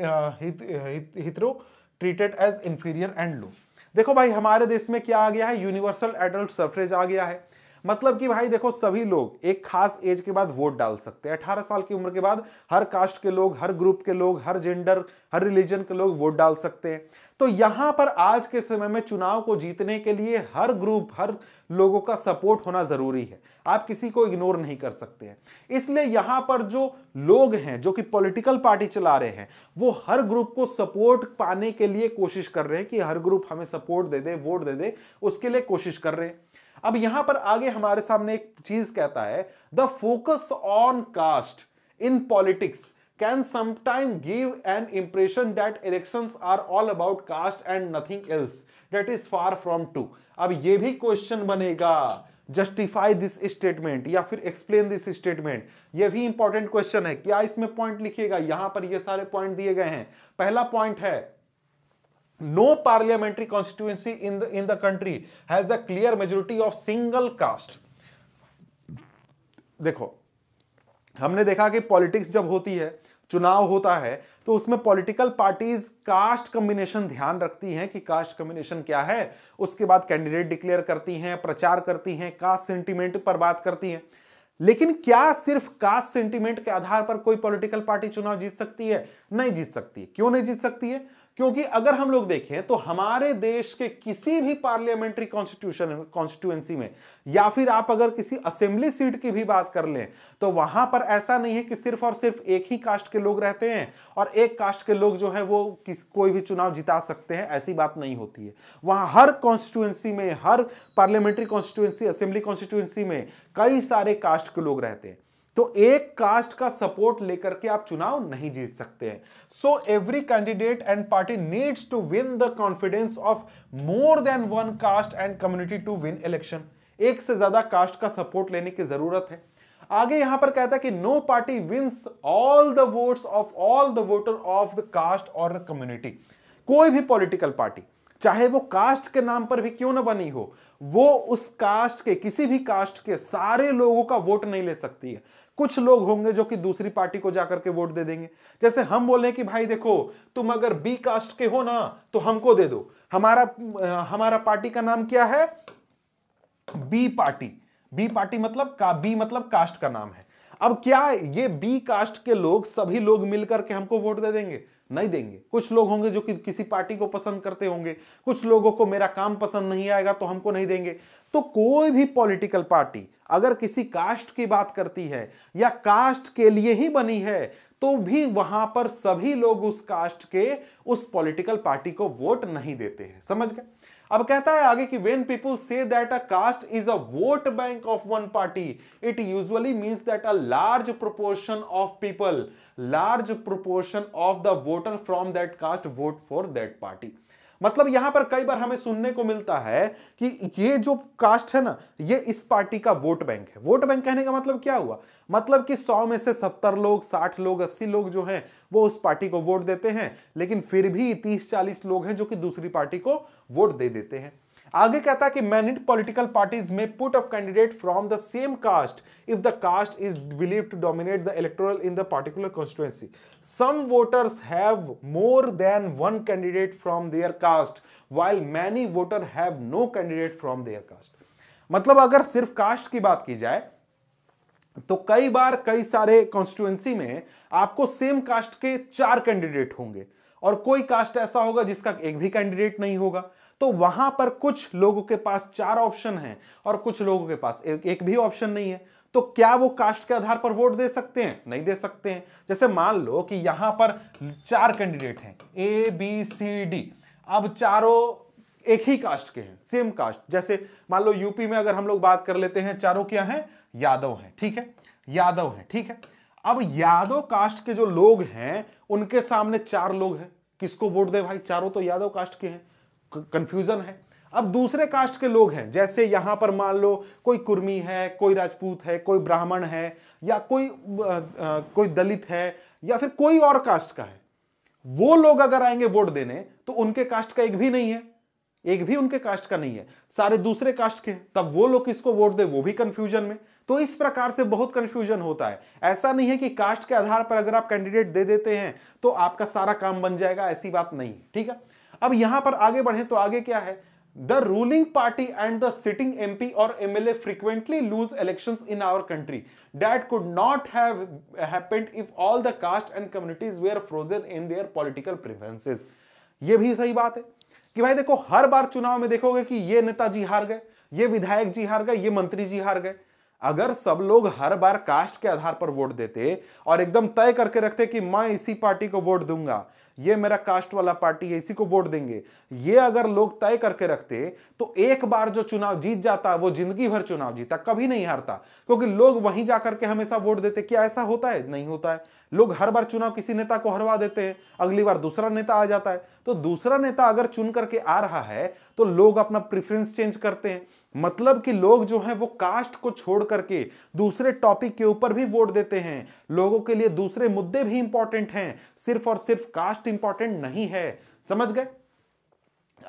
hitherto treated as inferior and low देखो भाई हमारे देश में क्या आ गया है universal adult suffrage आ गया है मतलब कि भाई देखो सभी लोग एक खास एज के बाद वोट डाल सकते हैं अठारह साल की उम्र के बाद हर कास्ट के लोग हर ग्रुप के लोग हर जेंडर हर रिलीजन के लोग वोट डाल सकते हैं तो यहां पर आज के समय में चुनाव को जीतने के लिए हर ग्रुप हर लोगों का सपोर्ट होना जरूरी है आप किसी को इग्नोर नहीं कर सकते हैं इसलिए यहां पर जो लोग हैं जो कि पॉलिटिकल पार्टी चला रहे हैं वो हर ग्रुप को सपोर्ट पाने के लिए कोशिश कर रहे हैं कि हर ग्रुप हमें सपोर्ट दे दे वोट दे दे उसके लिए कोशिश कर रहे हैं अब यहां पर आगे हमारे सामने एक चीज कहता है the focus on caste in politics can sometime give an impression that election are all about caste and nothing else that is far from true अब ये भी क्वेश्चन बनेगा जस्टिफाई दिस स्टेटमेंट या फिर एक्सप्लेन दिस स्टेटमेंट यह भी important question है क्या इसमें पॉइंट लिखिएगा यहां पर ये सारे पॉइंट दिए गए हैं पहला पॉइंट है no parliamentary constituency in the in the country has a clear majority of single caste देखो हमने देखा कि पॉलिटिक्स जब होती है चुनाव होता है तो उसमें पॉलिटिकल पार्टीज कास्ट कम्बिनेशन ध्यान रखती हैं कि कास्ट कम्बिनेशन क्या है उसके बाद कैंडिडेट डिक्लेयर करती हैं प्रचार करती हैं कास्ट सेंटीमेंट पर बात करती हैं लेकिन क्या सिर्फ कास्ट सेंटीमेंट के आधार पर कोई पॉलिटिकल पार्टी चुनाव जीत सकती है नहीं जीत सकती क्यों नहीं जीत सकती है क्योंकि अगर हम लोग देखें तो हमारे देश के किसी भी पार्लियामेंट्री कॉन्स्टिट्यूशन कॉन्स्टिट्यूएंसी में या फिर आप अगर किसी असेंबली सीट की भी बात कर लें तो वहां पर ऐसा नहीं है कि सिर्फ और सिर्फ एक ही कास्ट के लोग रहते हैं और एक कास्ट के लोग जो है वो किस कोई भी चुनाव जिता सकते हैं ऐसी बात नहीं होती है वहां हर कॉन्स्टिट्यूएंसी में हर पार्लियामेंट्री कॉन्स्टिट्यूएंसी असेंबली कॉन्स्टिट्यूएंसी में कई सारे कास्ट के लोग रहते हैं तो एक कास्ट का सपोर्ट लेकर के आप चुनाव नहीं जीत सकते हैं so every candidate and party needs to win the confidence of more than one caste and community to win election एक से ज्यादा कास्ट का सपोर्ट लेने की जरूरत है आगे यहां पर कहता है कि no party wins all the votes of all the voter of the caste or community कोई भी पॉलिटिकल पार्टी चाहे वो कास्ट के नाम पर भी क्यों ना बनी हो वो उस कास्ट के किसी भी कास्ट के सारे लोगों का वोट नहीं ले सकती है कुछ लोग होंगे जो कि दूसरी पार्टी को जाकर के वोट दे देंगे जैसे हम बोले कि भाई देखो तुम अगर बी कास्ट के हो ना तो हमको दे दो हमारा हमारा पार्टी का नाम क्या है बी पार्टी बी पार्टी मतलब का बी मतलब कास्ट का नाम है अब क्या ये बी कास्ट के लोग सभी लोग मिलकर के हमको वोट दे देंगे नहीं देंगे कुछ लोग होंगे जो कि किसी पार्टी को पसंद करते होंगे कुछ लोगों को मेरा काम पसंद नहीं आएगा तो हमको नहीं देंगे तो कोई भी पॉलिटिकल पार्टी अगर किसी कास्ट की बात करती है या कास्ट के लिए ही बनी है तो भी वहां पर सभी लोग उस कास्ट के उस पॉलिटिकल पार्टी को वोट नहीं देते हैं समझ गए अब कहता है आगे कि when people say that a caste is a vote bank of one party it usually means that a large proportion of people large proportion of the voter from that caste vote for that party मतलब यहां पर कई बार हमें सुनने को मिलता है कि ये जो कास्ट है ना ये इस पार्टी का वोट बैंक है वोट बैंक कहने का मतलब क्या हुआ मतलब कि सौ में से सत्तर लोग साठ लोग अस्सी लोग जो हैं वो उस पार्टी को वोट देते हैं लेकिन फिर भी तीस चालीस लोग हैं जो कि दूसरी पार्टी को वोट दे देते हैं आगे कहता है कि many political parties may put up candidate from the same caste if the caste is believe to dominate the electoral in the particular constituency. Some voters have more than one candidate from their caste while many voter have no candidate from their caste मतलब अगर सिर्फ cast की बात की जाए तो कई बार कई सारे कॉन्स्टिट्यूएंसी में आपको सेम कास्ट के चार कैंडिडेट होंगे और कोई कास्ट ऐसा होगा जिसका एक भी कैंडिडेट नहीं होगा तो वहां पर कुछ लोगों के पास चार ऑप्शन हैं और कुछ लोगों के पास एक, एक भी ऑप्शन नहीं है तो क्या वो कास्ट के आधार पर वोट दे सकते हैं नहीं दे सकते हैं जैसे मान लो कि यहां पर चार कैंडिडेट हैं ए बी सी डी अब चारों एक ही कास्ट के हैं सेम कास्ट जैसे मान लो यूपी में अगर हम लोग बात कर लेते हैं चारों क्या हैं यादव हैं ठीक है यादव हैं ठीक है अब यादव कास्ट के जो लोग हैं उनके सामने चार लोग हैं किसको वोट दे भाई चारों तो यादव कास्ट के हैं कंफ्यूजन है अब दूसरे कास्ट के लोग हैं जैसे यहां पर मान लो कोई कुर्मी है कोई राजपूत है कोई ब्राह्मण है या कोई आ, आ, कोई दलित है या फिर कोई और कास्ट का है वो लोग अगर आएंगे वोट देने तो उनके कास्ट का एक भी नहीं है एक भी उनके कास्ट का नहीं है सारे दूसरे कास्ट के तब वो लोग किसको वोट दे वो भी कंफ्यूजन में तो इस प्रकार से बहुत कंफ्यूजन होता है ऐसा नहीं है कि कास्ट के आधार पर अगर आप कैंडिडेट दे देते हैं तो आपका सारा काम बन जाएगा ऐसी बात नहीं है ठीक है अब यहां पर आगे बढ़े तो आगे क्या है the ruling party and the sitting MP or MLA frequently lose elections in our country that could not have happened if all the caste and communities were frozen in their political preferences ये भी सही बात है कि भाई देखो हर बार चुनाव में देखोगे कि ये नेता जी हार गए ये विधायक जी हार गए ये मंत्री जी हार गए अगर सब लोग हर बार कास्ट के आधार पर वोट देते और एकदम तय करके रखते कि मैं इसी पार्टी को वोट दूंगा ये मेरा कास्ट वाला पार्टी है इसी को वोट देंगे ये अगर लोग तय करके रखते तो एक बार जो चुनाव जीत जाता वो जिंदगी भर चुनाव जीता कभी नहीं हारता क्योंकि लोग वहीं जाकर के हमेशा वोट देते क्या ऐसा होता है नहीं होता है लोग हर बार चुनाव किसी नेता को हरवा देते हैं अगली बार दूसरा नेता आ जाता है तो दूसरा नेता अगर चुन करके आ रहा है तो लोग अपना प्रिफरेंस चेंज करते हैं मतलब कि लोग जो हैं वो कास्ट को छोड़ करके दूसरे टॉपिक के ऊपर भी वोट देते हैं लोगों के लिए दूसरे मुद्दे भी इंपॉर्टेंट हैं सिर्फ और सिर्फ कास्ट इंपॉर्टेंट नहीं है समझ गए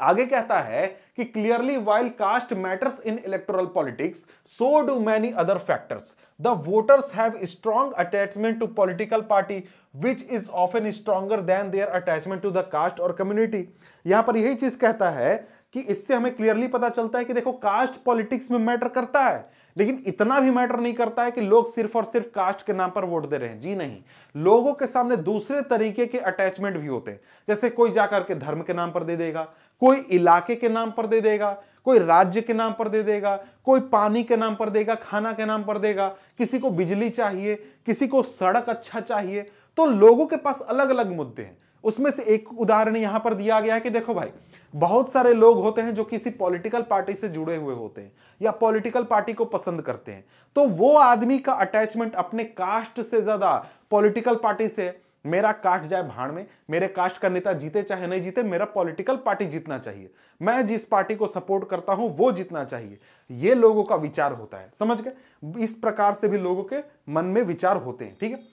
आगे कहता है कि clearly while caste matters in electoral politics so do many other factors the voters have strong attachment to political party which is often stronger than their attachment to the caste or community यहां पर यही चीज कहता है कि इससे हमें clearly पता चलता है कि देखो कास्ट पॉलिटिक्स में मैटर करता है लेकिन इतना भी मैटर नहीं करता है कि लोग सिर्फ और सिर्फ कास्ट के नाम पर वोट दे रहे हैं जी नहीं लोगों के सामने दूसरे तरीके के अटैचमेंट भी होते हैं जैसे कोई जाकर के धर्म के नाम पर दे देगा कोई इलाके के नाम पर दे देगा कोई राज्य के नाम पर दे देगा कोई पानी के नाम पर देगा खाना के नाम पर देगा किसी को बिजली चाहिए किसी को सड़क अच्छा चाहिए तो लोगों के पास अलग अलग मुद्दे हैं उसमें से एक उदाहरण यहां पर दिया गया है कि देखो भाई बहुत सारे लोग होते हैं जो किसी पॉलिटिकल पार्टी से जुड़े हुए होते हैं या पॉलिटिकल पार्टी को पसंद करते हैं तो वो आदमी का अटैचमेंट अपने कास्ट से ज्यादा पॉलिटिकल पार्टी से मेरा कास्ट जाए भाड़ में मेरे कास्ट का नेता जीते चाहे नहीं जीते मेरा पॉलिटिकल पार्टी जीतना चाहिए मैं जिस पार्टी को सपोर्ट करता हूं वो जीतना चाहिए ये लोगों का विचार होता है समझ गए इस प्रकार से भी लोगों के मन में विचार होते हैं ठीक है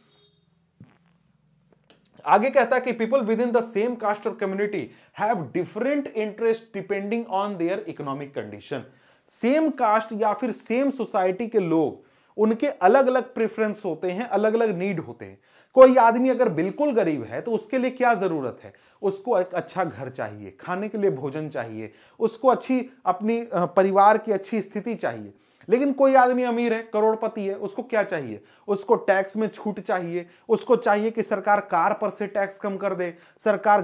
आगे कहता है कि people within the same caste or community have different interest depending on their economic condition same caste या फिर सेम सोसाइटी के लोग उनके अलग अलग प्रेफरेंस होते हैं अलग अलग नीड होते हैं कोई आदमी अगर बिल्कुल गरीब है तो उसके लिए क्या ज़रूरत है उसको एक अच्छा घर चाहिए खाने के लिए भोजन चाहिए उसको अच्छी अपनी परिवार की अच्छी स्थिति चाहिए लेकिन कोई आदमी अमीर है करोड़पति है उसको क्या चाहिए उसको टैक्स में छूट चाहिए उसको चाहिए कि सरकार कार पर से टैक्स कम कर दे सरकार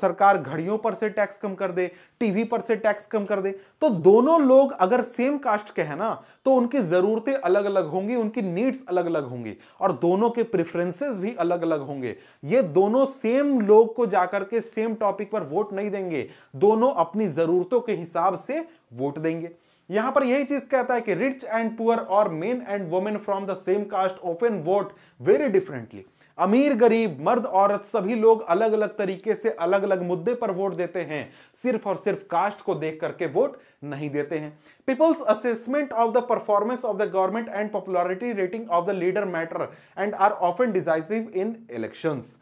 सरकार घड़ियों पर से टैक्स कम कर दे टीवी पर से टैक्स कम कर दे तो दोनों लोग अगर सेम कास्ट के हैं ना तो उनकी ज़रूरतें अलग अलग होंगी उनकी नीड्स अलग अलग होंगी और दोनों के प्रेफरेंसेस भी अलग अलग होंगे ये दोनों सेम लोग को जाकर के सेम टॉपिक पर वोट नहीं देंगे दोनों अपनी ज़रूरतों के हिसाब से वोट देंगे यहां पर यही चीज कहता है कि rich and poor or men and women from the same caste often vote very differently अमीर गरीब मर्द औरत सभी लोग अलग अलग तरीके से अलग अलग मुद्दे पर वोट देते हैं सिर्फ और सिर्फ कास्ट को देख करके वोट नहीं देते हैं people's assessment of the performance of the government and popularity rating of the leader matter and are often decisive in elections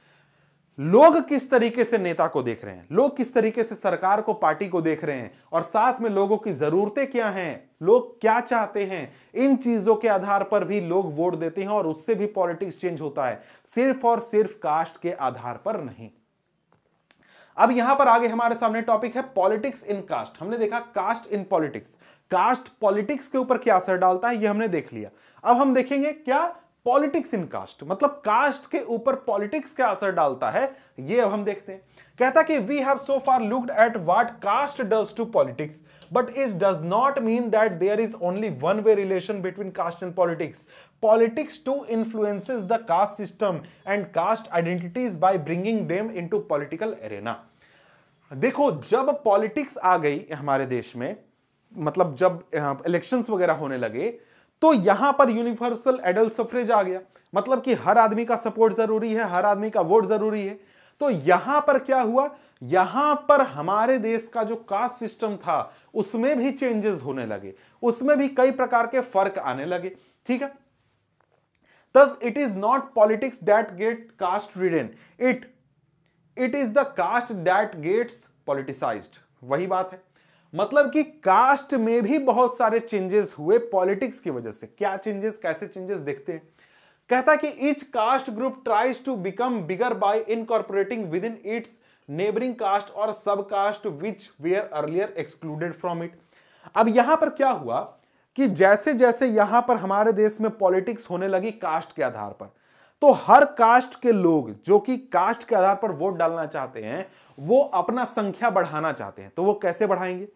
लोग किस तरीके से नेता को देख रहे हैं लोग किस तरीके से सरकार को पार्टी को देख रहे हैं और साथ में लोगों की जरूरतें क्या हैं लोग क्या चाहते हैं इन चीजों के आधार पर भी लोग वोट देते हैं और उससे भी पॉलिटिक्स चेंज होता है सिर्फ और सिर्फ कास्ट के आधार पर नहीं अब यहां पर आगे हमारे सामने टॉपिक है पॉलिटिक्स इन कास्ट हमने देखा caste in politics caste politics के ऊपर क्या असर डालता है यह हमने देख लिया अब हम देखेंगे क्या पॉलिटिक्स इन कास्ट मतलब कास्ट के ऊपर पॉलिटिक्स क्या असर डालता है ये अब हम देखते हैं कहता कि we have so far looked at what caste does to politics but it does not mean that there is only one way relation between caste and politics politics too influences the caste system and caste identities by bringing them into political arena देखो जब politics आ गई हमारे देश में मतलब जब elections वगैरह होने लगे तो यहां पर यूनिवर्सल एडल्ट सफरेज आ गया मतलब कि हर आदमी का सपोर्ट जरूरी है हर आदमी का वोट जरूरी है तो यहां पर क्या हुआ यहां पर हमारे देश का जो कास्ट सिस्टम था उसमें भी चेंजेस होने लगे उसमें भी कई प्रकार के फर्क आने लगे ठीक है thus it is not politics that get caste ridden it it is the caste that gets politicised वही बात है मतलब कि कास्ट में भी बहुत सारे चेंजेस हुए पॉलिटिक्स की वजह से क्या चेंजेस कैसे चेंजेस देखते हैं कहता कि each caste group tries to become bigger by incorporating within its neighbouring caste or sub caste which were earlier excluded from it अब यहां पर क्या हुआ कि जैसे जैसे यहां पर हमारे देश में पॉलिटिक्स होने लगी कास्ट के आधार पर तो हर कास्ट के लोग जो कि कास्ट के आधार पर वोट डालना चाहते हैं वो अपना संख्या बढ़ाना चाहते हैं तो वो कैसे बढ़ाएंगे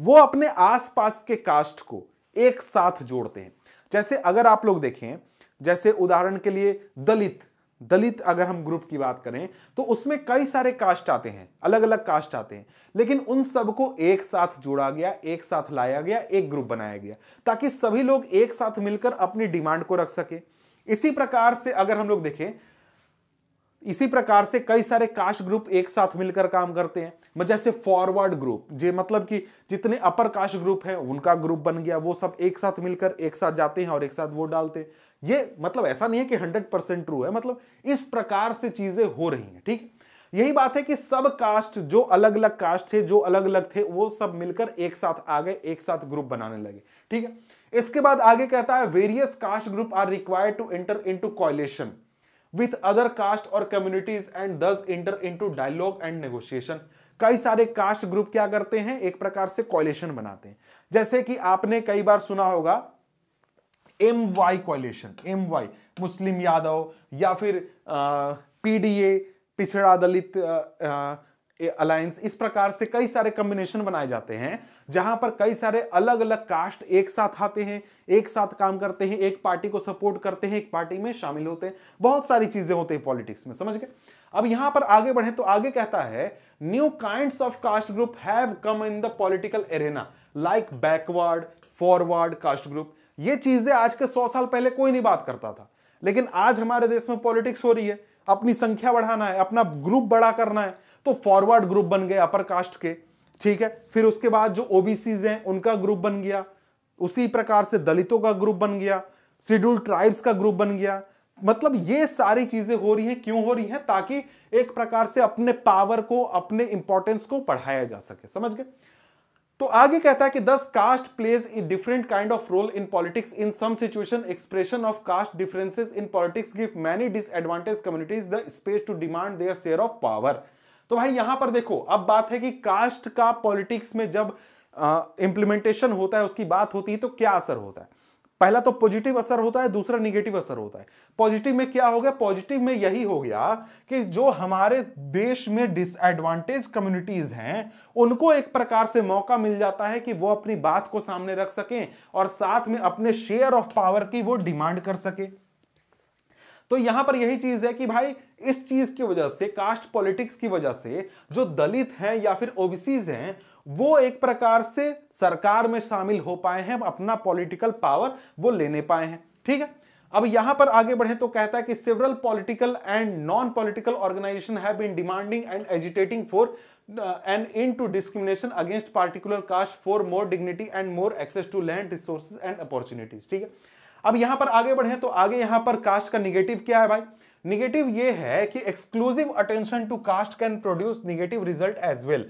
वो अपने आसपास के कास्ट को एक साथ जोड़ते हैं जैसे अगर आप लोग देखें जैसे उदाहरण के लिए दलित दलित अगर हम ग्रुप की बात करें तो उसमें कई सारे कास्ट आते हैं अलग अलग कास्ट आते हैं लेकिन उन सबको एक साथ जोड़ा गया एक साथ लाया गया एक ग्रुप बनाया गया ताकि सभी लोग एक साथ मिलकर अपनी डिमांड को रख सके इसी प्रकार से अगर हम लोग देखें इसी प्रकार से कई सारे कास्ट ग्रुप एक साथ मिलकर काम करते हैं जैसे फॉरवर्ड ग्रुप जे मतलब कि जितने अपर कास्ट ग्रुप हैं उनका ग्रुप बन गया वो सब एक साथ मिलकर एक साथ जाते हैं और एक साथ वोट डालते हैं ये मतलब ऐसा नहीं है कि हंड्रेड परसेंट ट्रू है मतलब इस प्रकार से चीजें हो रही हैं ठीक यही बात है कि सब कास्ट जो अलग अलग कास्ट थे जो अलग अलग थे वो सब मिलकर एक साथ आ गए एक साथ ग्रुप बनाने लगे ठीक है इसके बाद आगे कहता है various caste group are required to enter into coalition with other caste और communities and thus enter to dialogue and negotiation कई सारे कास्ट ग्रुप क्या करते हैं एक प्रकार से कॉलेशन बनाते हैं जैसे कि आपने कई बार सुना होगा M Y coalition M Y मुस्लिम यादव या फिर पीडीए पिछड़ा दलित अलायंस इस प्रकार से कई सारे कॉम्बिनेशन बनाए जाते हैं जहां पर कई सारे अलग अलग कास्ट एक साथ आते हैं एक साथ काम करते हैं एक पार्टी को सपोर्ट करते हैं एक पार्टी में शामिल होते हैं बहुत सारी चीजें होती हैं पॉलिटिक्स में समझ गए अब यहां पर आगे बढ़े तो आगे कहता है new kind of caste group have come in the political arena like backward forward caste group ये चीजें आज के सौ साल पहले कोई नहीं बात करता था लेकिन आज हमारे देश में पॉलिटिक्स हो रही है अपनी संख्या बढ़ाना है अपना ग्रुप बड़ा करना है तो फॉरवर्ड ग्रुप बन गए अपर कास्ट के ठीक है फिर उसके बाद जो ओबीसी हैं उनका ग्रुप बन गया उसी प्रकार से दलितों का ग्रुप बन गया शेड्यूल ट्राइब्स का ग्रुप बन गया मतलब ये सारी चीजें हो रही हैं क्यों हो रही हैं ताकि एक प्रकार से अपने पावर को अपने इंपॉर्टेंस को बढ़ाया जा सके समझ गए तो आगे कहता है कि this caste plays a different kind of role in politics in some situation expression of caste differences in politics give many disadvantage communities the space to demand their share of power तो भाई यहां पर देखो अब बात है कि cast का पॉलिटिक्स में जब इंप्लीमेंटेशन होता है उसकी बात होती है तो क्या असर होता है पहला तो पॉजिटिव असर होता है दूसरा निगेटिव असर होता है पॉजिटिव में क्या हो गया पॉजिटिव में यही हो गया कि जो हमारे देश में डिसएडवांटेज कम्युनिटीज हैं उनको एक प्रकार से मौका मिल जाता है कि वो अपनी बात को सामने रख सकें और साथ में अपने शेयर ऑफ पावर की वो डिमांड कर सकें तो यहां पर यही चीज है कि भाई इस चीज की वजह से कास्ट पॉलिटिक्स की वजह से जो दलित हैं या फिर ओबीसीज हैं वो एक प्रकार से सरकार में शामिल हो पाए हैं अपना पॉलिटिकल पावर वो लेने पाए हैं ठीक है अब यहां पर आगे बढ़े तो कहता है कि several political and non political organisation have been demanding and agitating for an end to discrimination against particular caste for more dignity and more access to land resources and opportunities ठीक है अब यहां पर आगे बढ़े तो आगे यहां पर कास्ट का निगेटिव क्या है भाई निगेटिव ये है कि exclusive attention to caste can produce negative result as well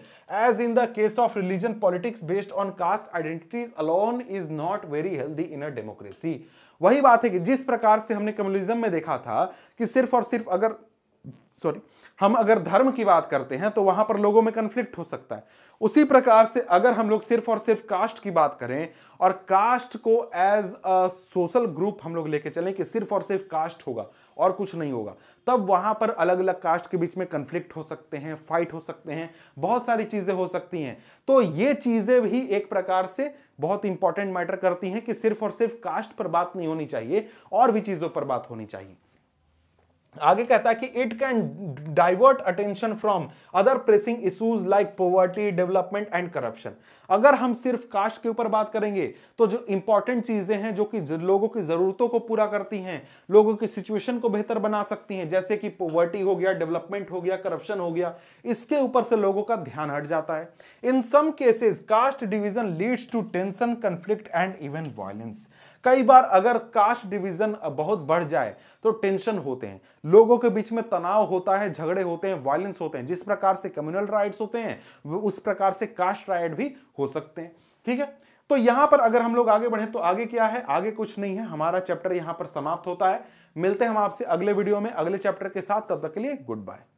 as in the case of religion politics based on caste identities alone is not very healthy in a democracy वही बात है कि जिस प्रकार से हमने कम्युनिज्म में देखा था कि सिर्फ और सिर्फ अगर सॉरी हम अगर धर्म की बात करते हैं तो वहां पर लोगों में कंफ्लिक्ट हो सकता है उसी प्रकार से अगर हम लोग सिर्फ और सिर्फ कास्ट की बात करें और कास्ट को एज अ सोशल ग्रुप हम लोग लेके चलें कि सिर्फ और सिर्फ कास्ट होगा और कुछ नहीं होगा तब वहां पर अलग अलग कास्ट के बीच में कंफ्लिक्ट हो सकते हैं फाइट हो सकते हैं बहुत सारी चीजें हो सकती हैं तो ये चीजें भी एक प्रकार से बहुत इंपॉर्टेंट मैटर करती हैं कि सिर्फ और सिर्फ कास्ट पर बात नहीं होनी चाहिए और भी चीजों पर बात होनी चाहिए आगे कहता है कि it can divert attention from other pressing issues like poverty development and corruption अगर हम सिर्फ कास्ट के ऊपर बात करेंगे तो जो इंपॉर्टेंट चीजें हैं जो कि लोगों की जरूरतों को पूरा करती हैं लोगों की सिचुएशन को बेहतर बना सकती हैं जैसे कि पोवर्टी हो गया डेवलपमेंट हो गया करप्शन हो गया इसके ऊपर से लोगों का ध्यान हट जाता है in some cases caste division leads to tension conflict and even violence कई बार अगर कास्ट डिवीजन बहुत बढ़ जाए तो टेंशन होते हैं लोगों के बीच में तनाव होता है झगड़े होते हैं वायलेंस होते हैं जिस प्रकार से कम्युनल राइट्स होते हैं उस प्रकार से कास्ट राइट भी हो सकते हैं ठीक है तो यहां पर अगर हम लोग आगे बढ़े तो आगे क्या है आगे कुछ नहीं है हमारा चैप्टर यहां पर समाप्त होता है मिलते हैं हम आपसे अगले वीडियो में अगले चैप्टर के साथ तब तक के लिए गुड बाय